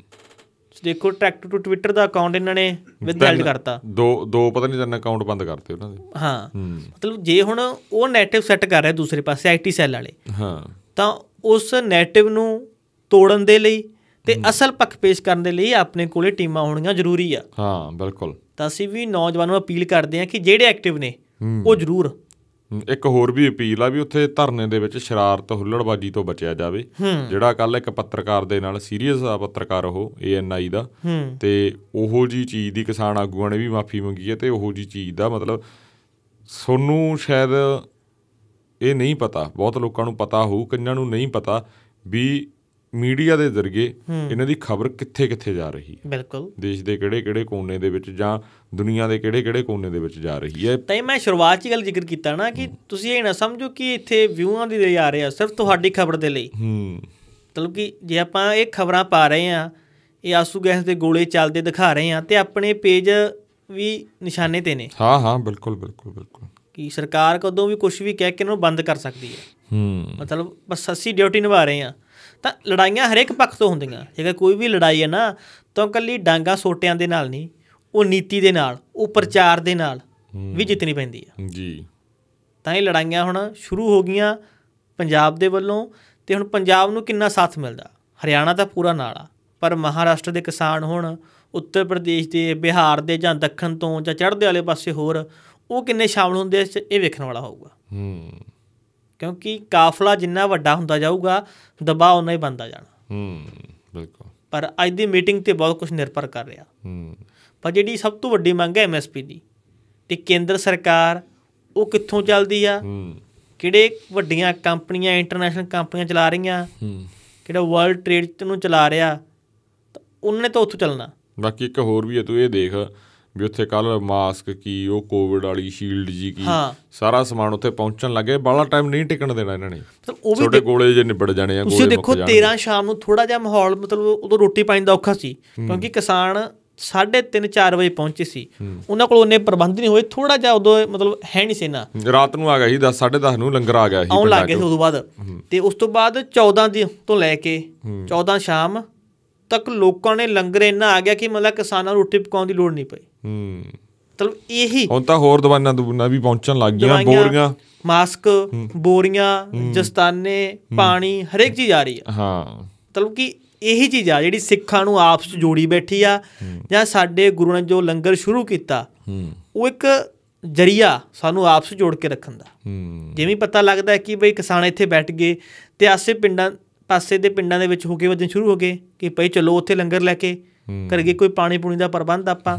ਦੇਖੋ ਟਰੈਕਟਰ ਟੂ ਟਵਿੱਟਰ ਦਾ ਅਕਾਊਂਟ ਇਹਨਾਂ ਨੇ ਵਿਦਹੈਲਡ ਕਰਤਾ ਦੋ ਦੋ ਪਤਾ ਨਹੀਂ ਤਿੰਨ ਅਕਾਊਂਟ ਬੰਦ ਕਰਤੇ ਉਹਨਾਂ ਦੇ ਹਾਂ ਮਤਲਬ ਜੇ ਹੁਣ ਉਹ ਨੈਟਿਵ ਸੈੱਟ ਕਰ ਰਿਹਾ ਦੂਸਰੇ ਪਾਸੇ ਆਈਟੀ ਸੈੱਲ ਵਾਲੇ ਹਾਂ ਤਾਂ ਉਸ ਨੈਟਿਵ ਨੂੰ ਤੋੜਨ ਦੇ ਲਈ ਤੇ ਅਸਲ ਪੱਖ ਪੇਸ਼ ਕਰਨ ਦੇ ਲਈ ਆਪਣੇ ਕੋਲੇ ਟੀਮਾਂ ਹੋਣੀਆਂ ਜ਼ਰੂਰੀ ਆ ਹਾਂ ਬਿਲਕੁਲ ਤਾਂ ਅਸੀਂ ਵੀ ਨੌਜਵਾਨਾਂ ਨੂੰ ਅਪੀਲ ਕਰਦੇ ਆ ਕਿ ਜਿਹੜੇ ਐਕਟਿਵ ਨੇ ਉਹ ਜ਼ਰੂਰ ਇੱਕ ਹੋਰ ਵੀ ਅਪੀਲ ਆ ਵੀ ਉੱਥੇ ਧਰਨੇ ਦੇ ਵਿੱਚ ਸ਼ਰਾਰਤ ਹੁੱਲੜਬਾਜੀ ਤੋਂ ਬਚਿਆ ਜਾਵੇ ਜਿਹੜਾ ਕੱਲ ਇੱਕ ਪੱਤਰਕਾਰ ਦੇ ਨਾਲ ਸੀਰੀਅਸ ਆ ਪੱਤਰਕਾਰ ਉਹ ਏਐਨਆਈ ਦਾ ਤੇ ਉਹੋ ਜੀ ਚੀਜ਼ ਦੀ ਕਿਸਾਨ ਆਗੂਆਂ ਨੇ ਵੀ ਮਾਫੀ ਮੰਗੀ ਹੈ ਤੇ ਉਹੋ ਜੀ ਚੀਜ਼ ਦਾ ਮਤਲਬ ਸੋਨੂੰ ਸ਼ਾਇਦ ਇਹ ਨਹੀਂ ਪਤਾ ਬਹੁਤ ਲੋਕਾਂ ਨੂੰ ਪਤਾ ਹੋਊ ਕਿੰਨਾਂ ਨੂੰ ਨਹੀਂ ਪਤਾ ਵੀ ਮੀਡੀਆ ਦੇ ਜ਼ਰੀਏ ਇਹਨਾਂ ਦੀ ਖਬਰ ਕਿੱਥੇ-ਕਿੱਥੇ ਜਾ ਰਹੀ ਹੈ ਬਿਲਕੁਲ ਦੇਸ਼ ਦੇ ਕਿਹੜੇ-ਕਿਹੜੇ ਕੋਨੇ ਦੇ ਵਿੱਚ ਜਾਂ ਦੁਨੀਆ ਦੇ ਕਿਹੜੇ-ਕਿਹੜੇ ਕੋਨੇ ਦੇ ਵਿੱਚ ਜਾ ਰਹੀ ਹੈ ਤੇ ਮੈਂ ਸ਼ੁਰੂਆਤ 'ਚ ਗੱਲ ਜ਼ਿਕਰ ਕੀਤਾ ਨਾ ਕਿ ਤੁਸੀਂ ਇਹ ਨਾ ਸਮਝੋ ਕਿ ਇੱਥੇ ਵਿਊਆਂ ਦੀ ਲਈ ਆ ਰਿਹਾ ਸਿਰਫ ਤੁਹਾਡੀ ਖਬਰ ਦੇ ਲਈ ਹੂੰ ਮਤਲਬ ਕਿ ਜੇ ਆਪਾਂ ਇਹ ਖਬਰਾਂ ਪਾ ਰਹੇ ਆ ਇਹ ਆਸੂ ਗੈਸ ਦੇ ਗੋਲੇ ਚੱਲਦੇ ਦਿਖਾ ਰਹੇ ਆ ਤੇ ਆਪਣੇ ਪੇਜ ਵੀ ਨਿਸ਼ਾਨੇ ਤੇ ਨੇ ਹਾਂ ਹਾਂ ਬਿਲਕੁਲ ਬਿਲਕੁਲ ਬਿਲਕੁਲ ਕਿ ਸਰਕਾਰ ਕਦੋਂ ਵੀ ਕੁਝ ਵੀ ਕਹਿ ਕੇ ਇਹਨਾਂ ਨੂੰ ਬੰਦ ਕਰ ਸਕਦੀ ਹੈ ਹੂੰ ਮਤਲਬ ਬਸ ਅਸੀਂ ਡਿਊਟੀ ਨਿਭਾ ਰਹੇ ਆ ਤਾਂ ਲੜਾਈਆਂ ਹਰੇਕ ਪੱਖ ਤੋਂ ਹੁੰਦੀਆਂ ਜੇ ਕੋਈ ਵੀ ਲੜਾਈ ਹੈ ਨਾ ਤਾਂ ਕੱਲੀ ਡਾਂਗਾ ਸੋਟਿਆਂ ਦੇ ਨਾਲ ਨਹੀਂ ਉਹ ਨੀਤੀ ਦੇ ਨਾਲ ਉਹ ਪ੍ਰਚਾਰ ਦੇ ਨਾਲ ਵੀ ਜਿੱਤਣੀ ਪੈਂਦੀ ਆ ਜੀ ਤਾਂ ਇਹ ਲੜਾਈਆਂ ਹੁਣ ਸ਼ੁਰੂ ਹੋ ਗਈਆਂ ਪੰਜਾਬ ਦੇ ਵੱਲੋਂ ਤੇ ਹੁਣ ਪੰਜਾਬ ਨੂੰ ਕਿੰਨਾ ਸਾਥ ਮਿਲਦਾ ਹਰਿਆਣਾ ਤਾਂ ਪੂਰਾ ਨਾਲ ਆ ਪਰ ਮਹਾਰਾਸ਼ਟਰ ਦੇ ਕਿਸਾਨ ਹੁਣ ਉੱਤਰ ਪ੍ਰਦੇਸ਼ ਦੇ ਬਿਹਾਰ ਦੇ ਜਾਂ ਦੱਖਣ ਤੋਂ ਜਾਂ ਚੜ੍ਹਦੇ ਵਾਲੇ ਪਾਸੇ ਹੋਰ ਉਹ ਕਿੰਨੇ ਸ਼ਾਮਲ ਹੁੰਦੇ ਇਹ ਵੇਖਣ ਵਾਲਾ ਹੋਊਗਾ ਹੂੰ ਕਿਉਂਕਿ ਕਾਫਲਾ ਜਿੰਨਾ ਵੱਡਾ ਹੁੰਦਾ ਜਾਊਗਾ ਦਬਾਅ ਉਨਾ ਹੀ ਬੰਦਾ ਜਾਣਾ ਹੂੰ ਬਿਲਕੁਲ ਪਰ ਅੱਜ ਦੀ ਮੀਟਿੰਗ ਤੇ ਬਹੁਤ ਕੁਝ ਨਿਰਭਰ ਕਰ ਰਿਹਾ ਹੂੰ ਪਰ ਜਿਹੜੀ ਸਭ ਤੋਂ ਵੱਡੀ ਮੰਗ ਹੈ ਐਮਐਸਪੀ ਦੀ ਤੇ ਕੇਂਦਰ ਸਰਕਾਰ ਉਹ ਕਿੱਥੋਂ ਚੱਲਦੀ ਆ ਹੂੰ ਕਿਹੜੇ ਵੱਡੀਆਂ ਕੰਪਨੀਆਂ ਇੰਟਰਨੈਸ਼ਨਲ ਕੰਪਨੀਆਂ ਚਲਾ ਰਹੀਆਂ ਹੂੰ ਕਿਹੜਾ ਵਰਲਡ ਟ੍ਰੇਡ ਨੂੰ ਚਲਾ ਰਿਹਾ ਉਹਨੇ ਤਾਂ ਉੱਥੋਂ ਚੱਲਣਾ ਬਾਕੀ ਇੱਕ ਹੋਰ ਵੀ ਹੈ ਤੂੰ ਇਹ ਦੇਖ ਵੀ ਉੱਥੇ ਕੱਲ ਮਾਸਕ ਕੀ ਉਹ ਕੋਵਿਡ ਵਾਲੀ ਸ਼ੀਲਡ ਜੀ ਕੀ ਸਾਰਾ ਸਮਾਨ ਉੱਥੇ ਪਹੁੰਚਣ ਲੱਗੇ ਬਾਲਾ ਟਾਈਮ ਨਹੀਂ ਟਿਕਣ ਦੇਣਾ ਇਹਨਾਂ ਨੇ ਛੋਟੇ ਗੋਲੇ ਜੇ ਨਿਬੜ ਜਾਣੇ ਆ ਗੋਲੇ ਦੇਖੋ 13 ਸ਼ਾਮ ਨੂੰ ਥੋੜਾ ਜਿਹਾ ਮਾਹੌਲ ਮਤਲਬ ਉਦੋਂ ਰੋਟੀ ਪਾਣੀ ਦਾ ਔਖਾ ਸੀ ਕਿਉਂਕਿ ਕਿਸਾਨ 3:30 4 ਵਜੇ ਪਹੁੰਚੇ ਸੀ ਉਹਨਾਂ ਕੋਲ ਉਹਨੇ ਪ੍ਰਬੰਧ ਨਹੀਂ ਹੋਏ ਥੋੜਾ ਜਿਹਾ ਉਦੋਂ ਮਤਲਬ ਹੈ ਨਹੀਂ ਸੀ ਨਾ ਰਾਤ ਨੂੰ ਆ ਗਿਆ ਸੀ 10:30 ਨੂੰ ਲੰਗਰ ਆ ਗਿਆ ਸੀ ਆਉਣ ਲੱਗੇ ਸੀ ਤੋਂ ਬਾਅਦ ਤੇ ਉਸ ਤੋਂ ਬਾਅਦ 14 ਦੀ ਤੋਂ ਲੈ ਕੇ 14 ਸ਼ਾਮ ਤੱਕ ਲੋਕਾਂ ਨੇ ਲੰਗਰ ਇੰਨਾ ਆ ਗਿਆ ਕਿ ਮਤਲਬ ਕਿਸਾਨਾਂ ਨੂੰ ਰੋਟੀ ਪਕਾਉਣ ਦੀ ਲੋੜ ਨਹੀਂ ਪਈ ਹੂੰ ਮਤਲਬ ਇਹੀ ਹੁਣ ਤਾਂ ਹੋਰ ਦਵਾਈਆਂ ਦੁਬਨਾ ਵੀ ਪਹੁੰਚਣ ਲੱਗ ਗਈਆਂ ਬੋਰੀਆਂ ਮਾਸਕ ਬੋਰੀਆਂ ਜਸਤਾਨੇ ਪਾਣੀ ਹਰੇਕ ਚੀਜ਼ ਆ ਰਹੀ ਆ ਹਾਂ ਮਤਲਬ ਕਿ ਇਹੀ ਚੀਜ਼ ਆ ਜਿਹੜੀ ਸਿੱਖਾਂ ਨੂੰ ਆਪਸ ਵਿੱਚ ਜੋੜੀ ਬੈਠੀ ਆ ਜਾਂ ਸਾਡੇ ਗੁਰੂ ਨੇ ਜੋ ਲੰਗਰ ਸ਼ੁਰੂ ਕੀਤਾ ਉਹ ਇੱਕ ਜਰੀਆ ਸਾਨੂੰ ਆਪਸ ਜੋੜ ਕੇ ਰੱਖਣ ਦਾ ਜਿਵੇਂ ਪਤਾ ਲੱਗਦਾ ਕਿ ਬਈ ਕਿਸਾਨ ਇੱਥੇ ਬੈਠ ਗਏ ਤੇ ਆਸੇ ਪਿੰਡਾਂ ਪਾਸੇ ਦੇ ਪਿੰਡਾਂ ਦੇ ਵਿੱਚ ਕੇ ਵਜਣ ਸ਼ੁਰੂ ਹੋ ਗਏ ਕਿ ਭਈ ਚਲੋ ਉੱਥੇ ਲੰਗਰ ਲੈ ਕੇ ਕਰਗੇ ਕੋਈ ਪਾਣੀ ਪੂਣੀ ਦਾ ਪ੍ਰਬੰਧ ਆਪਾਂ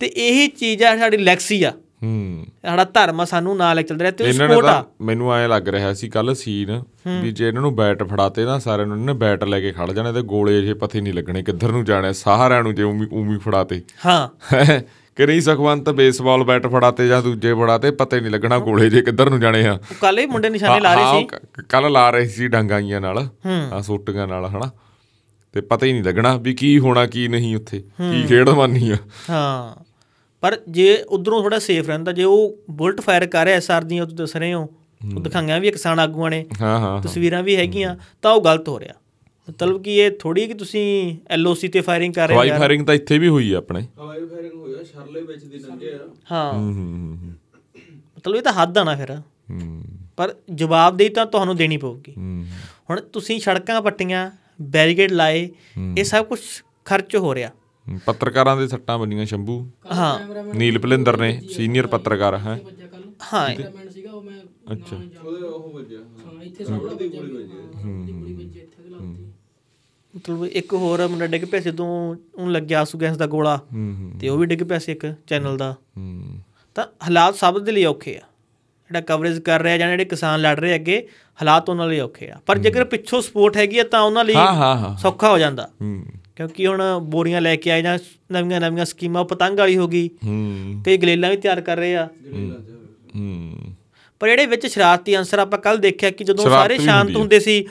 ਤੇ ਇਹੀ ਚੀਜ਼ ਆ ਸਾਡੀ ਲੈਕਸੀ ਆ ਹੂੰ ਸਾਡਾ ਧਰਮ ਆ ਸਾਨੂੰ ਨਾਲ ਚੱਲ ਰਿਹਾ ਤੇ ਸਪੋਰਟ ਆ ਮੈਨੂੰ ਐ ਲੱਗ ਰਿਹਾ ਸੀ ਕੱਲ ਸੀਨ ਵੀ ਜੇ ਇਹਨਾਂ ਨੂੰ ਬੈਟ ਫੜਾਤੇ ਨਾ ਸਾਰਿਆਂ ਨੂੰ ਇਹਨੇ ਬੈਟ ਲੈ ਕੇ ਖੜ ਜਾਣੇ ਤੇ ਗੋਲੇ ਜੇ ਪਥੇ ਨਹੀਂ ਲੱਗਣੇ ਕਿੱਧਰ ਨੂੰ ਜਾਣਾ ਸਾਰਿਆਂ ਨੂੰ ਜੇ ਉਮੀ ਉਮੀ ਫੜਾਤੇ ਹਾਂ ਕਿ ਨਹੀਂ ਸੁਖਵੰਤ ਬੇਸਬਾਲ ਬੈਟ ਫੜਾ ਤੇ ਜਾਂ ਦੂਜੇ ਫੜਾਤੇ ਤੇ ਪਤਾ ਹੀ ਨਹੀਂ ਲੱਗਣਾ ਗੋਲੇ ਜੇ ਕਿੱਧਰ ਨੂੰ ਜਾਣੇ ਆ ਕੱਲ ਹੀ ਮੁੰਡੇ ਨਿਸ਼ਾਨੇ ਲਾ ਰਹੇ ਸੀ ਕੱਲ ਲਾ ਰਹੇ ਸੀ ਡੰਗਾਈਆਂ ਨਾਲ ਆ ਸੋਟੀਆਂ ਨਾਲ ਹਨਾ ਤੇ ਪਤਾ ਹੀ ਨਹੀਂ ਲੱਗਣਾ ਵੀ ਕੀ ਹੋਣਾ ਕੀ ਨਹੀਂ ਉੱਥੇ ਕੀ ਖੇਡ ਆ ਹਾਂ ਪਰ ਜੇ ਉਧਰੋਂ ਥੋੜਾ ਸੇਫ ਰਹਿੰਦਾ ਜੇ ਉਹ ਬੁਲਟ ਫਾਇਰ ਕਰ ਰਿਹਾ ਐਸਆਰ ਦੀਆਂ ਤੁਸੀਂ ਦੱਸ ਰਹੇ ਹੋ ਉਹ ਦਿਖਾਈਆਂ ਵੀ ਕਿਸਾਨ ਆਗੂਆਂ ਨੇ ਹਾਂ ਹਾਂ ਤਸਵੀਰਾਂ ਵੀ ਹੈਗੀਆਂ ਤਾਂ ਉਹ ਗਲਤ ਹੋ ਰਿਹਾ ਮਤਲਬ ਕਿ ਇਹ ਥੋੜੀ ਕਿ ਤੁਸੀਂ ਐਲਓਸੀ ਤੇ ਫਾਇਰਿੰਗ ਕਰ ਰਹੇ ਹੋ ਹਵਾਈ ਫਾਇਰਿੰਗ ਤਾਂ ਇੱਥੇ ਵੀ ਹੋਈ ਆ ਆਪਣੇ ਹਵਾਈ ਫਾਇਰਿੰਗ ਹੋਈ ਸ਼ਰਲੇ ਵਿੱਚ ਦੀ ਨੰਗੇ ਆ ਹਾਂ ਮਤਲਬ ਇਹ ਤਾਂ ਹੱਦ ਆ ਨਾ ਫਿਰ ਪਰ ਜਵਾਬਦੇਹੀ ਤਾਂ ਤੁਹਾਨੂੰ ਦੇਣੀ ਪਊਗੀ ਹੁਣ ਤੁਸੀਂ ਸੜਕਾਂ ਪੱਟੀਆਂ ਬੈਰੀਕੇਡ ਲਾਏ ਇਹ ਸਭ ਕੁਝ ਖਰਚ ਹੋ ਰਿਹਾ ਪੱਤਰਕਾਰਾਂ ਦੇ ਸੱਟਾਂ ਬੰਨੀਆਂ ਸ਼ੰਭੂ ਹਾਂ ਨੀਲ ਭਲਿੰਦਰ ਨੇ ਸੀਨੀਅਰ ਪੱਤਰਕਾਰ ਹੈ ਹਾਂ ਅੱਛਾ ਉਹ ਉਹ ਵੱਜਿਆ ਹਾਂ ਇੱਥੇ ਸਾਹਮਣੇ ਦੀ ਗੋਲੀ ਵੱਜੀ ਮਤਲਬ ਇੱਕ ਹੋਰ ਮੁੰਡਾ ਡਿੱਗ ਪਿਆ ਸੀ ਤੋਂ ਉਹਨੂੰ ਲੱਗਿਆ ਆਸੂ ਗੈਸ ਦਾ ਗੋਲਾ ਤੇ ਉਹ ਵੀ ਡਿੱਗ ਪਿਆ ਸੀ ਇੱਕ ਚੈਨਲ ਦਾ ਤਾਂ ਹਾਲਾਤ ਸਭ ਦੇ ਲਈ ਔਖੇ ਆ ਜਿਹੜਾ ਕਵਰੇਜ ਕਰ ਰਿਹਾ ਜਾਂ ਜਿਹੜੇ ਕਿਸਾਨ ਲੜ ਰਹੇ ਅੱਗੇ ਹਾਲਾਤ ਉਹਨਾਂ ਲਈ ਔਖੇ ਆ ਪਰ ਜੇਕਰ ਪਿੱਛੋਂ ਸਪੋਰਟ ਹੈਗੀ ਆ ਤਾਂ ਉਹਨਾਂ ਲਈ ਸੌਖਾ ਹੋ ਜਾਂਦਾ ਕਿਉਂਕਿ ਹੁਣ ਬੋਰੀਆਂ ਲੈ ਕੇ ਆਏ ਜਾਂ ਨਵੀਆਂ ਨਵੀਆਂ ਸਕੀਮਾਂ ਪਤੰਗ ਵਾਲੀ ਹੋ ਗਈ ਕਈ ਗਲੇਲਾਂ ਵੀ ਤਿਆਰ ਕਰ ਰਹੇ ਆ ਪਰ ਇਹਦੇ ਵਿੱਚ ਸ਼ਰਾਰਤੀ ਅੰਸਰ ਆਪਾਂ ਕੱਲ ਦੇਖਿਆ ਕਿ ਜਦੋਂ ਸਾਰੇ ਸ਼ਾਂਤ ਹੁੰਦੇ ਸੀ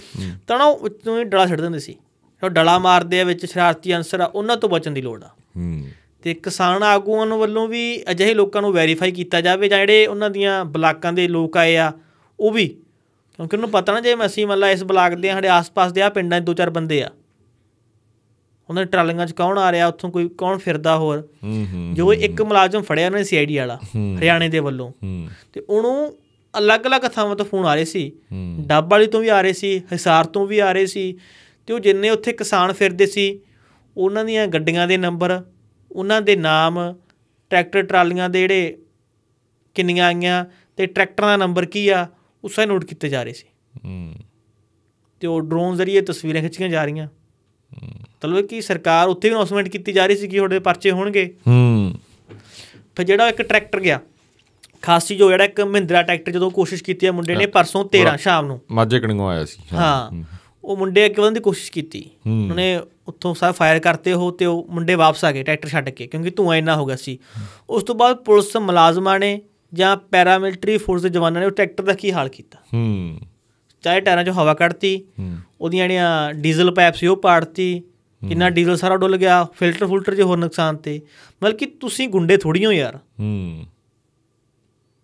ਤਾਂ ਉਹ ਉੱਤੋਂ ਹੀ ਡੜਾ ਛੱਡ ਦਿੰਦੇ ਸੀ ਜੋ ਡਲਾ ਮਾਰਦੇ ਆ ਵਿੱਚ ਸ਼ਰਾਰਤੀ ਅੰਸਰ ਆ ਉਹਨਾਂ ਤੋਂ ਬਚਣ ਦੀ ਲੋੜ ਆ ਹੂੰ ਤੇ ਕਿਸਾਨ ਆਗੂਆਂ ਨੂੰ ਵੱਲੋਂ ਵੀ ਅਜਿਹੇ ਲੋਕਾਂ ਨੂੰ ਵੈਰੀਫਾਈ ਕੀਤਾ ਜਾਵੇ ਜਾਂ ਜਿਹੜੇ ਉਹਨਾਂ ਦੀਆਂ ਬਲਾਕਾਂ ਦੇ ਲੋਕ ਆਏ ਆ ਉਹ ਵੀ ਕਿਉਂਕਿ ਉਹਨੂੰ ਪਤਾ ਨਾ ਜੇ ਅਸੀਂ ਮੱਲਾ ਇਸ ਬਲਾਕ ਦੇ ਸਾਡੇ ਆਸ-ਪਾਸ ਦੇ ਆ ਪਿੰਡਾਂ ਦੇ ਦੋ ਚਾਰ ਬੰਦੇ ਆ ਉਹਨਾਂ ਦੇ ਟਰਾਲੀਆਂ 'ਚ ਕੌਣ ਆ ਰਿਹਾ ਉੱਥੋਂ ਕੋਈ ਕੌਣ ਫਿਰਦਾ ਹੋਰ ਜੋ ਇੱਕ ਮੁਲਾਜ਼ਮ ਫੜਿਆ ਉਹਨੇ ਸੀਆਈਡੀ ਵਾਲਾ ਹਰਿਆਣੇ ਦੇ ਵੱਲੋਂ ਤੇ ਉਹਨੂੰ ਅਲੱਗ-ਅਲੱਗ ਥਾਵਾਂ ਤੋਂ ਫੋਨ ਆ ਰਹੇ ਸੀ ਡੱਬ ਵਾਲੀ ਤੋਂ ਵੀ ਆ ਰਹੇ ਸੀ ਹਿਸਾਰ ਤੋਂ ਵੀ ਆ ਰਹੇ ਸੀ ਤੇ ਉਹ ਜਿੰਨੇ ਉੱਥੇ ਕਿਸਾਨ ਫਿਰਦੇ ਸੀ ਉਹਨਾਂ ਦੀਆਂ ਗੱਡੀਆਂ ਦੇ ਨੰਬਰ ਉਹਨਾਂ ਦੇ ਨਾਮ ਟਰੈਕਟਰ ਟਰਾਲੀਆਂ ਦੇ ਜਿਹੜੇ ਕਿੰਨੀਆਂ ਆਈਆਂ ਤੇ ਟਰੈਕਟਰਾਂ ਦਾ ਨੰਬਰ ਕੀ ਆ ਉਹ ਸਾਰੇ ਨੋਟ ਕੀਤੇ ਜਾ ਰਹੇ ਸੀ ਹੂੰ ਤੇ ਉਹ ਡਰੋਨ ਜ਼ਰੀਏ ਤਸਵੀਰਾਂ ਖਿੱਚੀਆਂ ਜਾ ਰਹੀਆਂ ਹੂੰ ਮਤਲਬ ਕਿ ਸਰਕਾਰ ਉੱਥੇ ਵੀ ਅਨਾਉਂਸਮੈਂਟ ਕੀਤੀ ਜਾ ਰਹੀ ਸੀ ਕਿ ਤੁਹਾਡੇ ਪਰਚੇ ਹੋਣਗੇ ਹੂੰ ਫਿਰ ਜਿਹੜਾ ਇੱਕ ਟਰੈਕਟਰ ਗਿਆ ਖਾਸੀ ਜੋ ਜਿਹੜਾ ਇੱਕ ਮਹਿੰਦਰਾ ਟਰੈਕਟਰ ਜਦੋਂ ਕੋਸ਼ਿਸ਼ ਕੀਤੀ ਆ ਮੁੰਡੇ ਨੇ ਪਰਸੋਂ 13 ਸ਼ਾਮ ਨੂੰ ਮਾਝੇ ਕਣਗੋਂ ਆਇਆ ਸੀ ਹਾਂ ਉਹ ਮੁੰਡੇ ਅੱਗੇ ਵਧਣ ਦੀ ਕੋਸ਼ਿਸ਼ ਕੀਤੀ ਉਹਨੇ ਉੱਥੋਂ ਸਾਰਾ ਫਾਇਰ ਕਰਤੇ ਉਹ ਤੇ ਉਹ ਮੁੰਡੇ ਵਾਪਸ ਆ ਗਏ ਟਰੈਕਟਰ ਛੱਡ ਕੇ ਕਿਉਂਕਿ ਧੂਆਂ ਇੰਨਾ ਹੋ ਗਿਆ ਸੀ ਉਸ ਤੋਂ ਬਾਅਦ ਪੁਲਿਸ ਮੁਲਾਜ਼ਮਾਂ ਨੇ ਜਾਂ ਪੈਰਾਮਿਲਟਰੀ ਫੋਰਸ ਦੇ ਜਵਾਨਾਂ ਨੇ ਉਹ ਟਰੈਕਟਰ ਦਾ ਕੀ ਹਾਲ ਕੀਤਾ ਹੂੰ ਚਾਹੇ ਟਾਇਰਾਂ 'ਚੋਂ ਹਵਾ ਕੱਢਤੀ ਉਹਦੀਆਂ ਜਿਹੜੀਆਂ ਡੀਜ਼ਲ ਪਾਈਪ ਸੀ ਉਹ ਪਾੜਤੀ ਕਿੰਨਾ ਡੀਜ਼ਲ ਸਾਰਾ ਡੁੱਲ ਗਿਆ ਫਿਲਟਰ ਫੁਲਟਰ ਜੇ ਹੋਰ ਨੁਕਸਾਨ ਤੇ ਮਤਲਬ ਕਿ ਤੁਸੀਂ ਗੁੰਡੇ ਥੋੜੀ ਹੋ ਯਾਰ ਹੂੰ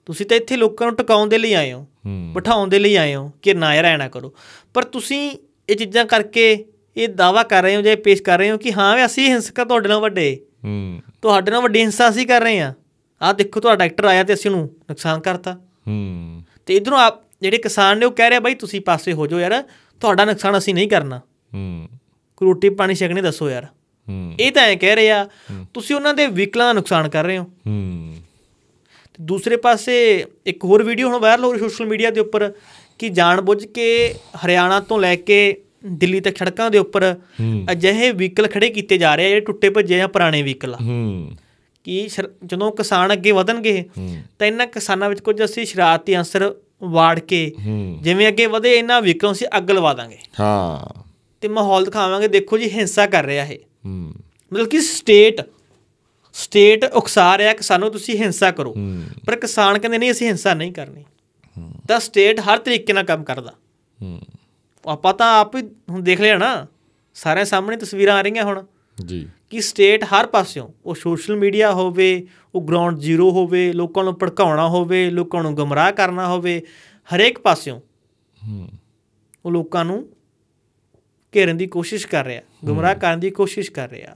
ਤੁਸੀਂ ਤਾਂ ਇੱਥੇ ਲੋਕਾਂ ਨੂੰ ਟਿਕਾਉਣ ਦੇ ਲਈ ਆਏ ਹੋ ਬਿਠਾਉਣ ਦੇ ਲਈ ਆਏ ਹੋ ਕਿ ਨਾ ਯਾਰ ਐਣਾ ਕਰੋ ਪਰ ਤੁਸੀਂ ਇਹ ਚੀਜ਼ਾਂ ਕਰਕੇ ਇਹ ਦਾਵਾ ਕਰ ਰਹੇ ਹੋ ਜੇ ਪੇਸ਼ ਕਰ ਰਹੇ ਹੋ ਕਿ ਹਾਂ ਵੀ ਅਸੀਂ ਹਿੰਸਕ ਤੁਹਾਡੇ ਨਾਲ ਵੱਡੇ ਹੂੰ ਤੁਹਾਡੇ ਨਾਲ ਵੱਡੀ ਹਿੰਸਾ ਅਸੀਂ ਕਰ ਰਹੇ ਆ ਆ ਦੇਖੋ ਤੁਹਾਡਾ ਡਾਕਟਰ ਆਇਆ ਤੇ ਅਸੀਂ ਉਹਨੂੰ ਨੁਕਸਾਨ ਕਰਤਾ ਹੂੰ ਤੇ ਇਧਰੋਂ ਆ ਜਿਹੜੇ ਕਿਸਾਨ ਨੇ ਉਹ ਕਹਿ ਰਿਹਾ ਬਾਈ ਤੁਸੀਂ ਪਾਸੇ ਹੋ ਜਾਓ ਯਾਰ ਤੁਹਾਡਾ ਨੁਕਸਾਨ ਅਸੀਂ ਨਹੀਂ ਕਰਨਾ ਹੂੰ ਕੋਈ ਰੋਟੀ ਪਾਣੀ ਛਕਣੇ ਦੱਸੋ ਯਾਰ ਹੂੰ ਇਹ ਤਾਂ ਐ ਕਹਿ ਰਿਹਾ ਤੁਸੀਂ ਉਹਨਾਂ ਦੇ ਵਿਕਲਾਂ ਦਾ ਨੁਕਸਾਨ ਕਰ ਰਹੇ ਹੋ ਹੂੰ ਦੂਸਰੇ ਪਾਸੇ ਇੱਕ ਹੋਰ ਵੀਡੀਓ ਹੁਣ ਵਾਇਰਲ ਹੋ ਰਹੀ ਸੋਸ਼ਲ ਮੀਡੀਆ ਦੇ ਉੱਪਰ ਕਿ ਜਾਣਬੁੱਝ ਕੇ ਹਰਿਆਣਾ ਤੋਂ ਲੈ ਕੇ ਦਿੱਲੀ ਤੱਕ ਸੜਕਾਂ ਦੇ ਉੱਪਰ ਅਜਿਹੇ ਵਹੀਕਲ ਖੜੇ ਕੀਤੇ ਜਾ ਰਹੇ ਆ ਜਿਹੜੇ ਟੁੱਟੇ ਭੱਜੇ ਆ ਪੁਰਾਣੇ ਵਹੀਕਲ ਆ ਕਿ ਜਦੋਂ ਕਿਸਾਨ ਅੱਗੇ ਵਧਣਗੇ ਤਾਂ ਇਹਨਾਂ ਕਿਸਾਨਾਂ ਵਿੱਚ ਕੁਝ ਅਸੀਂ ਸ਼ਰਾਰਤੀ ਅੰਸਰ ਵਾੜ ਕੇ ਜਿਵੇਂ ਅੱਗੇ ਵਧੇ ਇਹਨਾਂ ਵਹੀਕਲਾਂ ਸੀ ਅੱਗ ਲਵਾ ਦਾਂਗੇ ਹਾਂ ਤੇ ਮਾਹੌਲ ਦਿਖਾਵਾਂਗੇ ਦੇਖੋ ਜੀ ਹਿੰਸਾ ਕਰ ਰਿਹਾ ਇਹ ਮਤਲਬ ਕਿ ਸਟੇਟ ਸਟੇਟ ਉਕਸਾ ਰਿਹਾ ਕਿ ਸਾਨੂੰ ਤੁਸੀਂ ਹਿੰਸਾ ਕਰੋ ਪਰ ਕਿਸਾਨ ਕਹਿੰਦੇ ਨਹੀਂ ਅਸੀਂ ਹਿੰਸਾ ਨਹੀਂ ਕਰਨੀ ਤਾਂ ਸਟੇਟ ਹਰ ਤਰੀਕੇ ਨਾਲ ਕੰਮ ਕਰਦਾ ਹੂੰ ਆਪਾਂ ਤਾਂ ਆਪ ਹੀ ਹੁਣ ਦੇਖ ਲਿਆ ਨਾ ਸਾਰੇ ਸਾਹਮਣੇ ਤਸਵੀਰਾਂ ਆ ਰਹੀਆਂ ਹੁਣ ਜੀ ਕਿ ਸਟੇਟ ਹਰ ਪਾਸਿਓਂ ਉਹ ਸੋਸ਼ਲ ਮੀਡੀਆ ਹੋਵੇ ਉਹ ਗਰਾਊਂਡ ਜ਼ੀਰੋ ਹੋਵੇ ਲੋਕਾਂ ਨੂੰ ਭੜਕਾਉਣਾ ਹੋਵੇ ਲੋਕਾਂ ਨੂੰ ਗਮਰਾਹ ਕਰਨਾ ਹੋਵੇ ਹਰੇਕ ਪਾਸਿਓਂ ਹੂੰ ਉਹ ਲੋਕਾਂ ਨੂੰ ਘੇਰਨ ਦੀ ਕੋਸ਼ਿਸ਼ ਕਰ ਰਿਹਾ ਗਮਰਾਹ ਕਰਨ ਦੀ ਕੋਸ਼ਿਸ਼ ਕਰ ਰਿਹਾ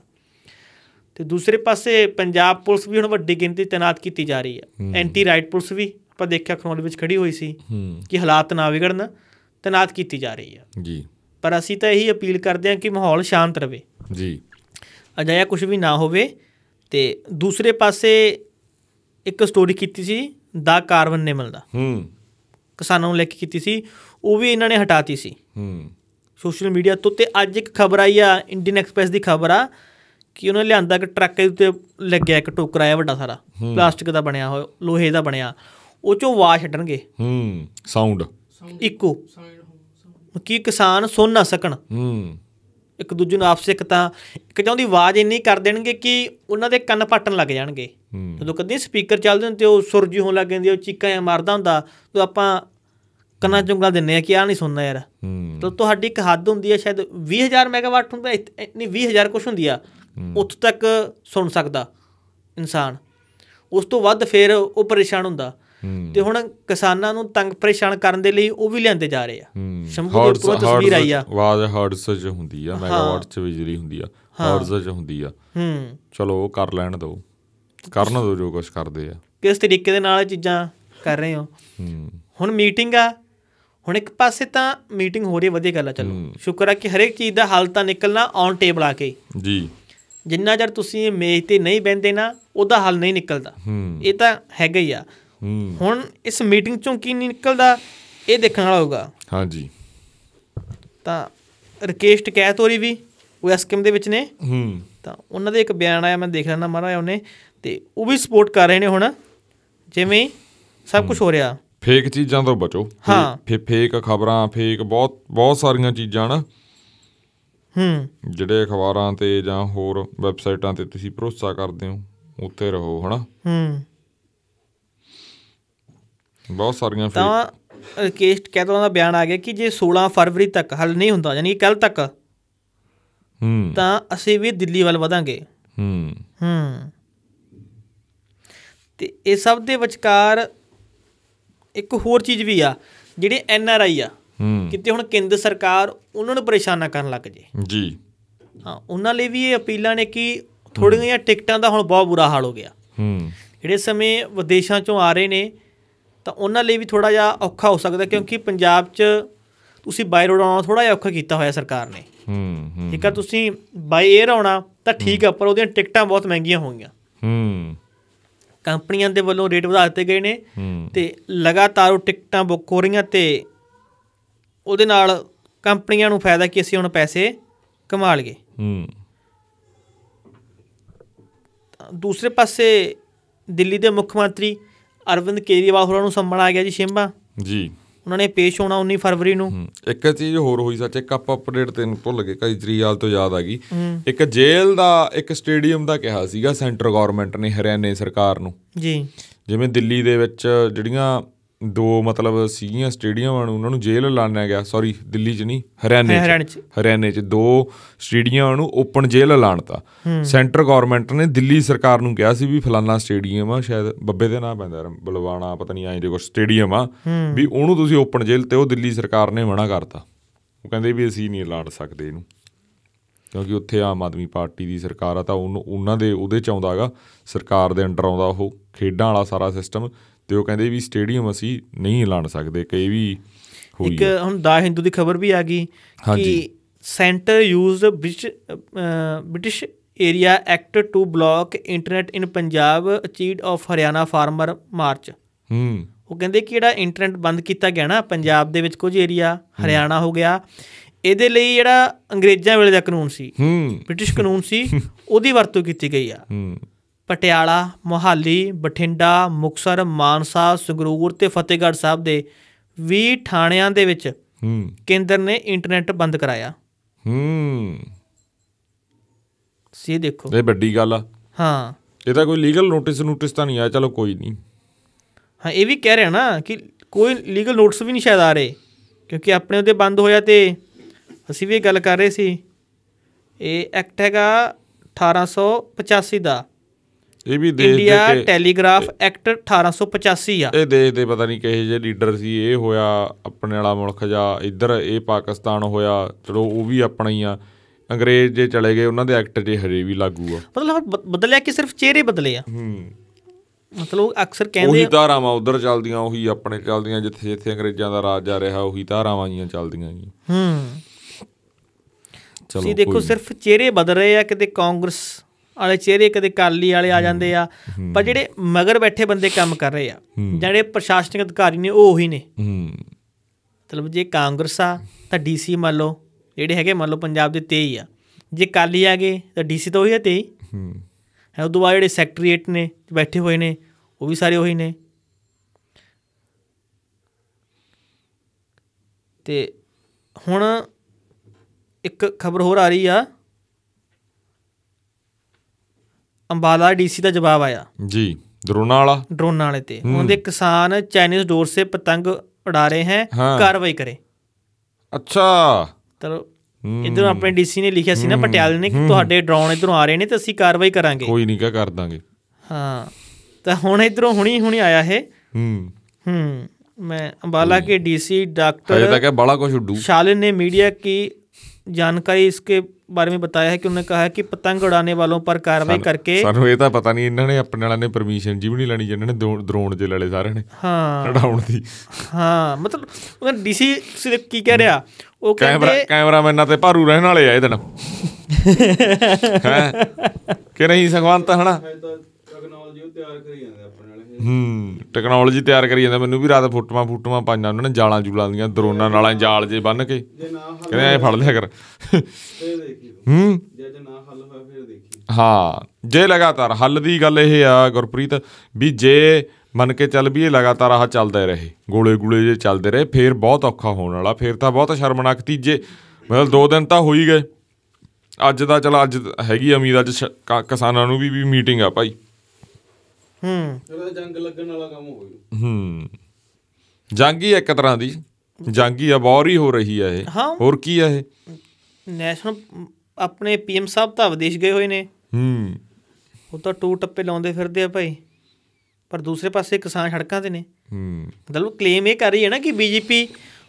ਤੇ ਦੂਸਰੇ ਪਾਸੇ ਪੰਜਾਬ ਪੁਲਿਸ ਵੀ ਹੁਣ ਵੱਡੀ ਗਿਣਤੀ ਤੈਨਾਤ ਕੀਤੀ ਜਾ ਰਹੀ ਹੈ ਐਂਟੀ ਰਾਈਟ ਪੁਲਿਸ ਵੀ ਪਰ ਦੇਖਿਆ ਖਰੋਲ ਵਿੱਚ ਖੜੀ ਹੋਈ ਸੀ ਕਿ ਹਾਲਾਤ ਨਾ ਵਿਗੜਨ ਤਨਾਤ ਕੀਤੀ ਜਾ ਰਹੀ ਆ ਜੀ ਪਰ ਅਸੀਂ ਤਾਂ ਇਹੀ ਅਪੀਲ ਕਰਦੇ ਹਾਂ ਕਿ ਮਾਹੌਲ ਸ਼ਾਂਤ ਰਵੇ ਜੀ ਅਜਾਇਆ ਕੁਝ ਵੀ ਨਾ ਹੋਵੇ ਤੇ ਦੂਸਰੇ ਪਾਸੇ ਇੱਕ ਸਟੋਰੀ ਕੀਤੀ ਸੀ ਦਾ ਕਾਰਵਨ ਨੇ ਮਿਲਦਾ ਹੂੰ ਕਿਸਾਨਾਂ ਨੂੰ ਲੈ ਕੇ ਕੀਤੀ ਸੀ ਉਹ ਵੀ ਇਹਨਾਂ ਨੇ ਹਟਾਤੀ ਸੀ ਹੂੰ ਸੋਸ਼ਲ ਮੀਡੀਆ ਤੋਂ ਤੇ ਅੱਜ ਇੱਕ ਖਬਰ ਆਈ ਆ ਇੰਡੀਅਨ ਐਕਸਪ੍ਰੈਸ ਦੀ ਖਬਰ ਆ ਕਿ ਉਹਨੇ ਲਿਆਂਦਾ ਕਿ ਟਰੱਕ ਦੇ ਉੱਤੇ ਲੱਗਿਆ ਇੱਕ ਟੋਕਰਾ ਆ ਵੱਡਾ ਸਾਰਾ ਪਲਾਸਟਿਕ ਦਾ ਬਣਿਆ ਹੋਇਆ ਲੋਹੇ ਦਾ ਬਣਿਆ ਉਹ ਚੋਂ ਆਵਾਜ਼ ਛੱਡਣਗੇ ਹੂੰ ਸਾਊਂਡ ਇੱਕੋ ਕੀ ਕਿਸਾਨ ਸੁਣ ਨਾ ਸਕਣ ਹੂੰ ਇੱਕ ਦੂਜੇ ਨੂੰ ਆਪਸੇ ਇੱਕ ਤਾਂ ਇੱਕ ਚਾਹੁੰਦੀ ਆਵਾਜ਼ ਇੰਨੀ ਕਰ ਦੇਣਗੇ ਕਿ ਉਹਨਾਂ ਦੇ ਕੰਨ ਪਟਣ ਲੱਗ ਜਾਣਗੇ ਜਦੋਂ ਕਦੇ ਸਪੀਕਰ ਚੱਲਦੇ ਹੁੰਦੇ ਤੇ ਉਹ ਸੁਰ ਜੀ ਹੋਣ ਲੱਗ ਜਾਂਦੀ ਉਹ ਚੀਕਾਂ ਜਾਂ ਮਾਰਦਾ ਹੁੰਦਾ ਤੇ ਆਪਾਂ ਕੰਨਾਂ ਚੁੰਗਲਾ ਦਿੰਨੇ ਆ ਕਿ ਆ ਨਹੀਂ ਸੁਣਨਾ ਯਾਰ ਤੇ ਤੁਹਾਡੀ ਇੱਕ ਹੱਦ ਹੁੰਦੀ ਹੈ ਸ਼ਾਇਦ 20000 ਮੈਗਾਵਾਟ ਹੁੰਦਾ ਨਹੀਂ 20000 ਕੁਝ ਹੁੰਦੀ ਆ ਉੱਥੋਂ ਤੱਕ ਸੁਣ ਸਕਦਾ ਇਨਸਾਨ ਉਸ ਤੋਂ ਵੱਧ ਫੇਰ ਉਹ ਪਰੇਸ਼ਾਨ ਹੁੰਦਾ ਤੇ ਹੁਣ ਕਿਸਾਨਾਂ ਨੂੰ ਤੰਗ ਪਰੇਸ਼ਾਨ ਕਰਨ ਦੇ ਲਈ ਉਹ ਵੀ ਲਿਆਂਦੇ ਜਾ ਰਹੇ ਆ ਸ਼ੰਭੂ ਦੇ ਉੱਪਰ ਤਸਵੀਰ ਆਈ ਆ ਆਵਾਜ਼ ਹਾਰਡਸ ਚ ਹੁੰਦੀ ਆ ਮੈਗਾਵਾਟ ਚ ਬਿਜਲੀ ਹੁੰਦੀ ਆ ਹਾਰਡਸ ਚ ਹੁੰਦੀ ਆ ਹੂੰ ਚਲੋ ਉਹ ਕਰ ਲੈਣ ਦੋ ਕਰਨ ਦੋ ਜੋ ਕੁਝ ਕਰਦੇ ਆ ਕਿਸ ਤਰੀਕੇ ਦੇ ਨਾਲ ਚੀਜ਼ਾਂ ਕਰ ਰਹੇ ਹੋ ਹੁਣ ਮੀਟਿੰਗ ਆ ਹੁਣ ਇੱਕ ਪਾਸੇ ਤਾਂ ਮੀਟਿੰਗ ਹੋ ਰਹੀ ਵਧੀਆ ਗੱਲਾਂ ਆ ਚਲੋ ਸ਼ੁਕਰ ਆ ਕਿ ਹਰੇਕ ਚੀਜ਼ ਦਾ ਹੱਲ ਤਾਂ ਨਿਕਲਣਾ ਔਨ ਟੇਬਲ ਆ ਕੇ ਜੀ ਜਿੰਨਾ ਚਿਰ ਤੁਸੀਂ ਮੇਜ਼ ਤੇ ਨਹੀਂ ਬੈੰਦੇ ਨਾ ਉਹਦਾ ਹੱਲ ਨਹੀਂ ਨਿਕਲਦਾ ਇਹ ਤਾਂ ਹੈਗਾ ਹੀ ਆ ਹੁਣ ਇਸ ਮੀਟਿੰਗ ਚੋਂ ਕੀ ਨਿਕਲਦਾ ਇਹ ਦੇਖਣ ਵਾਲਾ ਹੋਊਗਾ ਹਾਂਜੀ ਤਾਂ ਰਕੇਸ਼ ਟਕੈਤੋਰੀ ਵੀ ਉਹ ਐਸਕਮ ਦੇ ਵਿੱਚ ਨੇ ਹੂੰ ਤਾਂ ਉਹਨਾਂ ਦੇ ਇੱਕ ਬਿਆਨ ਆਇਆ ਮੈਂ ਦੇਖ ਨਾ ਮਾਰਾ ਉਹਨੇ ਤੇ ਉਹ ਵੀ ਸਪੋਰਟ ਕਰ ਰਹੇ ਨੇ ਹੁਣ ਜਿਵੇਂ ਸਭ ਕੁਝ ਹੋ ਰਿਹਾ ਫੇਕ ਚੀਜ਼ਾਂ ਤੋਂ ਬਚੋ ਹਾਂ ਫੇਕ ਖਬਰਾਂ ਫੇਕ ਬਹੁਤ ਬਹੁਤ ਸਾਰੀਆਂ ਚੀਜ਼ਾਂ ਨਾ ਹੂੰ ਜਿਹੜੇ ਅਖਬਾਰਾਂ ਤੇ ਜਾਂ ਹੋਰ ਵੈਬਸਾਈਟਾਂ ਤੇ ਤੁਸੀਂ ਭਰੋਸਾ ਕਰਦੇ ਹੋ ਉੱਤੇ ਰਹੋ ਹਨਾ ਹੂੰ ਬਹੁਤ ਸਾਰੀਆਂ ਤਾਂ ਕੇਸ ਕੈਦੋਂ ਦਾ ਬਿਆਨ ਆ ਗਿਆ ਕਿ ਜੇ 16 ਫਰਵਰੀ ਤੱਕ ਹੱਲ ਨਹੀਂ ਹੁੰਦਾ ਯਾਨੀ ਕਿ ਕੱਲ ਤੱਕ ਹੂੰ ਤਾਂ ਅਸੀਂ ਵੀ ਦਿੱਲੀ ਵੱਲ ਵਧਾਂਗੇ ਹੂੰ ਹੂੰ ਤੇ ਇਹ ਸਭ ਦੇ ਵਿਚਕਾਰ ਇੱਕ ਹੋਰ ਚੀਜ਼ ਵੀ ਆ ਜਿਹੜੇ ਐਨ ਆਰ ਆਈ ਆ ਕਿਤੇ ਹੁਣ ਕੇਂਦਰ ਸਰਕਾਰ ਉਹਨਾਂ ਨੂੰ ਪਰੇਸ਼ਾਨਾ ਕਰਨ ਲੱਗ ਜੇ ਜੀ ਹਾਂ ਉਹਨਾਂ ਲਈ ਵੀ ਇਹ ਅਪੀਲਾਂ ਨੇ ਕਿ ਥੋੜੀਆਂ ਜਿਹੀਆਂ ਟਿਕਟਾਂ ਦਾ ਹੁਣ ਬਹੁਤ ਬੁਰਾ ਹਾਲ ਹੋ ਗਿਆ ਹੂੰ ਜਿਹੜੇ ਸਮੇਂ ਵਿਦੇਸ਼ਾਂ ਚੋਂ ਆ ਰਹੇ ਨੇ ਤਾਂ ਉਹਨਾਂ ਲਈ ਵੀ ਥੋੜਾ ਜਿਹਾ ਔਖਾ ਹੋ ਸਕਦਾ ਕਿਉਂਕਿ ਪੰਜਾਬ 'ਚ ਤੁਸੀਂ ਬਾਈ ਰੋਡ ਆਉਣਾ ਥੋੜਾ ਜਿਹਾ ਔਖਾ ਕੀਤਾ ਹੋਇਆ ਸਰਕਾਰ ਨੇ ਹੂੰ ਹੂੰ ਜੇਕਰ ਤੁਸੀਂ ਬਾਈ 에ਅਰ ਆਉਣਾ ਤਾਂ ਠੀਕ ਆ ਪਰ ਉਹਦੀਆਂ ਟਿਕਟਾਂ ਬਹੁਤ ਮਹਿੰਗੀਆਂ ਹੋਣਗੀਆਂ ਹੂੰ ਕੰਪਨੀਆਂ ਦੇ ਵੱਲੋਂ ਰੇਟ ਵਧਾ ਦਿੱਤੇ ਗਏ ਨੇ ਤੇ ਲਗਾਤਾਰ ਉਹ ਟਿਕਟਾਂ ਬੁੱਕ ਹੋ ਰਹੀਆਂ ਤੇ ਉਹਦੇ ਨਾਲ ਕੰਪਨੀਆਂ ਨੂੰ ਫਾਇਦਾ ਕਿ ਅਸੀਂ ਹੁਣ ਪੈਸੇ ਕਮਾ ਲਗੇ ਹੂੰ ਦੂਸਰੇ ਪਾਸੇ ਦਿੱਲੀ ਦੇ ਮੁੱਖ ਮੰਤਰੀ ਅਰਵਿੰਦ ਕੇਜਰੀਵਾਲ ਹੋਰਾਂ ਨੂੰ ਸੰਮਣ ਆ ਗਿਆ ਜੀ ਸ਼ਿੰਬਾ ਜੀ ਉਹਨਾਂ ਨੇ ਪੇਸ਼ ਹੋਣਾ 19 ਫਰਵਰੀ ਨੂੰ ਇੱਕ ਚੀਜ਼ ਹੋਰ ਹੋਈ ਸੱਚ ਇੱਕ ਆਪ ਅਪਡੇਟ ਤੈਨੂੰ ਭੁੱਲ ਗਏ ਕੇਜਰੀਵਾਲ ਤੋਂ ਯਾਦ ਆ ਗਈ ਇੱਕ ਜੇਲ੍ਹ ਦਾ ਇੱਕ ਸਟੇਡੀਅਮ ਦਾ ਕਿਹਾ ਸੀਗਾ ਸੈਂਟਰ ਗਵਰਨਮੈਂਟ ਨੇ ਹਰਿਆਣੇ ਸਰਕਾਰ ਨੂੰ ਜੀ ਜਿਵੇਂ ਦਿੱਲੀ ਦੇ ਵਿੱਚ ਜਿਹੜੀਆਂ ਦੋ ਮਤਲਬ ਸੀਗੀਆਂ ਸਟੇਡੀਅਮਾਂ ਨੂੰ ਉਹਨਾਂ ਨੂੰ ਜੇਲ੍ਹ ਲਾਣਿਆ ਗਿਆ ਸੌਰੀ ਦਿੱਲੀ 'ਚ ਨਹੀਂ ਹਰਿਆਣੇ 'ਚ ਹਰਿਆਣੇ 'ਚ ਦੋ ਸਟੇਡੀਅਮਾਂ ਨੂੰ ਓਪਨ ਜੇਲ੍ਹ ਲਾਣਤਾ ਸੈਂਟਰ ਗਵਰਨਮੈਂਟ ਨੇ ਦਿੱਲੀ ਸਰਕਾਰ ਨੂੰ ਕਿਹਾ ਸੀ ਵੀ ਫਲਾਨਾ ਸਟੇਡੀਅਮ ਆ ਸ਼ਾਇਦ ਬੱਬੇ ਦੇ ਨਾਂ ਪੈਂਦਾ ਬਲਵਾਣਾ ਪਤਾ ਨਹੀਂ ਐਂ ਦੇ ਕੁਝ ਸਟੇਡੀਅਮ ਆ ਵੀ ਉਹਨੂੰ ਤੁਸੀਂ ਓਪਨ ਜੇਲ੍ਹ ਤੇ ਉਹ ਦਿੱਲੀ ਸਰਕਾਰ ਨੇ ਮਨਾ ਕਰਤਾ ਉਹ ਕਹਿੰਦੇ ਵੀ ਅਸੀਂ ਨਹੀਂ ਲਾੜ ਸਕਦੇ ਇਹਨੂੰ ਕਿਉਂਕਿ ਉੱਥੇ ਆਮ ਆਦਮੀ ਪਾਰਟੀ ਦੀ ਸਰਕਾਰ ਆ ਤਾਂ ਉਹਨਾਂ ਦੇ ਉਹਦੇ ਚ ਆਉਂਦਾਗਾ ਸਰਕਾਰ ਦੇ ਅੰਡਰ ਆਉਂਦਾ ਉਹ ਖੇਡਾਂ ਵਾਲਾ ਸਾਰਾ ਸਿਸਟਮ ਤੇ ਉਹ ਕਹਿੰਦੇ ਵੀ ਸਟੇਡੀਅਮ ਅਸੀਂ ਨਹੀਂ ਲਾਣ ਸਕਦੇ ਕਈ ਵੀ ਹੋਈ ਇੱਕ ਹੁਣ ਦਾ ਹਿੰਦੂ ਦੀ ਖਬਰ ਵੀ ਆ ਗਈ ਕਿ ਸੈਂਟਰ ਯੂਜ਼ਡ ਵਿਚ British era act to block internet in Punjab achieved of Haryana farmer march ਹੂੰ ਉਹ ਕਹਿੰਦੇ ਕਿ ਜਿਹੜਾ ਇੰਟਰਨੈਟ ਬੰਦ ਕੀਤਾ ਗਿਆ ਨਾ ਪੰਜਾਬ ਦੇ ਵਿੱਚ ਕੁਝ ਏਰੀਆ ਹਰਿਆਣਾ ਹੋ ਗਿਆ ਇਹਦੇ ਲਈ ਜਿਹੜਾ ਅੰਗਰੇਜ਼ਾਂ ਵੇਲੇ ਦਾ ਕਾਨੂੰਨ ਸੀ ਬ੍ਰਿਟਿਸ਼ ਕਾਨੂੰਨ ਸੀ ਉਹਦੀ ਵਰਤੋਂ ਕੀਤੀ ਗਈ ਆ ਹੂੰ ਪਟਿਆਲਾ ਮੋਹਾਲੀ ਬਠਿੰਡਾ ਮੁਕਸਰ ਮਾਨਸਾ ਸੰਗਰੂਰ ਤੇ ਫਤਿਹਗੜ੍ਹ ਸਾਹਿਬ ਦੇ 20 ਥਾਣਿਆਂ ਦੇ ਵਿੱਚ ਹੂੰ ਕੇਂਦਰ ਨੇ ਇੰਟਰਨੈਟ ਬੰਦ ਕਰਾਇਆ ਹੂੰ ਸੀ ਦੇਖੋ ਇਹ ਵੱਡੀ ਗੱਲ ਆ ਹਾਂ ਇਹਦਾ ਕੋਈ ਲੀਗਲ ਨੋਟਿਸ ਨੋਟਿਸ ਤਾਂ ਨਹੀਂ ਆਇਆ ਚਲੋ ਕੋਈ ਨਹੀਂ ਹਾਂ ਇਹ ਵੀ ਕਹਿ ਰਿਹਾ ਨਾ ਕਿ ਕੋਈ ਲੀਗਲ ਨੋਟਿਸ ਵੀ ਨਹੀਂ ਸ਼ਾਇਦ ਆ ਰਹੇ ਕਿਉਂਕਿ ਆਪਣੇ ਉਹਦੇ ਬੰਦ ਹੋਇਆ ਤੇ ਅਸੀਂ ਵੀ ਇਹ ਗੱਲ ਕਰ ਰਹੇ ਸੀ ਇਹ ਐਕਟ ਹੈਗਾ 1885 ਦਾ ਇਹ ਵੀ ਦੇਖ ਦੇ ਇੰਡੀਆ ਟੈਲੀਗ੍ਰਾਫ ਐਕਟ 1885 ਆ ਇਹ ਦੇਖ ਦੇ ਪਤਾ ਨਹੀਂ ਕਿਹੇ ਜੇ ਲੀਡਰ ਸੀ ਇਹ ਹੋਇਆ ਆਪਣੇ ਵਾਲਾ ਮੁਲਕ ਜਾਂ ਇੱਧਰ ਇਹ ਪਾਕਿਸਤਾਨ ਹੋਇਆ ਚਲੋ ਉਹ ਵੀ ਆਪਣਾ ਹੀ ਆ ਅੰਗਰੇਜ਼ ਜੇ ਚਲੇ ਗਏ ਉਹਨਾਂ ਦੇ ਐਕਟ ਜੇ ਹਰੇ ਵੀ ਲਾਗੂ ਆ ਮਤਲਬ ਬਦਲਿਆ ਕਿ ਸਿਰਫ ਚਿਹਰੇ ਬਦਲੇ ਆ ਹੂੰ ਮਤਲਬ ਅਕਸਰ ਕਹਿੰਦੇ ਉਹੀ ਧਾਰਾਵਾਂ ਉਧਰ ਚੱਲਦੀਆਂ ਉਹੀ ਆਪਣੇ ਚੱਲਦੀਆਂ ਜਿੱਥੇ ਜਿੱਥੇ ਅੰਗਰੇਜ਼ਾਂ ਦਾ ਰਾਜ ਜਾ ਰਿਹਾ ਉਹੀ ਧਾਰਾਵਾਂ ਜੀਆਂ ਚੱਲਦੀਆਂ ਜੀ ਹੂੰ ਸੀ ਦੇਖੋ ਸਿਰਫ ਚਿਹਰੇ ਬਦਲ ਰਹੇ ਆ ਕਿਤੇ ਕਾਂਗਰਸ ਵਾਲੇ ਚਿਹਰੇ ਕਦੇ ਕਾਲੀ ਵਾਲੇ ਆ ਜਾਂਦੇ ਆ ਪਰ ਜਿਹੜੇ ਮਗਰ ਬੈਠੇ ਬੰਦੇ ਕੰਮ ਕਰ ਰਹੇ ਆ ਜਿਹੜੇ ਪ੍ਰਸ਼ਾਸਨਿਕ ਅਧਿਕਾਰੀ ਨੇ ਉਹ ਉਹੀ ਨੇ ਮਤਲਬ ਜੇ ਕਾਂਗਰਸ ਆ ਤਾਂ ਡੀਸੀ ਮੰਨ ਲਓ ਜਿਹੜੇ ਹੈਗੇ ਮੰਨ ਲਓ ਪੰਜਾਬ ਦੇ ਤੇ ਹੀ ਆ ਜੇ ਕਾਲੀ ਆ ਗਏ ਤਾਂ ਡੀਸੀ ਤਾਂ ਉਹੀ ਹੈ ਤੇ ਹੂੰ ਹੈ ਉਹ ਬਾਅਦ ਜਿਹੜੇ ਸੈਕਟਰੀਏਟ ਨੇ ਬੈਠੇ ਹੋਏ ਨੇ ਉਹ ਵੀ ਸਾਰੇ ਉਹੀ ਨੇ ਤੇ ਹੁਣ ਇੱਕ ਖਬਰ ਹੋਰ ਆ ਰਹੀ ਆ ਅੰਬਾਲਾ ਡੀਸੀ ਦਾ ਜਵਾਬ ਆਇਆ ਜੀ ਡਰੋਨਾਂ ਵਾਲਾ ਡਰੋਨਾਂ ਵਾਲੇ ਤੇ ਉਹਦੇ ਕਿਸਾਨ ਚਾਈਨੀਜ਼ ਡੋਰ ਸੇ ਪਤੰਗ ਉਡਾ ਰਹੇ ਹੈ ਕਾਰਵਾਈ ਕਰੇ ਅੱਛਾ ਤਰ ਇਧਰ ਆਪਣੇ ਡੀਸੀ ਨੇ ਲਿਖਿਆ ਸੀ ਨਾ ਪਟਿਆਲ ਨੇ ਕਿ ਤੁਹਾਡੇ ਡਰੋਨ ਇਧਰੋਂ ਆ ਰਹੇ ਨੇ ਤੇ ਅਸੀਂ ਕਾਰਵਾਈ ਕਰਾਂਗੇ ਕੋਈ ਨਹੀਂ ਕਾ ਕਰ ਦਾਂਗੇ ਹਾਂ ਤਾਂ ਹੁਣ ਇਧਰੋਂ ਹੁਣੀ ਹੁਣੀ ਆਇਆ ਇਹ ਹੂੰ ਹੂੰ ਮੈਂ ਅੰਬਾਲਾ ਕੇ ਡੀਸੀ ਡਾਕਟਰ ਹਜੇ ਤੱਕ ਬੜਾ ਕੁਝ ਉੱਡੂ ਸ਼ਾਲਿਨ ਨੇ ਮੀਡੀਆ ਕੀ ਜਾਣਕਾਰੀ ਇਸਕੇ ਬਾਰੇ ਵਿੱਚ ਬਤਾਇਆ ਹੈ ਕਿ ਉਹਨੇ ਕਿਹਾ ਹੈ ਕਿ ਪਤੰਗ ਉਡਾਣੇ ਵਾਲੋਂ ਪਰ ਕਾਰਵਾਈ ਕਰਕੇ ਸਾਨੂੰ ਇਹ ਤਾਂ ਪਤਾ ਨਹੀਂ ਇਹਨਾਂ ਨੇ ਆਪਣੇ ਵਾਲਿਆਂ ਨੇ ਪਰਮਿਸ਼ਨ ਜੀ ਵੀ ਨਹੀਂ ਲੈਣੀ ਜਿਹਨਾਂ ਨੇ ਡਰੋਨ ਜੇ ਲੈਲੇ ਸਾਰਿਆਂ ਨੇ ਹਾਂ ਉਡਾਉਣ ਦੀ ਹਾਂ ਮਤਲਬ ਉਹ ਡੀਸੀ ਸਿਰਫ ਕੀ ਕਹਿ ਰਿਹਾ ਉਹ ਕਹਿੰਦੇ ਕੈਮਰਾਮੈਨਾਂ ਤੇ ਭਾਰੂ ਰਹਿਣ ਵਾਲੇ ਆ ਇਹ ਦਿਨ ਹੈ ਕਿ ਨਹੀਂ ਸਗਵੰਤ ਹਨਾ ਟੈਕਨੋਲੋਜੀ ਤਿਆਰ ਕਰੀ ਜਾਂਦੇ ਹੂੰ ਟੈਕਨੋਲੋਜੀ ਤਿਆਰ ਕਰੀ ਜਾਂਦਾ ਮੈਨੂੰ ਵੀ ਰਾਤ ਫੋਟੋਆਂ ਫੋਟੋਆਂ ਪਾਈਆਂ ਉਹਨਾਂ ਨੇ ਜਾਲਾਂ ਜੂਲਾਂ ਦੀਆਂ ਦਰੋਨਾਂ ਨਾਲਾਂ ਜਾਲ ਜੇ ਬੰਨ ਕੇ ਕਹਿੰਦੇ ਐ ਫੜ ਲਿਆ ਕਰ ਫੇਰ ਦੇਖੀ ਹੂੰ ਜੇ ਨਾ ਹੱਲ ਹੋਇਆ ਫੇਰ ਦੇਖੀ ਹਾਂ ਜੇ ਲਗਾਤਾਰ ਹੱਲ ਦੀ ਗੱਲ ਇਹ ਆ ਗੁਰਪ੍ਰੀਤ ਵੀ ਜੇ ਮੰਨ ਕੇ ਚੱਲ ਵੀ ਇਹ ਲਗਾਤਾਰ ਆਹ ਚੱਲਦਾ ਰਹੇ ਗੋਲੇ ਗੋਲੇ ਜੇ ਚੱਲਦੇ ਰਹੇ ਫੇਰ ਬਹੁਤ ਔਖਾ ਹੋਣ ਵਾਲਾ ਫੇਰ ਤਾਂ ਬਹੁਤ ਸ਼ਰਮਨਾਕ ਤੀਜੇ ਮਤਲਬ ਦੋ ਦਿਨ ਤਾਂ ਹੋ ਹੀ ਗਏ ਅੱਜ ਦਾ ਚਲ ਅੱਜ ਹੈਗੀ ਉਮੀਦ ਅੱਜ ਕਿਸਾਨਾਂ ਨੂੰ ਵੀ ਵੀ ਮੀਟਿੰਗ ਆ ਭਾਈ ਹੂੰ ਜੰਗ ਲੱਗਣ ਵਾਲਾ ਕੰਮ ਹੋਇਆ ਹੂੰ ਜੰਗ ਹੀ ਇੱਕ ਤਰ੍ਹਾਂ ਦੀ ਜੰਗ ਹੀ ਆ ਬੌਰ ਹੀ ਹੋ ਰਹੀ ਆ ਇਹ ਹੋਰ ਕੀ ਆ ਇਹ ਨੈਸ਼ਨਲ ਆਪਣੇ ਪੀਐਮ ਸਾਹਿਬ ਤਾਂ ਵਿਦੇਸ਼ ਗਏ ਹੋਏ ਨੇ ਹੂੰ ਉਹ ਤਾਂ ਟੂ ਟੱਪੇ ਲਾਉਂਦੇ ਫਿਰਦੇ ਆ ਭਾਈ ਪਰ ਦੂਸਰੇ ਪਾਸੇ ਕਿਸਾਨ ਸੜਕਾਂ ਤੇ ਨੇ ਹੂੰ ਮਤਲਬ ਕਲੇਮ ਇਹ ਕਰ ਰਹੀ ਹੈ ਨਾ ਕਿ ਬੀਜੇਪੀ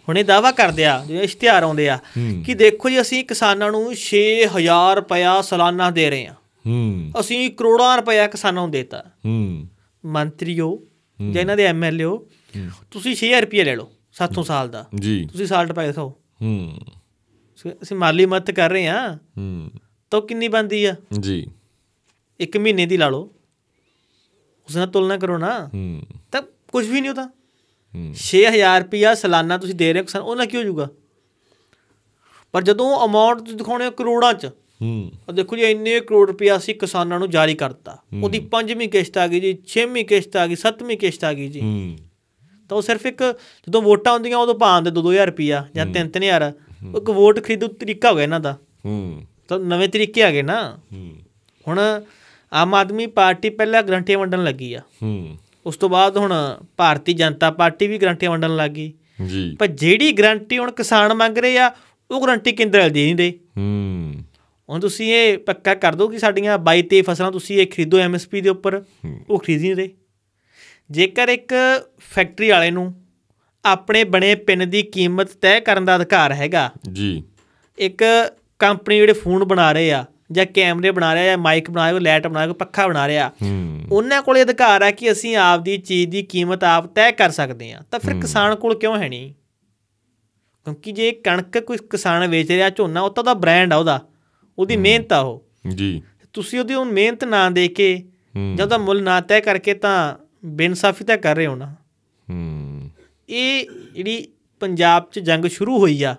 ਹੁਣੇ ਦਾਵਾ ਕਰਦੇ ਆ ਜਿਵੇਂ ਇਸ਼ਤਿਹਾਰ ਆਉਂਦੇ ਆ ਕਿ ਦੇਖੋ ਜੀ ਅਸੀਂ ਕਿਸਾਨਾਂ ਨੂੰ 6000 ਰੁਪਇਆ ਸਾਲਾਨਾ ਦੇ ਰਹੇ ਆ ਹੂੰ ਅਸੀਂ ਕਰੋੜਾਂ ਰੁਪਇਆ ਕਿਸਾਨਾਂ ਨੂੰ ਦੇਤਾ ਹੂੰ ਮੰਤਰੀਓ ਜਾਂ ਇਹਨਾਂ ਦੇ ਐਮਐਲਏਓ ਤੁਸੀਂ 6000 ਰੁਪਏ ਲੈ ਲਓ ਸਾਥੋਂ ਸਾਲ ਦਾ ਜੀ ਤੁਸੀਂ ਸਾਲ ਪੈ ਦਿਖਾਓ ਹੂੰ ਅਸੀਂ ਮਾਲੀ ਮਤ ਕਰ ਰਹੇ ਹਾਂ ਹੂੰ ਤਾਂ ਕਿੰਨੀ ਬੰਦੀ ਆ ਜੀ ਇੱਕ ਮਹੀਨੇ ਦੀ ਲਾ ਲਓ ਉਸ ਨਾਲ ਤੁਲਨਾ ਕਰੋ ਨਾ ਹੂੰ ਤਾਂ ਕੁਝ ਵੀ ਨਹੀਂ ਹੁੰਦਾ ਹੂੰ 6000 ਰੁਪਿਆ ਸਾਲਾਨਾ ਤੁਸੀਂ ਦੇ ਰਹੇ ਹੋ ਕਿਸਾਨ ਉਹਨਾਂ ਕੀ ਹੋ ਜਾਊਗਾ ਪਰ ਜਦੋਂ ਅਮਾਉਂਟ ਤੁਸੀਂ ਦਿਖਾਉਣੇ ਕਰੋੜਾਂ ਚ ਹੂੰ ਆ ਦੇਖੋ ਜੀ ਇੰਨੇ ਕਰੋੜ ਰੁਪਏ ਅਸੀਂ ਕਿਸਾਨਾਂ ਨੂੰ ਜਾਰੀ ਕਰਤਾ ਉਹਦੀ ਪੰਜਵੀਂ ਕਿਸ਼ਤ ਆ ਗਈ ਜੀ ਛੇਵੀਂ ਕਿਸ਼ਤ ਆ ਗਈ ਸੱਤਵੀਂ ਕਿਸ਼ਤ ਆ ਗਈ ਜੀ ਹੂੰ ਤਾਂ ਉਹ ਸਿਰਫ ਇੱਕ ਜਦੋਂ ਵੋਟਾਂ ਹੁੰਦੀਆਂ ਉਦੋਂ ਭਾਂਦੇ 2-2000 ਰੁਪਏ ਜਾਂ 3-3000 ਇੱਕ ਵੋਟ ਖਰੀਦੂ ਤਰੀਕਾ ਹੋ ਗਿਆ ਇਹਨਾਂ ਦਾ ਹੂੰ ਤਾਂ ਨਵੇਂ ਤਰੀਕੇ ਆ ਗਏ ਨਾ ਹੂੰ ਹੁਣ ਆਮ ਆਦਮੀ ਪਾਰਟੀ ਪਹਿਲਾਂ ਗਰੰਟੀ ਵੰਡਣ ਲੱਗੀ ਆ ਹੂੰ ਉਸ ਤੋਂ ਬਾਅਦ ਹੁਣ ਭਾਰਤੀ ਜਨਤਾ ਪਾਰਟੀ ਵੀ ਗਰੰਟੀ ਵੰਡਣ ਲੱਗੀ ਜੀ ਪਰ ਜਿਹੜੀ ਗਰੰਟੀ ਹੁਣ ਕਿਸਾਨ ਮੰਗ ਰਹੇ ਆ ਉਹ ਗਰੰਟੀ ਕੇਂਦਰ ਦੇ ਨਹੀਂ ਦੇ ਹੂੰ ਹੁਣ ਤੁਸੀਂ ਇਹ ਪੱਕਾ ਕਰ ਦੋ ਕਿ ਸਾਡੀਆਂ 22 ਤੇ ਫਸਲਾਂ ਤੁਸੀਂ ਇਹ ਖਰੀਦੋ ਐਮਐਸਪੀ ਦੇ ਉੱਪਰ ਉਹ ਖਰੀਦ ਨਹੀਂ ਰਹੇ ਜੇਕਰ ਇੱਕ ਫੈਕਟਰੀ ਵਾਲੇ ਨੂੰ ਆਪਣੇ ਬਣੇ ਪਿੰਨ ਦੀ ਕੀਮਤ ਤੈਅ ਕਰਨ ਦਾ ਅਧਿਕਾਰ ਹੈਗਾ ਜੀ ਇੱਕ ਕੰਪਨੀ ਜਿਹੜੇ ਫੋਨ ਬਣਾ ਰਹੇ ਆ ਜਾਂ ਕੈਮਰੇ ਬਣਾ ਰਿਆ ਜਾਂ ਮਾਈਕ ਬਣਾ ਰਿਹਾ ਲਾਈਟ ਬਣਾ ਰਿਹਾ ਪੱਖਾ ਬਣਾ ਰਿਹਾ ਉਹਨਾਂ ਕੋਲ ਅਧਿਕਾਰ ਹੈ ਕਿ ਅਸੀਂ ਆਪ ਦੀ ਚੀਜ਼ ਦੀ ਕੀਮਤ ਆਪ ਤੈਅ ਕਰ ਸਕਦੇ ਆ ਤਾਂ ਫਿਰ ਕਿਸਾਨ ਕੋਲ ਕਿਉਂ ਹੈ ਨਹੀਂ ਕਿਉਂਕਿ ਜੇ ਕਣਕ ਕੋਈ ਕਿਸਾਨ ਵੇਚ ਰਿਹਾ ਝੋਨਾ ਉਹ ਤਾਂ ਉਹਦਾ ਬ੍ਰਾਂਡ ਆ ਉਹਦਾ ਉਹਦੀ ਮਿਹਨਤ ਆ ਉਹ ਜੀ ਤੁਸੀਂ ਉਹਦੀ ਉਹ ਮਿਹਨਤ ਨਾ ਦੇ ਕੇ ਜਾਂ ਉਹਦਾ ਮੁੱਲ ਨਾ ਤੈਅ ਕਰਕੇ ਤਾਂ ਬੇਇਨਸਾਫੀ ਤਾਂ ਕਰ ਰਹੇ ਹੋ ਨਾ ਹੂੰ ਇਹ ਜਿਹੜੀ ਪੰਜਾਬ 'ਚ ਜੰਗ ਸ਼ੁਰੂ ਹੋਈ ਆ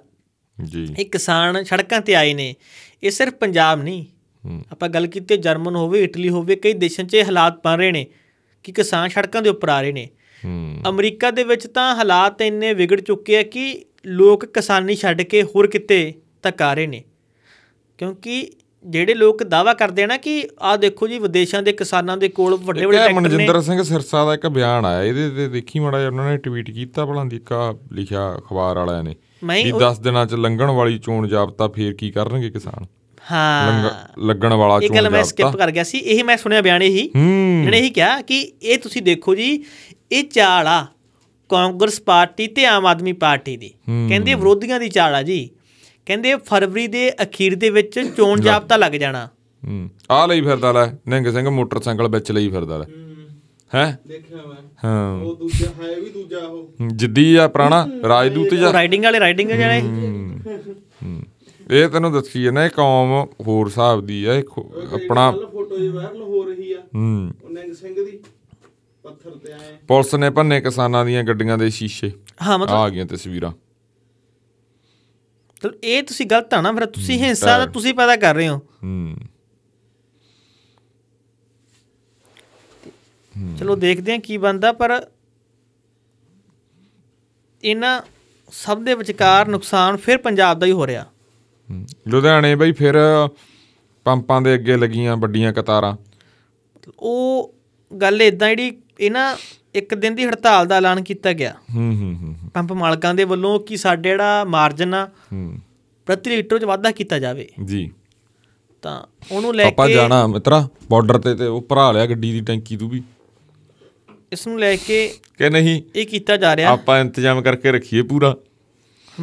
ਜੀ ਇਹ ਕਿਸਾਨ ਸੜਕਾਂ ਤੇ ਆਏ ਨੇ ਇਹ ਸਿਰਫ ਪੰਜਾਬ ਨਹੀਂ ਆਪਾਂ ਗੱਲ ਕੀਤੀ ਜਰਮਨ ਹੋਵੇ ਇਟਲੀ ਹੋਵੇ ਕਈ ਦੇਸ਼ਾਂ 'ਚ ਇਹ ਹਾਲਾਤ ਬਣ ਰਹੇ ਨੇ ਕਿ ਕਿਸਾਨ ਸੜਕਾਂ ਦੇ ਉੱਪਰ ਆ ਰਹੇ ਨੇ ਅਮਰੀਕਾ ਦੇ ਵਿੱਚ ਤਾਂ ਹਾਲਾਤ ਇੰਨੇ ਵਿਗੜ ਚੁੱਕੇ ਆ ਕਿ ਲੋਕ ਕਿਸਾਨੀ ਛੱਡ ਕੇ ਹੋਰ ਕਿਤੇ ਤੱਕ ਆ ਰਹੇ ਨੇ ਕਿਉਂਕਿ ਜਿਹੜੇ ਲੋਕ ਦਾਵਾ ਕਰਦੇ ਨਾ ਕਿ ਆਹ ਦੇਖੋ ਜੀ ਵਿਦੇਸ਼ਾਂ ਦੇ ਕਿਸਾਨਾਂ ਦੇ ਕੋਲ ਵੱਡੇ ਵੱਡੇ ਟਰੈਕਟਰ ਨੇ ਮਨਜਿੰਦਰ ਸਿੰਘ ਸਿਰਸਾ ਦਾ ਇੱਕ ਬਿਆਨ ਆਇਆ ਇਹਦੇ ਤੇ ਦੇਖੀ ਮਾੜਾ ਜਿਹਾ ਉਹਨਾਂ ਨੇ ਟਵੀਟ ਕੀਤਾ ਦੀ ਕਾ ਲਿਖਿਆ ਅਖਬਾਰ ਵਾਲਿਆਂ ਨੇ ਵੀ 10 ਦਿਨਾਂ ਚ ਲੰਘਣ ਵਾਲੀ ਚੋਣ ਜਾਬਤਾ ਫੇਰ ਕੀ ਕਰਨਗੇ ਕਿਸਾਨ ਹਾਂ ਲੱਗਣ ਵਾਲਾ ਚੋਣ ਜਾਬਤਾ ਇਹ ਗੱਲ ਮੈਂ ਸਕਿਪ ਕਰ ਗਿਆ ਸੀ ਇਹ ਮੈਂ ਸੁਣਿਆ ਬਿਆਨ ਇਹੀ ਜਿਹਨੇ ਇਹੀ ਕਿਹਾ ਕਿ ਇਹ ਤੁਸੀਂ ਦੇਖੋ ਜੀ ਇਹ ਚਾਲ ਆ ਕਾਂਗਰਸ ਪਾਰਟੀ ਤੇ ਆਮ ਆਦਮੀ ਪਾਰਟੀ ਦੀ ਕਹਿੰਦੇ ਵਿਰੋਧੀਆਂ ਦੀ ਚਾਲ ਆ ਜੀ ਕਹਿੰਦੇ ਫਰਵਰੀ ਦੇ ਅਖੀਰ ਦੇ ਵਿੱਚ ਚੋਣ ਜਾਬਤਾ ਲੱਗ ਜਾਣਾ ਹੂੰ ਆ ਲਈ ਫਿਰਦਾ ਲੈ ਨਿੰਗ ਸਿੰਘ ਮੋਟਰਸਾਈਕਲ ਵਿੱਚ ਲਈ ਫਿਰਦਾ ਲੈ ਹੈ ਦੇਖਿਆ ਮੈਂ ਹਾਂ ਉਹ ਦੂਜਾ ਹੈ ਵੀ ਦੂਜਾ ਉਹ ਜਿੱਦੀ ਆ ਪੁਰਾਣਾ ਰਾਜਦੂਤ ਜਾਂ ਰਾਈਡਿੰਗ ਵਾਲੇ ਰਾਈਡਿੰਗ ਜਿਹੜੇ ਇਹ ਤੈਨੂੰ ਦੱਸੀ ਜਨਾ ਇਹ ਕੌਮ ਹੋਰ ਹਿਸਾਬ ਦੀ ਆ ਆਪਣਾ ਫੋਟੋ ਜੀ ਵਾਇਰਲ ਹੋ ਰਹੀ ਆ ਹੂੰ ਨਿੰਗ ਸਿੰਘ ਦੀ ਪੱਥਰ ਤੇ ਆਏ ਪੁਲਿਸ ਨੇ ਭੰਨੇ ਕਿਸਾਨਾਂ ਦੀਆਂ ਗੱਡੀਆਂ ਦੇ ਸ਼ੀਸ਼ੇ ਹਾਂ ਮਤਲਬ ਆ ਗਈਆਂ ਤਸਵੀਰਾਂ ਤਾਂ ਇਹ ਤੁਸੀਂ ਗਲਤ ਆ ਨਾ ਫਿਰ ਤੁਸੀਂ ਹਿੰਸਾ ਦਾ ਤੁਸੀਂ ਪੈਦਾ ਕਰ ਰਹੇ ਹੋ ਹੂੰ ਚਲੋ ਦੇਖਦੇ ਹਾਂ ਕੀ ਬੰਦਾ ਪਰ ਇਹਨਾਂ ਸਭ ਦੇ ਵਿਚਕਾਰ ਨੁਕਸਾਨ ਫਿਰ ਪੰਜਾਬ ਦਾ ਹੀ ਹੋ ਰਿਹਾ ਲੁਧਿਆਣੇ ਬਈ ਫਿਰ ਪੰਪਾਂ ਦੇ ਅੱਗੇ ਲੱਗੀਆਂ ਵੱਡੀਆਂ ਕਤਾਰਾਂ ਉਹ ਗੱਲ ਇਦਾਂ ਜਿਹੜੀ ਇਹਨਾਂ ਇੱਕ ਦਿਨ ਦੀ ਹੜਤਾਲ ਦਾ ਐਲਾਨ ਕੀਤਾ ਗਿਆ ਹੂੰ ਹੂੰ ਹੂੰ ਪੰਪ ਮਾਲਕਾਂ ਦੇ ਵੱਲੋਂ ਕਿ ਸਾਡੇ ਜਿਹੜਾ ਮਾਰਜਨ ਆ ਪ੍ਰਤੀ ਲੀਟਰ ਚ ਵਾਧਾ ਕੀਤਾ ਜਾਵੇ ਜੀ ਤਾਂ ਉਹਨੂੰ ਲੈ ਕੇ ਆਪਾਂ ਜਾਣਾ ਮਿੱਤਰਾ ਬਾਰਡਰ ਤੇ ਤੇ ਉਹ ਭਰਾ ਲਿਆ ਗੱਡੀ ਦੀ ਟੈਂਕੀ ਤੂੰ ਵੀ ਇਸ ਨੂੰ ਲੈ ਕੇ ਕਿ ਨਹੀਂ ਇਹ ਕੀਤਾ ਜਾ ਰਿਹਾ ਆਪਾਂ ਇੰਤਜ਼ਾਮ ਕਰਕੇ ਰੱਖੀਏ ਪੂਰਾ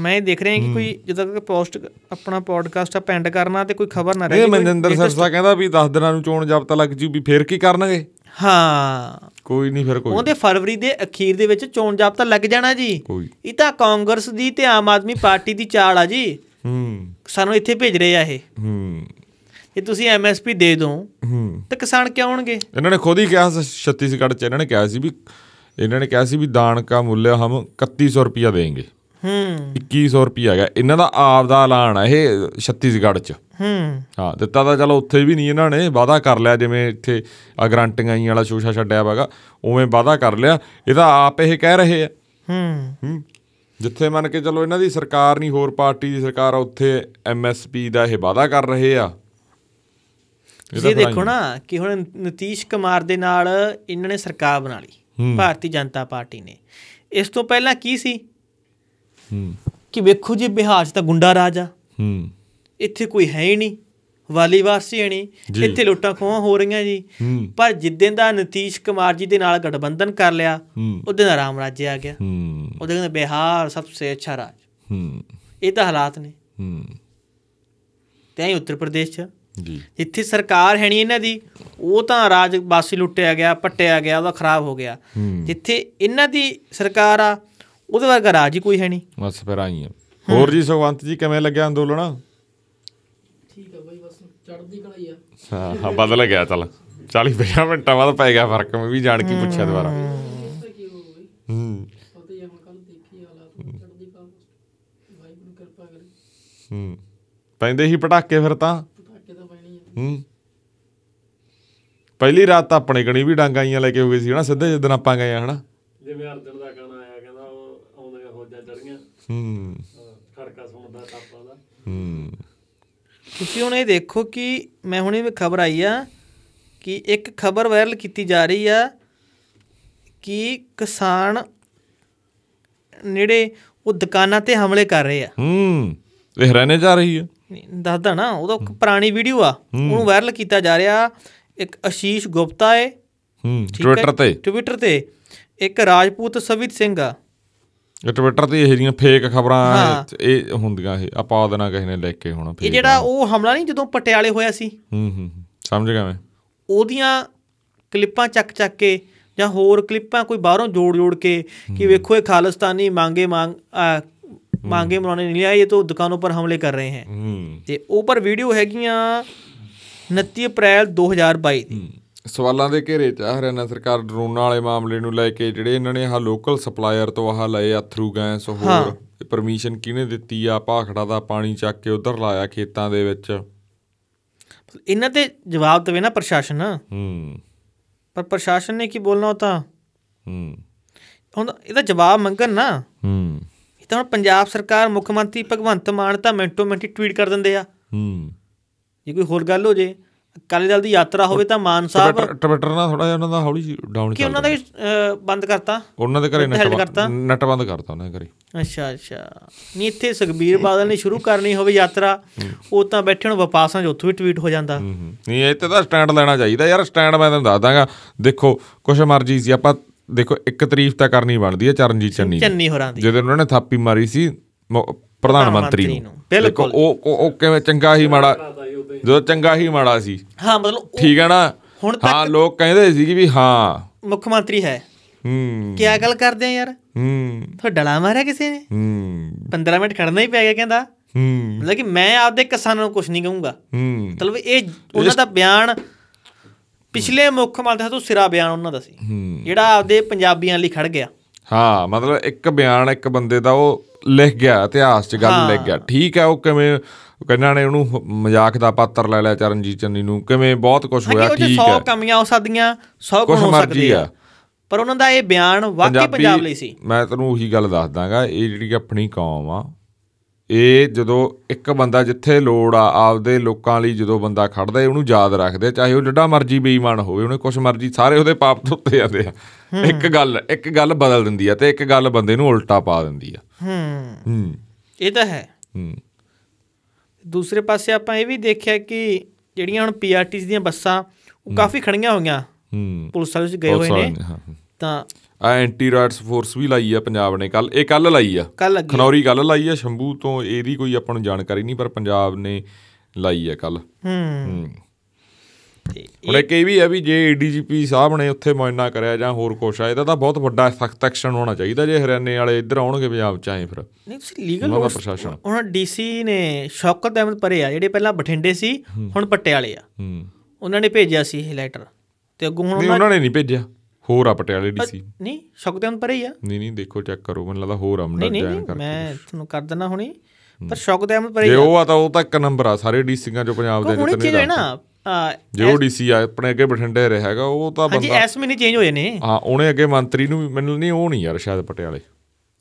ਮੈਂ ਦੇਖ ਰਿਹਾ ਕਿ ਕੋਈ ਜਦੋਂ ਤੱਕ ਪੋਸਟ ਆਪਣਾ ਪੋਡਕਾਸਟ ਆ ਪੈਂਡ ਕਰਨਾ ਤੇ ਕੋਈ ਖਬਰ ਨਾ ਰਹੇ ਇਹ ਮਨਿੰਦਰ ਸਰਸਾ ਕਹਿੰਦਾ ਵੀ 10 ਦਿਨਾਂ ਨੂੰ ਚੋਣ ਜਾਬਤਾ ਲੱਗ ਜੂ ਵੀ ਫੇਰ ਕੀ ਕਰਨਗੇ ਹਾਂ ਕੋਈ ਨਹੀਂ ਫਿਰ ਕੋਈ ਉਹਦੇ ਫਰਵਰੀ ਦੇ ਅਖੀਰ ਦੇ ਵਿੱਚ ਚੋਣ ਜਾਬਤਾ ਲੱਗ ਜਾਣਾ ਜੀ ਇਹ ਤਾਂ ਕਾਂਗਰਸ ਦੀ ਤੇ ਆਮ ਆਦਮੀ ਪਾਰਟੀ ਦੀ ਚਾਲ ਆ ਜੀ ਹੂੰ ਸਾਨੂੰ ਇੱਥੇ ਭੇਜ ਰਹੇ ਆ ਇਹ ਹੂੰ ਜੇ ਤੁਸੀਂ ਐਮਐਸਪੀ ਦੇ ਦੋ ਹੂੰ ਤਾਂ ਕਿਸਾਨ ਕਿਉਂ ਆਉਣਗੇ ਇਹਨਾਂ ਨੇ ਖੁਦ ਹੀ ਕਿਹਾ ਛੱਤੀਸਗੜ੍ਹ ਚ ਇਹਨਾਂ ਨੇ ਕਿਹਾ ਸੀ ਵੀ ਇਹਨਾਂ ਨੇ ਕਿਹਾ ਸੀ ਵੀ ਦਾਣ ਕਾ ਮੁੱਲ ਹਮ 3100 ਰੁਪਇਆ ਦੇਣਗੇ ਹੂੰ 2100 ਰੁਪਏ ਹੈਗਾ ਇਹਨਾਂ ਦਾ ਆਪ ਦਾ ਐਲਾਨ ਹੈ ਇਹ ਛੱਤੀਸਗੜ੍ਹ ਚ ਹੂੰ ਹਾਂ ਦਿੱਤਾ ਤਾਂ ਚਲੋ ਉੱਥੇ ਵੀ ਨਹੀਂ ਇਹਨਾਂ ਨੇ ਵਾਅਦਾ ਕਰ ਲਿਆ ਜਿਵੇਂ ਇੱਥੇ ਆ ਗਰੰਟੀਆਂ ਹੀ ਵਾਲਾ ਸ਼ੋਸ਼ਾ ਛੱਡਿਆ ਵਾਗਾ ਉਵੇਂ ਵਾਅਦਾ ਕਰ ਲਿਆ ਇਹਦਾ ਆਪ ਇਹ ਕਹਿ ਰਹੇ ਆ ਹੂੰ ਜਿੱਥੇ ਮੰਨ ਕੇ ਚਲੋ ਇਹਨਾਂ ਦੀ ਸਰਕਾਰ ਨਹੀਂ ਹੋਰ ਪਾਰਟੀ ਦੀ ਸਰਕਾਰ ਆ ਉੱਥੇ ਐਮਐਸਪੀ ਦਾ ਇਹ ਵਾਅਦਾ ਕਰ ਰਹੇ ਆ ਇਹ ਦੇਖੋ ਨਾ ਕਿ ਹੁਣ ਨਤੀਸ਼ ਕੁਮਾਰ ਦੇ ਨਾਲ ਇਹਨਾਂ ਨੇ ਸਰਕਾਰ ਬਣਾ ਲਈ ਭਾਰਤੀ ਜਨਤਾ ਪਾਰਟੀ ਨੇ ਇਸ ਤੋਂ ਪਹਿਲਾਂ ਕੀ ਸੀ ਕਿ ਵੇਖੋ ਜੀ ਬਿਹਾਰ 'ਚ ਤਾਂ ਗੁੰਡਾ ਰਾਜ ਆ ਇੱਥੇ ਕੋਈ ਹੈ ਹੀ ਨਹੀਂ ਵਾਲੀ ਵਾਸੀ ਨਹੀਂ ਇੱਥੇ ਲੁੱਟਾਂ ਖੋਹਾਂ ਹੋ ਰਹੀਆਂ ਜੀ ਪਰ ਜਿੱਦਾਂ ਦਾ ਨਤੀਸ਼ ਕੁਮਾਰ ਜੀ ਦੇ ਨਾਲ ਗਠਬੰਧਨ ਕਰ ਲਿਆ ਉਹਦੇ ਨਾਲ ਆਰਾਮ ਰਾਜ ਆ ਗਿਆ ਉਹਦੇ ਕਹਿੰਦੇ ਬਿਹਾਰ ਸਭ ਤੋਂ ਅੱਛਾ ਰਾਜ ਇਹ ਤਾਂ ਹਾਲਾਤ ਨੇ ਤੇ ਉੱਤਰ ਪ੍ਰਦੇਸ਼ 'ਚ ਜੀ ਇੱਥੇ ਸਰਕਾਰ ਹੈ ਨਹੀਂ ਇਹਨਾਂ ਦੀ ਉਹ ਤਾਂ ਰਾਜ ਵਾਸੀ ਲੁੱਟਿਆ ਗਿਆ ਪੱਟਿਆ ਗਿਆ ਉਹਦਾ ਖਰਾਬ ਹੋ ਗਿਆ ਜਿੱਥੇ ਇਹਨਾਂ ਦੀ ਸਰਕਾਰ ਆ ਉਹਦੇ ਵਰਗਾ ਰਾਜ ਹੀ ਕੋਈ ਹੈ ਨਹੀਂ ਬਸ ਫਿਰ ਆਈ ਹੈ ਹੋਰ ਜੀ ਸੁਖਵੰਤ ਜੀ ਕਿਵੇਂ ਲੱਗਿਆ ਅੰਦੋਲਨ ਠੀਕ ਹੈ ਬਾਈ ਬਸ ਚੜ੍ਹਦੀ ਕਲਾਈ ਆ ਹਾਂ ਹਾਂ ਬਦਲ ਗਿਆ ਚੱਲ 40 50 ਮਿੰਟਾਂ ਬਾਅਦ ਪੈ ਗਿਆ ਫਰਕ ਮੈਂ ਵੀ ਜਾਣ ਕੇ ਪੁੱਛਿਆ ਦੁਬਾਰਾ ਹੂੰ ਹੂੰ ਪੈਂਦੇ ਹੀ ਪਟਾਕੇ ਫਿਰ ਤਾਂ ਪਟਾਕੇ ਤਾਂ ਪੈਣੀ ਆ ਹੂੰ ਪਹਿਲੀ ਰਾਤ ਤਾਂ ਆਪਣੇ ਕਣੀ ਵੀ ਡਾਂਗਾਈਆਂ ਲੈ ਕੇ ਹੋ ਗਏ ਸੀ ਹਨਾ ਸਿੱਧੇ ਜਿੱਦਣ ਆਪਾਂ ਗਏ ਹਨਾ ਜਿਵੇਂ ਅਰਜਨ ਦਾ ਗਾਣਾ ਹੂੰ ਕਸ ਹੁੰਦਾ ਕਾਪਾ ਦਾ ਹੂੰ ਤੁਸੀਂ ਹੁਣ ਇਹ ਦੇਖੋ ਕਿ ਮੈਂ ਹੁਣੇ ਵੀ ਖਬਰ ਆਈ ਆ ਕਿ ਇੱਕ ਖਬਰ ਵਾਇਰਲ ਕੀਤੀ ਜਾ ਰਹੀ ਆ ਕਿ ਕਿਸਾਨ ਨੇੜੇ ਉਹ ਦੁਕਾਨਾਂ ਤੇ ਹਮਲੇ ਕਰ ਰਹੇ ਆ ਹੂੰ ਇਹ ਹਰਾਨੇ ਜਾ ਰਹੀ ਆ ਦੱਸਦਾ ਨਾ ਉਹਦਾ ਇੱਕ ਪੁਰਾਣੀ ਵੀਡੀਓ ਆ ਉਹਨੂੰ ਵਾਇਰਲ ਕੀਤਾ ਜਾ ਰਿਹਾ ਇੱਕ ਅਸ਼ੀਸ਼ ਗੁਪਤਾ ਏ ਹੂੰ ਟਵਿੱਟਰ ਤੇ ਟਵਿੱਟਰ ਤੇ ਇੱਕ ਰਾਜਪੂਤ ਸਵਿਤ ਸਿੰਘ ਆ ਟਵਿੱਟਰ ਤੇ ਇਹ ਜਿਹੜੀਆਂ ਫੇਕ ਖਬਰਾਂ ਇਹ ਹੁੰਦੀਆਂ ਇਹ ਆਪਾਂ ਉਹਦੇ ਨਾਲ ਕਿਸੇ ਨੇ ਲਿਖ ਕੇ ਹੋਣਾ ਇਹ ਜਿਹੜਾ ਉਹ ਹਮਲਾ ਨਹੀਂ ਜਦੋਂ ਪਟਿਆਲੇ ਹੋਇਆ ਸੀ ਹੂੰ ਹੂੰ ਸਮਝ ਗਿਆ ਮੈਂ ਉਹਦੀਆਂ ਕਲਿੱਪਾਂ ਚੱਕ ਚੱਕ ਕੇ ਜਾਂ ਹੋਰ ਕਲਿੱਪਾਂ ਕੋਈ ਬਾਹਰੋਂ ਜੋੜ ਜੋੜ ਕੇ ਕਿ ਵੇਖੋ ਇਹ ਖਾਲਿਸਤਾਨੀ ਮੰਗੇ ਮੰਗ ਮੰਗੇ ਮਰਾਉਣੇ ਨਹੀਂ ਆਏ ਇਹ ਤਾਂ ਦੁਕਾਨਾਂ ਉੱਪਰ ਹਮਲੇ ਕਰ ਰਹੇ ਹਨ ਤੇ ਉਹ ਪਰ ਵੀਡੀਓ ਹੈਗੀਆਂ 29 ਅਪ੍ਰੈਲ 2022 ਦੀ ਸਵਾਲਾਂ ਦੇ ਘੇਰੇ 'ਚ ਆ ਹਰਿਆਣਾ ਸਰਕਾਰ ਡਰੋਨਾਂ ਵਾਲੇ ਮਾਮਲੇ ਨੂੰ ਲੈ ਕੇ ਜਿਹੜੇ ਇਹਨਾਂ ਨੇ ਆਹ ਲੋਕਲ ਸਪਲਾਇਰ ਤੋਂ ਆਹ ਲਏ ਅਥਰੂ ਗੈਸ ਹੋਰ ਪਰਮਿਸ਼ਨ ਕਿਹਨੇ ਦਿੱਤੀ ਆ ਭਾਖੜਾ ਦਾ ਪਾਣੀ ਚੱਕ ਕੇ ਉਧਰ ਲਾਇਆ ਖੇਤਾਂ ਦੇ ਵਿੱਚ ਇਹਨਾਂ ਤੇ ਜਵਾਬ ਦੇਵੇ ਨਾ ਪ੍ਰਸ਼ਾਸਨ ਹੂੰ ਪਰ ਪ੍ਰਸ਼ਾਸਨ ਨੇ ਕੀ ਬੋਲਣਾ ਹੁੰਦਾ ਹੂੰ ਹੁਣ ਇਹਦਾ ਜਵਾਬ ਮੰਗਣ ਨਾ ਹੂੰ ਇਹ ਤਾਂ ਪੰਜਾਬ ਸਰਕਾਰ ਮੁੱਖ ਮੰਤਰੀ ਭਗਵੰਤ ਮਾਨ ਤਾਂ ਮਿੰਟੋ ਮਿੰਟੀ ਟਵੀਟ ਕਰ ਦਿੰਦੇ ਆ ਹੂੰ ਜੇ ਕੋਈ ਹੋਰ ਗੱਲ ਹੋ ਜੇ ਅਕਾਲੀ ਦਲ ਦੀ ਯਾਤਰਾ ਹੋਵੇ ਤਾਂ ਮਾਨ ਸਾਹਿਬ ਟਵਿੱਟਰ ਨਾਲ ਥੋੜਾ ਜਿਹਾ ਉਹਨਾਂ ਦਾ ਹੌਲੀ ਡਾਊਨ ਕਿ ਉਹਨਾਂ ਦੇ ਬੰਦ ਕਰਤਾ ਉਹਨਾਂ ਦੇ ਘਰੇ ਨੈਟ ਬੰਦ ਕਰਤਾ ਉਹਨਾਂ ਦੇ ਘਰੇ ਅੱਛਾ ਅੱਛਾ ਨਹੀਂ ਇੱਥੇ ਸੁਖਬੀਰ ਬਾਦਲ ਨੇ ਸ਼ੁਰੂ ਕਰਨੀ ਹੋਵੇ ਯਾਤਰਾ ਉਹ ਤਾਂ ਬੈਠੇ ਨੂੰ ਵਪਾਸਾਂ 'ਚ ਉੱਥੋਂ ਵੀ ਟਵੀਟ ਹੋ ਜਾਂਦਾ ਨਹੀਂ ਇੱਥੇ ਤਾਂ ਸਟੈਂਡ ਲੈਣਾ ਚਾਹੀਦਾ ਯਾਰ ਸਟੈਂਡ ਮੈਂ ਤੁਹਾਨੂੰ ਦੱਸ ਦਾਂਗਾ ਦੇਖੋ ਕੁਛ ਮਰਜ਼ੀ ਸੀ ਆਪਾਂ ਦੇਖੋ ਇੱਕ ਤਾਰੀਫ ਤਾਂ ਕਰਨੀ ਬਣਦੀ ਹੈ ਚਰਨਜੀਤ ਚੰਨੀ ਚੰਨੀ ਹੋਰਾਂ ਦੀ ਜਦੋਂ ਉਹਨਾਂ ਨੇ ਥਾਪੀ ਮਾਰੀ ਸੀ ਪ੍ਰਧਾਨ ਮੰਤਰੀ ਨੂੰ ਬਿਲਕੁਲ ਉਹ ਉਹ ਕਿਵੇਂ ਚੰਗਾ ਹੀ ਮਾੜਾ ਜਦੋਂ ਚੰਗਾ ਹੀ ਮਾੜਾ ਸੀ ਹਾਂ ਮਤਲਬ ਠੀਕ ਹੈ ਨਾ ਹੁਣ ਤੱਕ ਹਾਂ ਲੋਕ ਕਹਿੰਦੇ ਸੀ ਕਿ ਵੀ ਹਾਂ ਮੁੱਖ ਮੰਤਰੀ ਹੈ ਹੂੰ ਕੀ ਗੱਲ ਕਰਦੇ ਆ ਯਾਰ ਹੂੰ ਤੁਹਾਡਾ ਡਲਾ ਮਾਰਿਆ ਕਿਸੇ ਨੇ ਹੂੰ 15 ਮਿੰਟ ਖੜਨਾ ਹੀ ਪੈ ਗਿਆ ਕਹਿੰਦਾ ਹੂੰ ਮਤਲਬ ਕਿ ਮੈਂ ਆਪਦੇ ਕਿਸਾਨਾਂ ਨੂੰ ਕੁਝ ਨਹੀਂ ਕਹੂੰਗਾ ਹੂੰ ਮਤਲਬ ਇਹ ਉਹਨਾਂ ਦਾ ਬਿਆਨ ਪਿਛਲੇ ਮੁੱਖ ਮੰਤਰੀ ਤੋਂ ਸਿਰਾ ਬਿਆਨ ਉਹਨਾਂ ਦਾ ਸੀ ਜਿਹੜਾ ਆਪਦੇ ਪੰਜਾਬੀਆਂ ਲਈ ਖੜ ਗਿਆ ਹਾਂ ਮਤਲਬ ਇੱਕ ਬਿਆਨ ਇੱਕ ਬੰਦੇ ਦਾ ਉਹ ਲਿਖ ਗਿਆ ਇਤਿਹਾਸ 'ਚ ਗੱਲ ਲਿਖ ਗਿਆ ਠੀਕ ਹੈ ਉਹ ਕਿਵੇਂ ਕੰਨਾਂ ਨੇ ਉਹਨੂੰ ਮਜ਼ਾਕ ਦਾ ਪਾਤਰ ਲੈ ਲਿਆ ਚਰਨਜੀਤ ਚੰਨੀ ਨੂੰ ਕਿਵੇਂ ਬਹੁਤ ਕੁਝ ਹੋਇਆ ਠੀਕ ਹੈ 100 ਕਮੀਆਂ ਹੋ ਸਕਦੀਆਂ 100 ਗੁਣ ਹੋ ਸਕਦੇ ਆ ਪਰ ਉਹਨਾਂ ਦਾ ਇਹ ਬਿਆਨ ਵਾਕਈ ਪੰਜਾਬ ਲਈ ਸੀ ਮੈਂ ਤੈਨੂੰ ਉਹੀ ਗੱਲ ਦੱਸ ਦਾਂਗਾ ਇਹ ਜਿਹੜੀ ਆਪਣੀ ਕੌਮ ਆ ਇਹ ਜਦੋਂ ਇੱਕ ਬੰਦਾ ਜਿੱਥੇ ਲੋੜ ਆ ਆਪਦੇ ਲੋਕਾਂ ਲਈ ਜਦੋਂ ਬੰਦਾ ਖੜਦਾ ਉਹਨੂੰ ਯਾਦ ਰੱਖਦੇ ਚਾਹੇ ਉਹ ਡੱਡਾ ਮਰਜੀ ਬੇਈਮਾਨ ਹੋਵੇ ਉਹਨੇ ਕੁਝ ਮਰਜੀ ਸਾਰੇ ਉਹਦੇ ਪਾਪ ਤੋਂ ਉੱਤੇ ਜਾਂਦੇ ਆ ਇੱਕ ਗੱਲ ਇੱਕ ਗੱਲ ਬਦਲ ਦਿੰਦੀ ਆ ਤੇ ਇੱਕ ਗੱਲ ਬੰਦੇ ਨੂੰ ਉਲਟਾ ਪਾ ਦਿੰਦੀ ਆ ਹੂੰ ਇਹ ਤਾਂ ਹੈ ਹੂੰ ਦੂਸਰੇ ਪਾਸੇ ਆਪਾਂ ਇਹ ਵੀ ਦੇਖਿਆ ਕਿ ਜਿਹੜੀਆਂ ਹੁਣ ਪੀਆਰਟੀਸ ਦੀਆਂ ਬੱਸਾਂ ਉਹ ਕਾਫੀ ਖੜੀਆਂ ਹੋਈਆਂ ਹੂੰ ਪੁਲਿਸ ਵਾਲੇ ਗਏ ਹੋਏ ਨੇ ਤਾਂ ਆ ਐਂਟੀ ਰਾਈਟਸ ਫੋਰਸ ਵੀ ਲਾਈ ਆ ਪੰਜਾਬ ਨੇ ਕੱਲ ਇਹ ਕੱਲ ਲਾਈ ਆ ਖਨੌਰੀ ਕੱਲ ਲਾਈ ਆ ਸ਼ੰਭੂ ਤੋਂ ਇਹਦੀ ਕੋਈ ਆਪਾਂ ਨੂੰ ਜਾਣਕਾਰੀ ਨਹੀਂ ਪਰ ਪੰਜਾਬ ਨੇ ਲਾਈ ਆ ਕੱਲ ਹੂੰ ਹੁਣ ਇਹ ਕੀ ਵੀ ਆ ਵੀ ਜੇ ਏਡੀਜੀਪੀ ਸਾਹਿਬ ਨੇ ਉੱਥੇ ਮੁਆਇਨਾ ਕਰਿਆ ਜਾਂ ਹੋਰ ਕੁਛ ਆ ਇਹਦਾ ਤਾਂ ਬਹੁਤ ਵੱਡਾ ਸਖਤ ਐਕਸ਼ਨ ਹੋਣਾ ਚਾਹੀਦਾ ਜੇ ਹਰਿਆਣੇ ਵਾਲੇ ਇੱਧਰ ਆਉਣਗੇ ਪੰਜਾਬ ਚ ਆਏ ਫਿਰ ਨਹੀਂ ਤੁਸੀਂ ਲੀਗਲ ਪ੍ਰਸ਼ਾਸਨ ਹੁਣ ਡੀਸੀ ਨੇ ਸ਼ੌਕਤ ਅਹਿਮਦ ਪਰੇ ਆ ਜਿਹੜੇ ਪਹਿਲਾਂ ਬਠਿੰਡੇ ਸੀ ਹੁਣ ਪਟਿਆਲੇ ਆ ਹੂੰ ਉਹਨਾਂ ਨੇ ਭੇਜਿਆ ਸੀ ਇਹ ਲੈਟਰ ਤੇ ਅੱਗੋਂ ਹੁਣ ਉਹਨਾਂ ਨੇ ਨਹੀਂ ਭੇਜਿਆ ਹੋਰ ਆ ਪਟਿਆਲੇ ਡੀਸੀ ਨਹੀਂ ਸ਼ੌਕਦਿਆਨ ਪਰੇ ਹੀ ਆ ਨਹੀਂ ਨਹੀਂ ਦੇਖੋ ਚੈੱਕ ਕਰੋ ਮੈਨੂੰ ਲੱਗਦਾ ਹੋਰ ਆ ਮੁੰਡਾ ਨਹੀਂ ਮੈਂ ਤੁਹਾਨੂੰ ਕਰ ਦਿੰਦਾ ਹੁਣੀ ਪਰ ਸ਼ੌਕਦ ਪਰੇ ਜੇ ਉਹ ਆ ਤਾਂ ਉਹ ਤਾਂ ਇੱਕ ਨੰਬਰ ਆ ਸਾਰੇ ਡੀਸੀਆਂ ਜੋ ਪੰਜਾਬ ਦੇ ਜਿੱਤਨੇ ਨੇ ਚੇਂਜ ਹੈ ਨਾ ਜੋ ਡੀਸੀ ਆ ਆਪਣੇ ਅੱਗੇ ਬਠਿੰਡੇ ਰਿਹਾ ਹੈਗਾ ਉਹ ਤਾਂ ਬੰਦਾ ਹਾਂਜੀ ਇਸ ਮਹੀਨੇ ਚੇਂਜ ਹੋਏ ਨੇ ਹਾਂ ਉਹਨੇ ਅੱਗੇ ਮੰਤਰੀ ਨੂੰ ਮੈਨੂੰ ਨਹੀਂ ਉਹ ਨਹੀਂ ਯਾਰ ਸ਼ਾਇਦ ਪਟਿਆਲੇ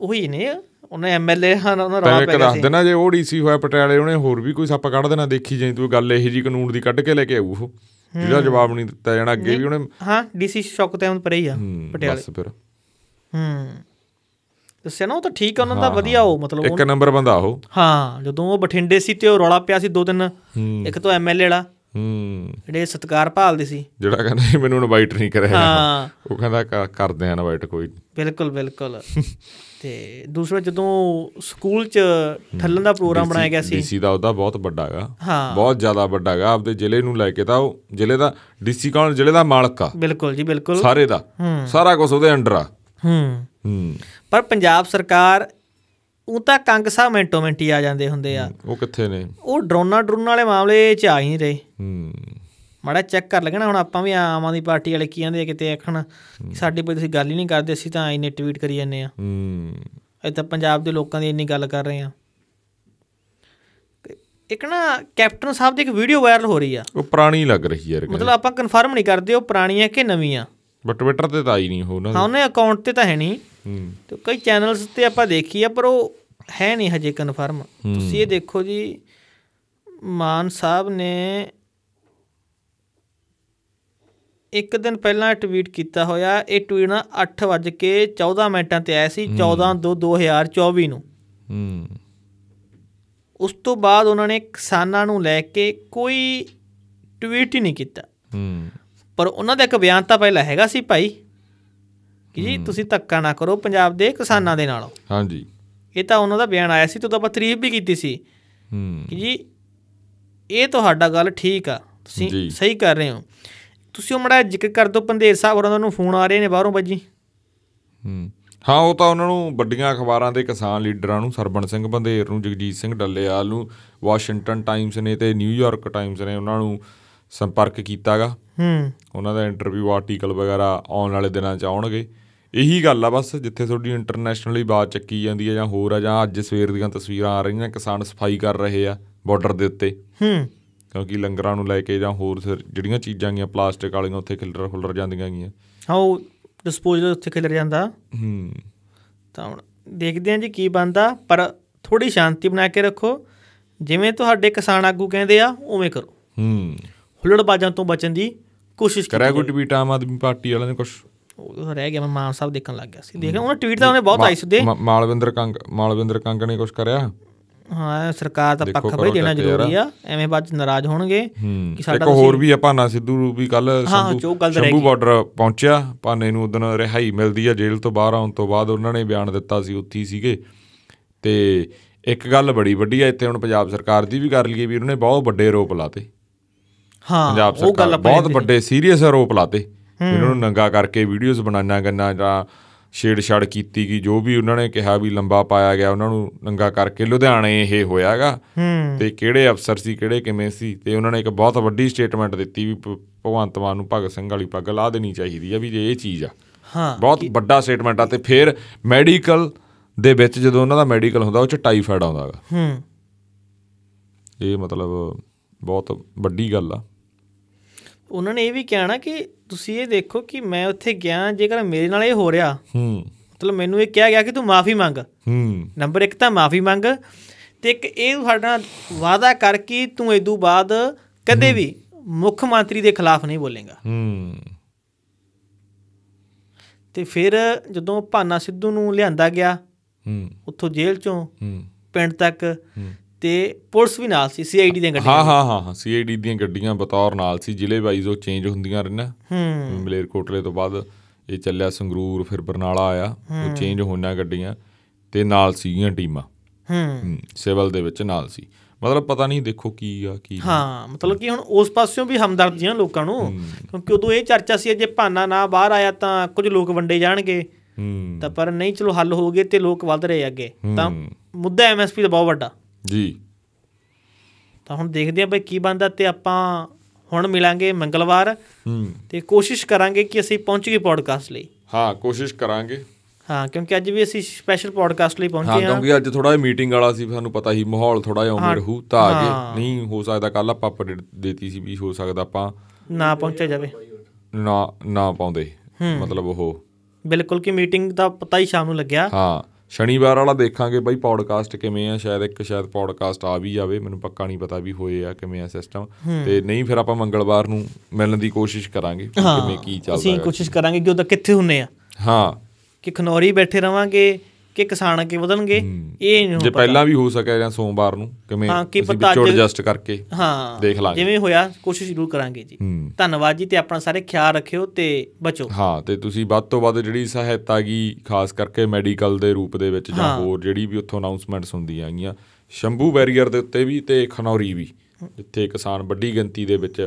ਉਹੀ ਨੇ ਉਹਨੇ ਐਮਐਲਏ ਹਨ ਉਹਨਾਂ ਰਾਹ ਪੈ ਗਿਆ ਦੱਸ ਦੇਣਾ ਜੇ ਉਹ ਡੀਸੀ ਹੋਇਆ ਪਟਿਆਲੇ ਉਹਨੇ ਹੋਰ ਵੀ ਕੋਈ ਸੱਪ ਕੱਢ ਦੇਣਾ ਦੇਖੀ ਜਾਈ ਤੂੰ ਗੱਲ ਇਹੋ ਜੀ ਕਾਨੂੰਨ ਦੀ ਕੱਢ ਕੇ ਲੈ ਕੇ ਆਊ ਉਹ ਜਿਹੜਾ ਜਵਾਬ ਨਹੀਂ ਦਿੱਤਾ ਜਾਣਾ ਅੱਗੇ ਵੀ ਉਹਨੇ ਹਾਂ ਡੀਸੀ ਸ਼ੌਕ ਤੇ ਪਰੇ ਹੀ ਆ ਪਟਿਆਲੇ ਬਸ ਫਿਰ ਹੂੰ ਤੇ ਨਾ ਉਹ ਤਾਂ ਠੀਕ ਆ ਉਹਨਾਂ ਦਾ ਵਧੀਆ ਉਹ ਮਤਲਬ ਇੱਕ ਨੰਬਰ ਬੰਦਾ ਉਹ ਹਾਂ ਜਦੋਂ ਉਹ ਬਠਿੰਡੇ ਸੀ ਤੇ ਉਹ ਰੌਲਾ ਪਿਆ ਸੀ ਦੋ ਤਿੰਨ ਇੱਕ ਤੋਂ ਐਮਐਲਏ ਵਾਲਾ ਹੂੰ ਜਿਹੜੇ ਸਤਕਾਰ ਭਾਲਦੇ ਸੀ ਜਿਹੜਾ ਕਹਿੰਦਾ ਮੈਨੂੰ ਇਨਵਾਈਟ ਨਹੀਂ ਕਰਿਆ ਹਾਂ ਉਹ ਕਹਿੰਦਾ ਕਰਦੇ ਆ ਇਨਵਾਈਟ ਕੋਈ ਬਿਲਕੁਲ ਬਿਲਕੁਲ ਤੇ ਦੂਸਰਾ ਜਦੋਂ ਸਕੂਲ ਚ ਥੱਲਣ ਦਾ ਪ੍ਰੋਗਰਾਮ ਬਣਾਇਆ ਗਿਆ ਸੀ ਡੀਸੀ ਦਾ ਉਹਦਾ ਬਹੁਤ ਵੱਡਾ ਹੈਗਾ ਹਾਂ ਬਹੁਤ ਜ਼ਿਆਦਾ ਵੱਡਾ ਹੈਗਾ ਆਪਦੇ ਜ਼ਿਲ੍ਹੇ ਨੂੰ ਲੈ ਕੇ ਤਾਂ ਉਹ ਜ਼ਿਲ੍ਹੇ ਦਾ ਡੀਸੀ ਕੌਣ ਜ਼ਿਲ੍ਹੇ ਦਾ ਮਾਲਕ ਆ ਬਿਲਕੁਲ ਜੀ ਬਿਲਕੁਲ ਸਾਰੇ ਦਾ ਸਾਰਾ ਕੁਝ ਉਹਦੇ ਅੰਡਰ ਆ ਹੂੰ ਪਰ ਪੰਜਾਬ ਸਰਕਾਰ ਉਹ ਤਾਂ ਕੰਗਸਾ ਮਿੰਟੋ ਮਿੰਟੀ ਆ ਜਾਂਦੇ ਹੁੰਦੇ ਆ ਉਹ ਕਿੱਥੇ ਨੇ ਉਹ ਡਰੋਨਾ ਡਰੋਨ ਵਾਲੇ ਮਾਮਲੇ ਚ ਆ ਹੀ ਨਹੀਂ ਰਹੇ ਹੂੰ ਮੜਾ ਚੈੱਕ ਕਰ ਲੱਗਣਾ ਹੁਣ ਆਪਾਂ ਵੀ ਆਮ ਆਦਮੀ ਪਾਰਟੀ ਵਾਲੇ ਕੀ ਕਹਿੰਦੇ ਕਿਤੇ ਆਖਣ ਸਾਡੇ ਕੋਈ ਤੁਸੀਂ ਗੱਲ ਹੀ ਨਹੀਂ ਕਰਦੇ ਅਸੀਂ ਤਾਂ ਇੰਨੇ ਟਵੀਟ ਕਰੀ ਜਾਂਦੇ ਆ ਹੂੰ ਇਹ ਤਾਂ ਪੰਜਾਬ ਦੇ ਲੋਕਾਂ ਦੀ ਇੰਨੀ ਗੱਲ ਕਰ ਰਹੇ ਆ ਇੱਕ ਨਾ ਕੈਪਟਨ ਸਾਹਿਬ ਦੀ ਇੱਕ ਵੀਡੀਓ ਵਾਇਰਲ ਹੋ ਰਹੀ ਆ ਉਹ ਪੁਰਾਣੀ ਲੱਗ ਰਹੀ ਯਾਰ ਮਤਲਬ ਆਪਾਂ ਕਨਫਰਮ ਨਹੀਂ ਕਰਦੇ ਉਹ ਪੁਰਾਣੀ ਆ ਕਿ ਨਵੀਂ ਆ ਬਟ ਟਵਿੱਟਰ ਤੇ ਤਾਂ ਆਈ ਨਹੀਂ ਹੋ ਨਾ ਉਹਨੇ ਅਕਾਊਂਟ ਤੇ ਤਾਂ ਹੈ ਨਹੀਂ ਹੂੰ ਤੇ ਕਈ ਚੈਨਲਸ ਤੇ ਆਪਾਂ ਦੇਖੀ ਆ ਪਰ ਉਹ ਹੈ ਨਹੀਂ ਹਜੇ ਕਨਫਰਮ ਤੁਸੀਂ ਇਹ ਦੇਖੋ ਜੀ ਮਾਨ ਸਾਹਿਬ ਨੇ ਇੱਕ ਦਿਨ ਪਹਿਲਾਂ ਟਵੀਟ ਕੀਤਾ ਹੋਇਆ ਇਹ ਟਵੀਟ ਨਾ 8:14 ਮਿੰਟਾਂ ਤੇ ਆਇਆ ਸੀ 14 2 2024 ਨੂੰ ਹੂੰ ਉਸ ਤੋਂ ਬਾਅਦ ਉਹਨਾਂ ਨੇ ਕਿਸਾਨਾਂ ਨੂੰ ਲੈ ਕੇ ਕੋਈ ਟਵੀਟ ਹੀ ਨਹੀਂ ਕੀਤਾ ਹੂੰ ਪਰ ਉਹਨਾਂ ਦਾ ਇੱਕ ਬਿਆਨ ਤਾਂ ਪਹਿਲਾਂ ਹੈਗਾ ਸੀ ਭਾਈ ਕਿ ਜੀ ਤੁਸੀਂ ਧੱਕਾ ਨਾ ਕਰੋ ਪੰਜਾਬ ਦੇ ਕਿਸਾਨਾਂ ਦੇ ਨਾਲ ਹਾਂਜੀ ਇਹ ਤਾਂ ਉਹਨਾਂ ਦਾ ਬਿਆਨ ਆਇਆ ਸੀ ਤੇ ਉਹਦਾ ਆਪਾਂ ਤਾਰੀਫ ਵੀ ਕੀਤੀ ਸੀ ਹੂੰ ਕਿ ਜੀ ਇਹ ਤੁਹਾਡਾ ਗੱਲ ਠੀਕ ਆ ਤੁਸੀਂ ਸਹੀ ਕਰ ਰਹੇ ਹੋ ਤੁਸੀਂ ਉਹ ਮੜਾ ਜ਼ਿਕਰ ਕਰ ਦੋ ਪੰਦੇਰ ਸਾਹਿਬ ਹੋਰਾਂ ਦਾ ਨੂੰ ਫੋਨ ਆ ਰਹੇ ਨੇ ਬਾਹਰੋਂ ਬਾਜੀ ਹੂੰ ਹਾਂ ਉਹ ਤਾਂ ਉਹਨਾਂ ਨੂੰ ਵੱਡੀਆਂ ਅਖਬਾਰਾਂ ਦੇ ਕਿਸਾਨ ਲੀਡਰਾਂ ਨੂੰ ਸਰਬਣ ਸਿੰਘ ਬੰਦੇਰ ਨੂੰ ਜਗਜੀਤ ਸਿੰਘ ਡੱਲੇਵਾਲ ਨੂੰ ਵਾਸ਼ਿੰਗਟਨ ਟਾਈਮਸ ਨੇ ਤੇ ਨਿਊਯਾਰਕ ਟਾਈਮਸ ਨੇ ਉਹਨਾਂ ਨੂੰ ਸੰਪਰਕ ਕੀਤਾਗਾ ਹੂੰ ਉਹਨਾਂ ਦਾ ਇੰਟਰਵਿਊ ਆਰਟੀਕਲ ਵਗੈਰਾ ਆਉਣ ਵਾਲੇ ਦਿਨਾਂ 'ਚ ਆਉਣਗੇ ਇਹੀ ਗੱਲ ਆ ਬਸ ਜਿੱਥੇ ਤੁਹਾਡੀ ਇੰਟਰਨੈਸ਼ਨਲੀ ਬਾਤ ਚੱਕੀ ਜਾਂਦੀ ਹੈ ਜਾਂ ਹੋਰ ਆ ਜਾਂ ਅੱਜ ਸਵੇਰ ਦੀਆਂ ਤਸਵੀਰਾਂ ਆ ਰਹੀਆਂ ਕਿਸਾਨ ਸਫਾਈ ਕਰ ਰਹੇ ਆ ਬਾਰਡਰ ਦੇ ਉੱਤੇ ਹੂੰ ਕਿਉਂਕਿ ਲੰਗਰਾਂ ਨੂੰ ਲੈ ਕੇ ਜਾਂ ਹੋਰ ਜਿਹੜੀਆਂ ਚੀਜ਼ਾਂ ਗੀਆਂ ਪਲਾਸਟਿਕ ਵਾਲੀਆਂ ਉੱਥੇ ਖਿਲਰ ਖੁਲਰ ਜਾਂਦੀਆਂ ਗਈਆਂ ਹਾਂ ਉਹ ਡਿਸਪੋਜ਼ਲ ਉੱਥੇ ਖਿਲਰ ਜਾਂਦਾ ਹੂੰ ਤਾਂ ਹੁਣ ਦੇਖਦੇ ਆਂ ਜੀ ਕੀ ਬੰਦਾ ਪਰ ਥੋੜੀ ਸ਼ਾਂਤੀ ਬਣਾ ਕੇ ਰੱਖੋ ਜਿਵੇਂ ਤੁਹਾਡੇ ਕਿਸਾਨ ਆਗੂ ਕਹਿੰਦੇ ਆ ਉਵੇਂ ਕਰੋ ਹੂੰ ਹੁਲੜਬਾਜ਼ਾਂ ਤੋਂ ਬਚਣ ਦੀ ਕੋਸ਼ਿਸ਼ ਕਰਿਆ ਕੋਈ ਟਵੀਟ ਆਮ ਆਦਮੀ ਪਾਰਟੀ ਵਾਲਿਆਂ ਨੇ ਕੁਝ ਉਹ ਰਹਿ ਗਿਆ ਮੈਂ ਮਾਨ ਸਾਹਿਬ ਦੇਖਣ ਲੱਗ ਗਿਆ ਸੀ ਦੇਖ ਉਹਨਾਂ ਟਵੀਟ ਤਾਂ ਉਹਨੇ ਬਹੁਤ ਆਈ ਸੁਦੇ ਮਾਲਵਿੰਦਰ ਕੰਗ ਮਾਲਵਿੰਦਰ ਕੰਗ ਨੇ ਕੁਝ ਕਰਿਆ ਹਾਂ ਸਰਕਾਰ ਦਾ ਪੱਖ ਬਈ ਦੇਣਾ ਜ਼ਰੂਰੀ ਆ ਐਵੇਂ ਬਾਅਦ ਚ ਨਾਰਾਜ਼ ਹੋਣਗੇ ਕਿ ਸਾਡਾ ਇੱਕ ਹੋਰ ਵੀ ਆ ਭਾਨਾ ਸਿੱਧੂ ਵੀ ਕੱਲ ਸ਼ੰਭੂ ਬਾਰਡਰ ਪਹੁੰਚਿਆ ਭਾਨੇ ਨੂੰ ਉਦੋਂ ਰਿਹਾਈ ਮਿਲਦੀ ਆ ਜੇਲ੍ਹ ਤੋਂ ਬਾਹਰ ਆਉਣ ਤੋਂ ਬਾਅਦ ਉਹਨਾਂ ਨੇ ਬਿਆਨ ਦਿੱਤਾ ਸੀ ਉੱਥੇ ਸੀਗੇ ਤੇ ਇੱਕ ਗੱਲ ਬੜੀ ਵੱਡੀ ਆ ਇੱਥੇ ਹੁਣ ਪੰਜਾਬ ਸਰਕਾਰ ਦੀ ਵੀ ਕਰ ਲਈਏ ਵੀ ਉਹਨੇ ਬਹੁਤ ਵੱਡੇ ਰੋਪ ਲਾਤੇ ਹਾਂ ਪੰਜਾਬ ਸਰਕਾਰ ਬਹੁਤ ਵੱਡੇ ਸੀਰੀਅਸ ਆਰੋਪ ਲਾਤੇ ਇਹਨਾਂ ਨੂੰ ਨੰਗਾ ਕਰਕੇ ਵੀਡੀਓਜ਼ ਬਣਾਉਣਾ ਕਰਨਾ ਜਾਂ ਛੇੜਛਾੜ ਕੀਤੀ ਕਿ ਜੋ ਵੀ ਉਹਨਾਂ ਨੇ ਕਿਹਾ ਵੀ ਲੰਬਾ ਪਾਇਆ ਗਿਆ ਉਹਨਾਂ ਨੂੰ ਨੰਗਾ ਕਰਕੇ ਲੁਧਿਆਣੇ ਇਹ ਹੋਇਆਗਾ ਤੇ ਕਿਹੜੇ ਅਫਸਰ ਸੀ ਕਿਹੜੇ ਕਿਵੇਂ ਸੀ ਤੇ ਉਹਨਾਂ ਨੇ ਇੱਕ ਬਹੁਤ ਵੱਡੀ ਸਟੇਟਮੈਂਟ ਦਿੱਤੀ ਵੀ ਭਗਵੰਤ ਮਾਨ ਨੂੰ ਭਗਤ ਸਿੰਘ ਵਾਲੀ ਪੱਗ ਲਾ ਦੇਣੀ ਚਾਹੀਦੀ ਆ ਵੀ ਜੇ ਇਹ ਚੀਜ਼ ਆ ਹਾਂ ਬਹੁਤ ਵੱਡਾ ਸਟੇਟਮੈਂਟ ਆ ਤੇ ਫਿਰ ਮੈਡੀਕਲ ਦੇ ਵਿੱਚ ਜਦੋਂ ਉਹਨਾਂ ਦਾ ਮੈਡੀਕਲ ਹੁੰਦਾ ਉਹ ਚ ਟਾਈਫਾਇਡ ਆਉਂਦਾਗਾ ਹੂੰ ਇਹ ਮਤਲਬ ਬਹੁਤ ਵੱਡੀ ਗੱਲ ਆ ਉਹਨਾਂ ਨੇ ਇਹ ਵੀ ਕਿਹਾ ਨਾ ਕਿ ਤੁਸੀਂ ਇਹ ਦੇਖੋ ਕਿ ਮੈਂ ਉੱਥੇ ਗਿਆ ਜੇਕਰ ਮੇਰੇ ਨਾਲ ਇਹ ਹੋ ਰਿਹਾ ਹੂੰ ਮਤਲਬ ਮੈਨੂੰ ਇਹ ਕਿਹਾ ਗਿਆ ਕਿ ਤੂੰ ਮਾਫੀ ਮੰਗ ਹੂੰ ਨੰਬਰ 1 ਤਾਂ ਮਾਫੀ ਮੰਗ ਤੇ ਇੱਕ ਇਹ ਸਾਡਾ ਵਾਅਦਾ ਕਰ ਕਿ ਤੂੰ ਇਦੋਂ ਬਾਅਦ ਕਦੇ ਵੀ ਮੁੱਖ ਮੰਤਰੀ ਦੇ ਖਿਲਾਫ ਨਹੀਂ ਬੋਲੇਗਾ ਹੂੰ ਤੇ ਫਿਰ ਜਦੋਂ ਭਾਨਾ ਸਿੱਧੂ ਨੂੰ ਲਿਆਂਦਾ ਗਿਆ ਹੂੰ ਉੱਥੋਂ ਜੇਲ੍ਹ ਚੋਂ ਹੂੰ ਪਿੰਡ ਤੱਕ ਤੇ ਪੁਲਿਸ ਵੀ ਨਾਲ ਸੀ ਸੀਆਈਡੀ ਦੀਆਂ ਗੱਡੀਆਂ ਹਾਂ ਹਾਂ ਹਾਂ ਸੀਆਈਡੀ ਦੀਆਂ ਗੱਡੀਆਂ ਬਤੌਰ ਨਾਲ ਸੀ ਜ਼ਿਲ੍ਹੇ ਵਾਈਜ਼ ਉਹ ਚੇਂਜ ਹੁੰਦੀਆਂ ਰਹਿਣਾ ਹੂੰ ਮਲੇਰਕੋਟਲੇ ਤੋਂ ਬਾਅਦ ਇਹ ਚੱਲਿਆ ਸੰਗਰੂਰ ਫਿਰ ਬਰਨਾਲਾ ਆਇਆ ਉਹ ਚੇਂਜ ਹੋਣਾ ਗੱਡੀਆਂ ਤੇ ਨਾਲ ਸੀਗੀਆਂ ਟੀਮਾਂ ਹੂੰ ਸਿਵਲ ਦੇ ਵਿੱਚ ਨਾਲ ਸੀ ਮਤਲਬ ਪਤਾ ਨਹੀਂ ਦੇਖੋ ਕੀ ਆ ਕੀ ਹਾਂ ਮਤਲਬ ਕਿ ਹੁਣ ਉਸ ਪਾਸਿਓਂ ਵੀ ਹਮਦਰਦੀਆਂ ਲੋਕਾਂ ਨੂੰ ਕਿਉਂਕਿ ਉਦੋਂ ਇਹ ਚਰਚਾ ਸੀ ਜੇ ਭਾਨਾ ਨਾ ਬਾਹਰ ਆਇਆ ਤਾਂ ਕੁਝ ਲੋਕ ਵੰਡੇ ਜਾਣਗੇ ਹੂੰ ਤਾਂ ਪਰ ਨਹੀਂ ਚਲੋ ਹੱਲ ਹੋ ਗਏ ਤੇ ਲੋਕ ਵੱਧ ਰਹੇ ਅੱਗੇ ਤਾਂ ਮੁੱਦਾ ਐਮਐਸਪੀ ਦਾ ਬਹੁਤ ਵੱਡਾ ਜੀ ਤਾਂ ਹੁਣ ਦੇਖਦੇ ਆ ਬਈ ਕੀ ਬੰਦਾ ਤੇ ਆਪਾਂ ਹੁਣ ਮਿਲਾਂਗੇ ਮੰਗਲਵਾਰ ਹੂੰ ਤੇ ਕੋਸ਼ਿਸ਼ ਕਰਾਂਗੇ ਕਿ ਅਸੀਂ ਪਹੁੰਚ ਗਏ ਪੋਡਕਾਸਟ ਲਈ ਹਾਂ ਕੋਸ਼ਿਸ਼ ਕਰਾਂਗੇ ਹਾਂ ਕਿਉਂਕਿ ਅੱਜ ਵੀ ਅਸੀਂ ਸਪੈਸ਼ਲ ਪੋਡਕਾਸਟ ਲਈ ਪਹੁੰਚੇ ਹਾਂ ਹਾਂ ਕਿਉਂਕਿ ਅੱਜ ਥੋੜਾ ਜਿਹਾ ਮੀਟਿੰਗ ਵਾਲਾ ਸੀ ਸਾਨੂੰ ਪਤਾ ਸੀ ਮਾਹੌਲ ਥੋੜਾ ਜਿਹਾ ਉਮੜ ਹੂ ਤਾਂ ਆ ਗਏ ਨਹੀਂ ਹੋ ਸਕਦਾ ਕੱਲ ਆਪਾਂ ਅਪਡੇਟ ਦੇਤੀ ਸੀ ਵੀ ਹੋ ਸਕਦਾ ਆਪਾਂ ਨਾ ਪਹੁੰਚਿਆ ਜਾਵੇ ਨਾ ਨਾ ਪਾਉਂਦੇ ਮਤਲਬ ਉਹ ਬਿਲਕੁਲ ਕਿ ਮੀਟਿੰਗ ਦਾ ਪਤਾ ਹੀ ਸ਼ਾਮ ਨੂੰ ਲੱਗਿਆ ਹਾਂ ਸ਼ਨੀਵਾਰ ਵਾਲਾ ਦੇਖਾਂਗੇ ਬਾਈ ਪੌਡਕਾਸਟ ਕਿਵੇਂ ਆ ਸ਼ਾਇਦ ਇੱਕ ਸ਼ਾਇਦ ਪੌਡਕਾਸਟ ਆ ਵੀ ਜਾਵੇ ਮੈਨੂੰ ਪੱਕਾ ਨਹੀਂ ਪਤਾ ਵੀ ਹੋਏ ਆ ਕਿਵੇਂ ਆ ਸਿਸਟਮ ਤੇ ਨਹੀਂ ਫਿਰ ਆਪਾਂ ਮੰਗਲਵਾਰ ਨੂੰ ਮਿਲਣ ਦੀ ਕੋਸ਼ਿਸ਼ ਕਰਾਂਗੇ ਕਿਵੇਂ ਕੀ ਚੱਲਦਾ ਹੈ ਅਸੀਂ ਕੋਸ਼ਿਸ਼ ਕਰਾਂਗੇ ਕਿ ਉਹਦਾ ਕਿੱਥੇ ਹੁੰਨੇ ਆ ਹਾਂ ਕਿ ਖਨੌਰੀ ਬੈਠੇ ਰਵਾਂਗੇ ਕਿ ਕਿਸਾਨ ਅੱਗੇ ਵਧਣਗੇ ਇਹ ਨਹੀਂ ਜੇ ਪਹਿਲਾਂ ਵੀ ਹੋ ਸਕਿਆ ਜਾਂ ਸੋਮਵਾਰ ਨੂੰ ਕਿਵੇਂ ਹਾਂ ਕੀ ਪਤਾ ਅੱਜ ਐਡਜਸਟ ਕਰਕੇ ਹਾਂ ਦੇਖ ਲਾਂਗੇ ਜਿਵੇਂ ਹੋਇਆ ਕੋਸ਼ਿਸ਼ ਜ਼ਰੂਰ ਕਰਾਂਗੇ ਜੀ ਧੰਨਵਾਦ ਜੀ ਤੇ ਆਪਣਾ ਸਾਰੇ ਖਿਆਲ ਰੱਖਿਓ ਤੇ ਬਚੋ ਹਾਂ ਤੇ ਤੁਸੀਂ ਵੱਧ ਤੋਂ ਵੱਧ ਜਿਹੜੀ ਸਹਾਇਤਾ ਕੀ ਖਾਸ ਕਰਕੇ ਮੈਡੀਕਲ ਦੇ ਰੂਪ ਦੇ ਵਿੱਚ ਜਾਂ ਹੋਰ ਜਿਹੜੀ ਵੀ ਉੱਥੋਂ ਅਨਾਉਂਸਮੈਂਟਸ ਹੁੰਦੀਆਂ ਆਗੀਆਂ ਸ਼ੰਭੂ ਬੈਰੀਅਰ ਦੇ ਉੱਤੇ ਵੀ ਤੇ ਖਨੌਰੀ ਵੀ ਜਿੱਥੇ ਕਿਸਾਨ ਵੱਡੀ ਗਿਣਤੀ ਦੇ ਵਿੱਚ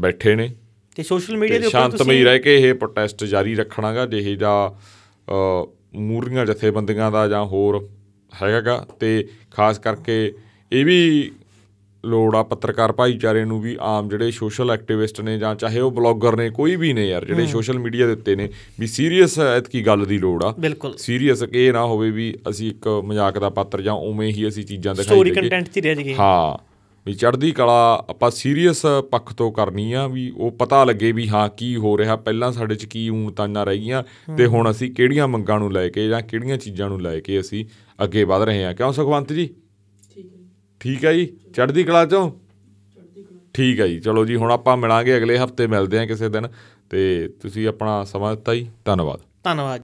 ਬੈਠੇ ਨੇ ਤੇ ਸੋਸ਼ਲ ਮੀਡੀਆ ਦੇ ਉੱਤੇ ਤੁਸੀਂ ਸ਼ਾਂਤਮਈ ਰਹਿ ਕੇ ਇਹ ਪ੍ਰੋਟੈਸਟ ਜਾਰੀ ਰੱਖਣਾਗਾ ਜਿਹੇ ਦਾ ਮੂਰੀਆਂ ਜਥੇਬੰਦੀਆਂ ਦਾ ਜਾਂ ਹੋਰ ਹੈਗਾਗਾ ਤੇ ਖਾਸ ਕਰਕੇ ਇਹ ਵੀ ਲੋੜ ਆ ਪੱਤਰਕਾਰ ਭਾਈਚਾਰੇ ਨੂੰ ਵੀ ਆਮ ਜਿਹੜੇ ਸੋਸ਼ਲ ਐਕਟਿਵਿਸਟ ਨੇ ਜਾਂ ਚਾਹੇ ਉਹ ਬਲੌਗਰ ਨੇ ਕੋਈ ਵੀ ਨੇ ਯਾਰ ਜਿਹੜੇ ਸੋਸ਼ਲ ਮੀਡੀਆ ਦੇ ਉੱਤੇ ਨੇ ਵੀ ਸੀਰੀਅਸ ਐਤ ਕੀ ਗੱਲ ਦੀ ਲੋੜ ਆ ਸੀਰੀਅਸ ਕਿ ਇਹ ਨਾ ਹੋਵੇ ਵੀ ਅਸੀਂ ਇੱਕ ਮਜ਼ਾਕ ਦਾ ਪਾਤਰ ਜਾਂ ਉਵੇਂ ਹੀ ਅਸੀਂ ਚੀਜ਼ਾਂ ਦਿਖਾਈ ਦੇ ਸਟੋਰੀ ਕੰਟੈਂਟ 'ਚ ਰਹਿ ਜਾਈਏ ਹਾਂ ਵੀ ਚੜ੍ਹਦੀ ਕਲਾ ਆਪਾਂ ਸੀਰੀਅਸ ਪੱਖ ਤੋਂ ਕਰਨੀ ਆ ਵੀ ਉਹ ਪਤਾ ਲੱਗੇ ਵੀ ਹਾਂ ਕੀ ਹੋ ਰਿਹਾ ਪਹਿਲਾਂ ਸਾਡੇ ਚ ਕੀ ਊਣਤਾਨਾਂ ਰਹਿ ਗਈਆਂ ਤੇ ਹੁਣ ਅਸੀਂ ਕਿਹੜੀਆਂ ਮੰਗਾਂ ਨੂੰ ਲੈ ਕੇ ਜਾਂ ਕਿਹੜੀਆਂ ਚੀਜ਼ਾਂ ਨੂੰ ਲੈ ਕੇ ਅਸੀਂ ਅੱਗੇ ਵਧ ਰਹੇ ਹਾਂ ਕਿਉਂ ਸੁਖਵੰਤ ਜੀ ਠੀਕ ਹੈ ਜੀ ਚੜ੍ਹਦੀ ਕਲਾ ਚੋਂ ਠੀਕ ਹੈ ਜੀ ਚਲੋ ਜੀ ਹੁਣ ਆਪਾਂ ਮਿਲਾਂਗੇ ਅਗਲੇ ਹਫਤੇ ਮਿਲਦੇ ਆ ਕਿਸੇ ਦਿਨ ਤੇ ਤੁਸੀਂ ਆਪਣਾ ਸਮਾਂ ਦਿੱਤਾ ਜੀ ਧੰਨਵਾਦ ਧੰਨਵਾਦ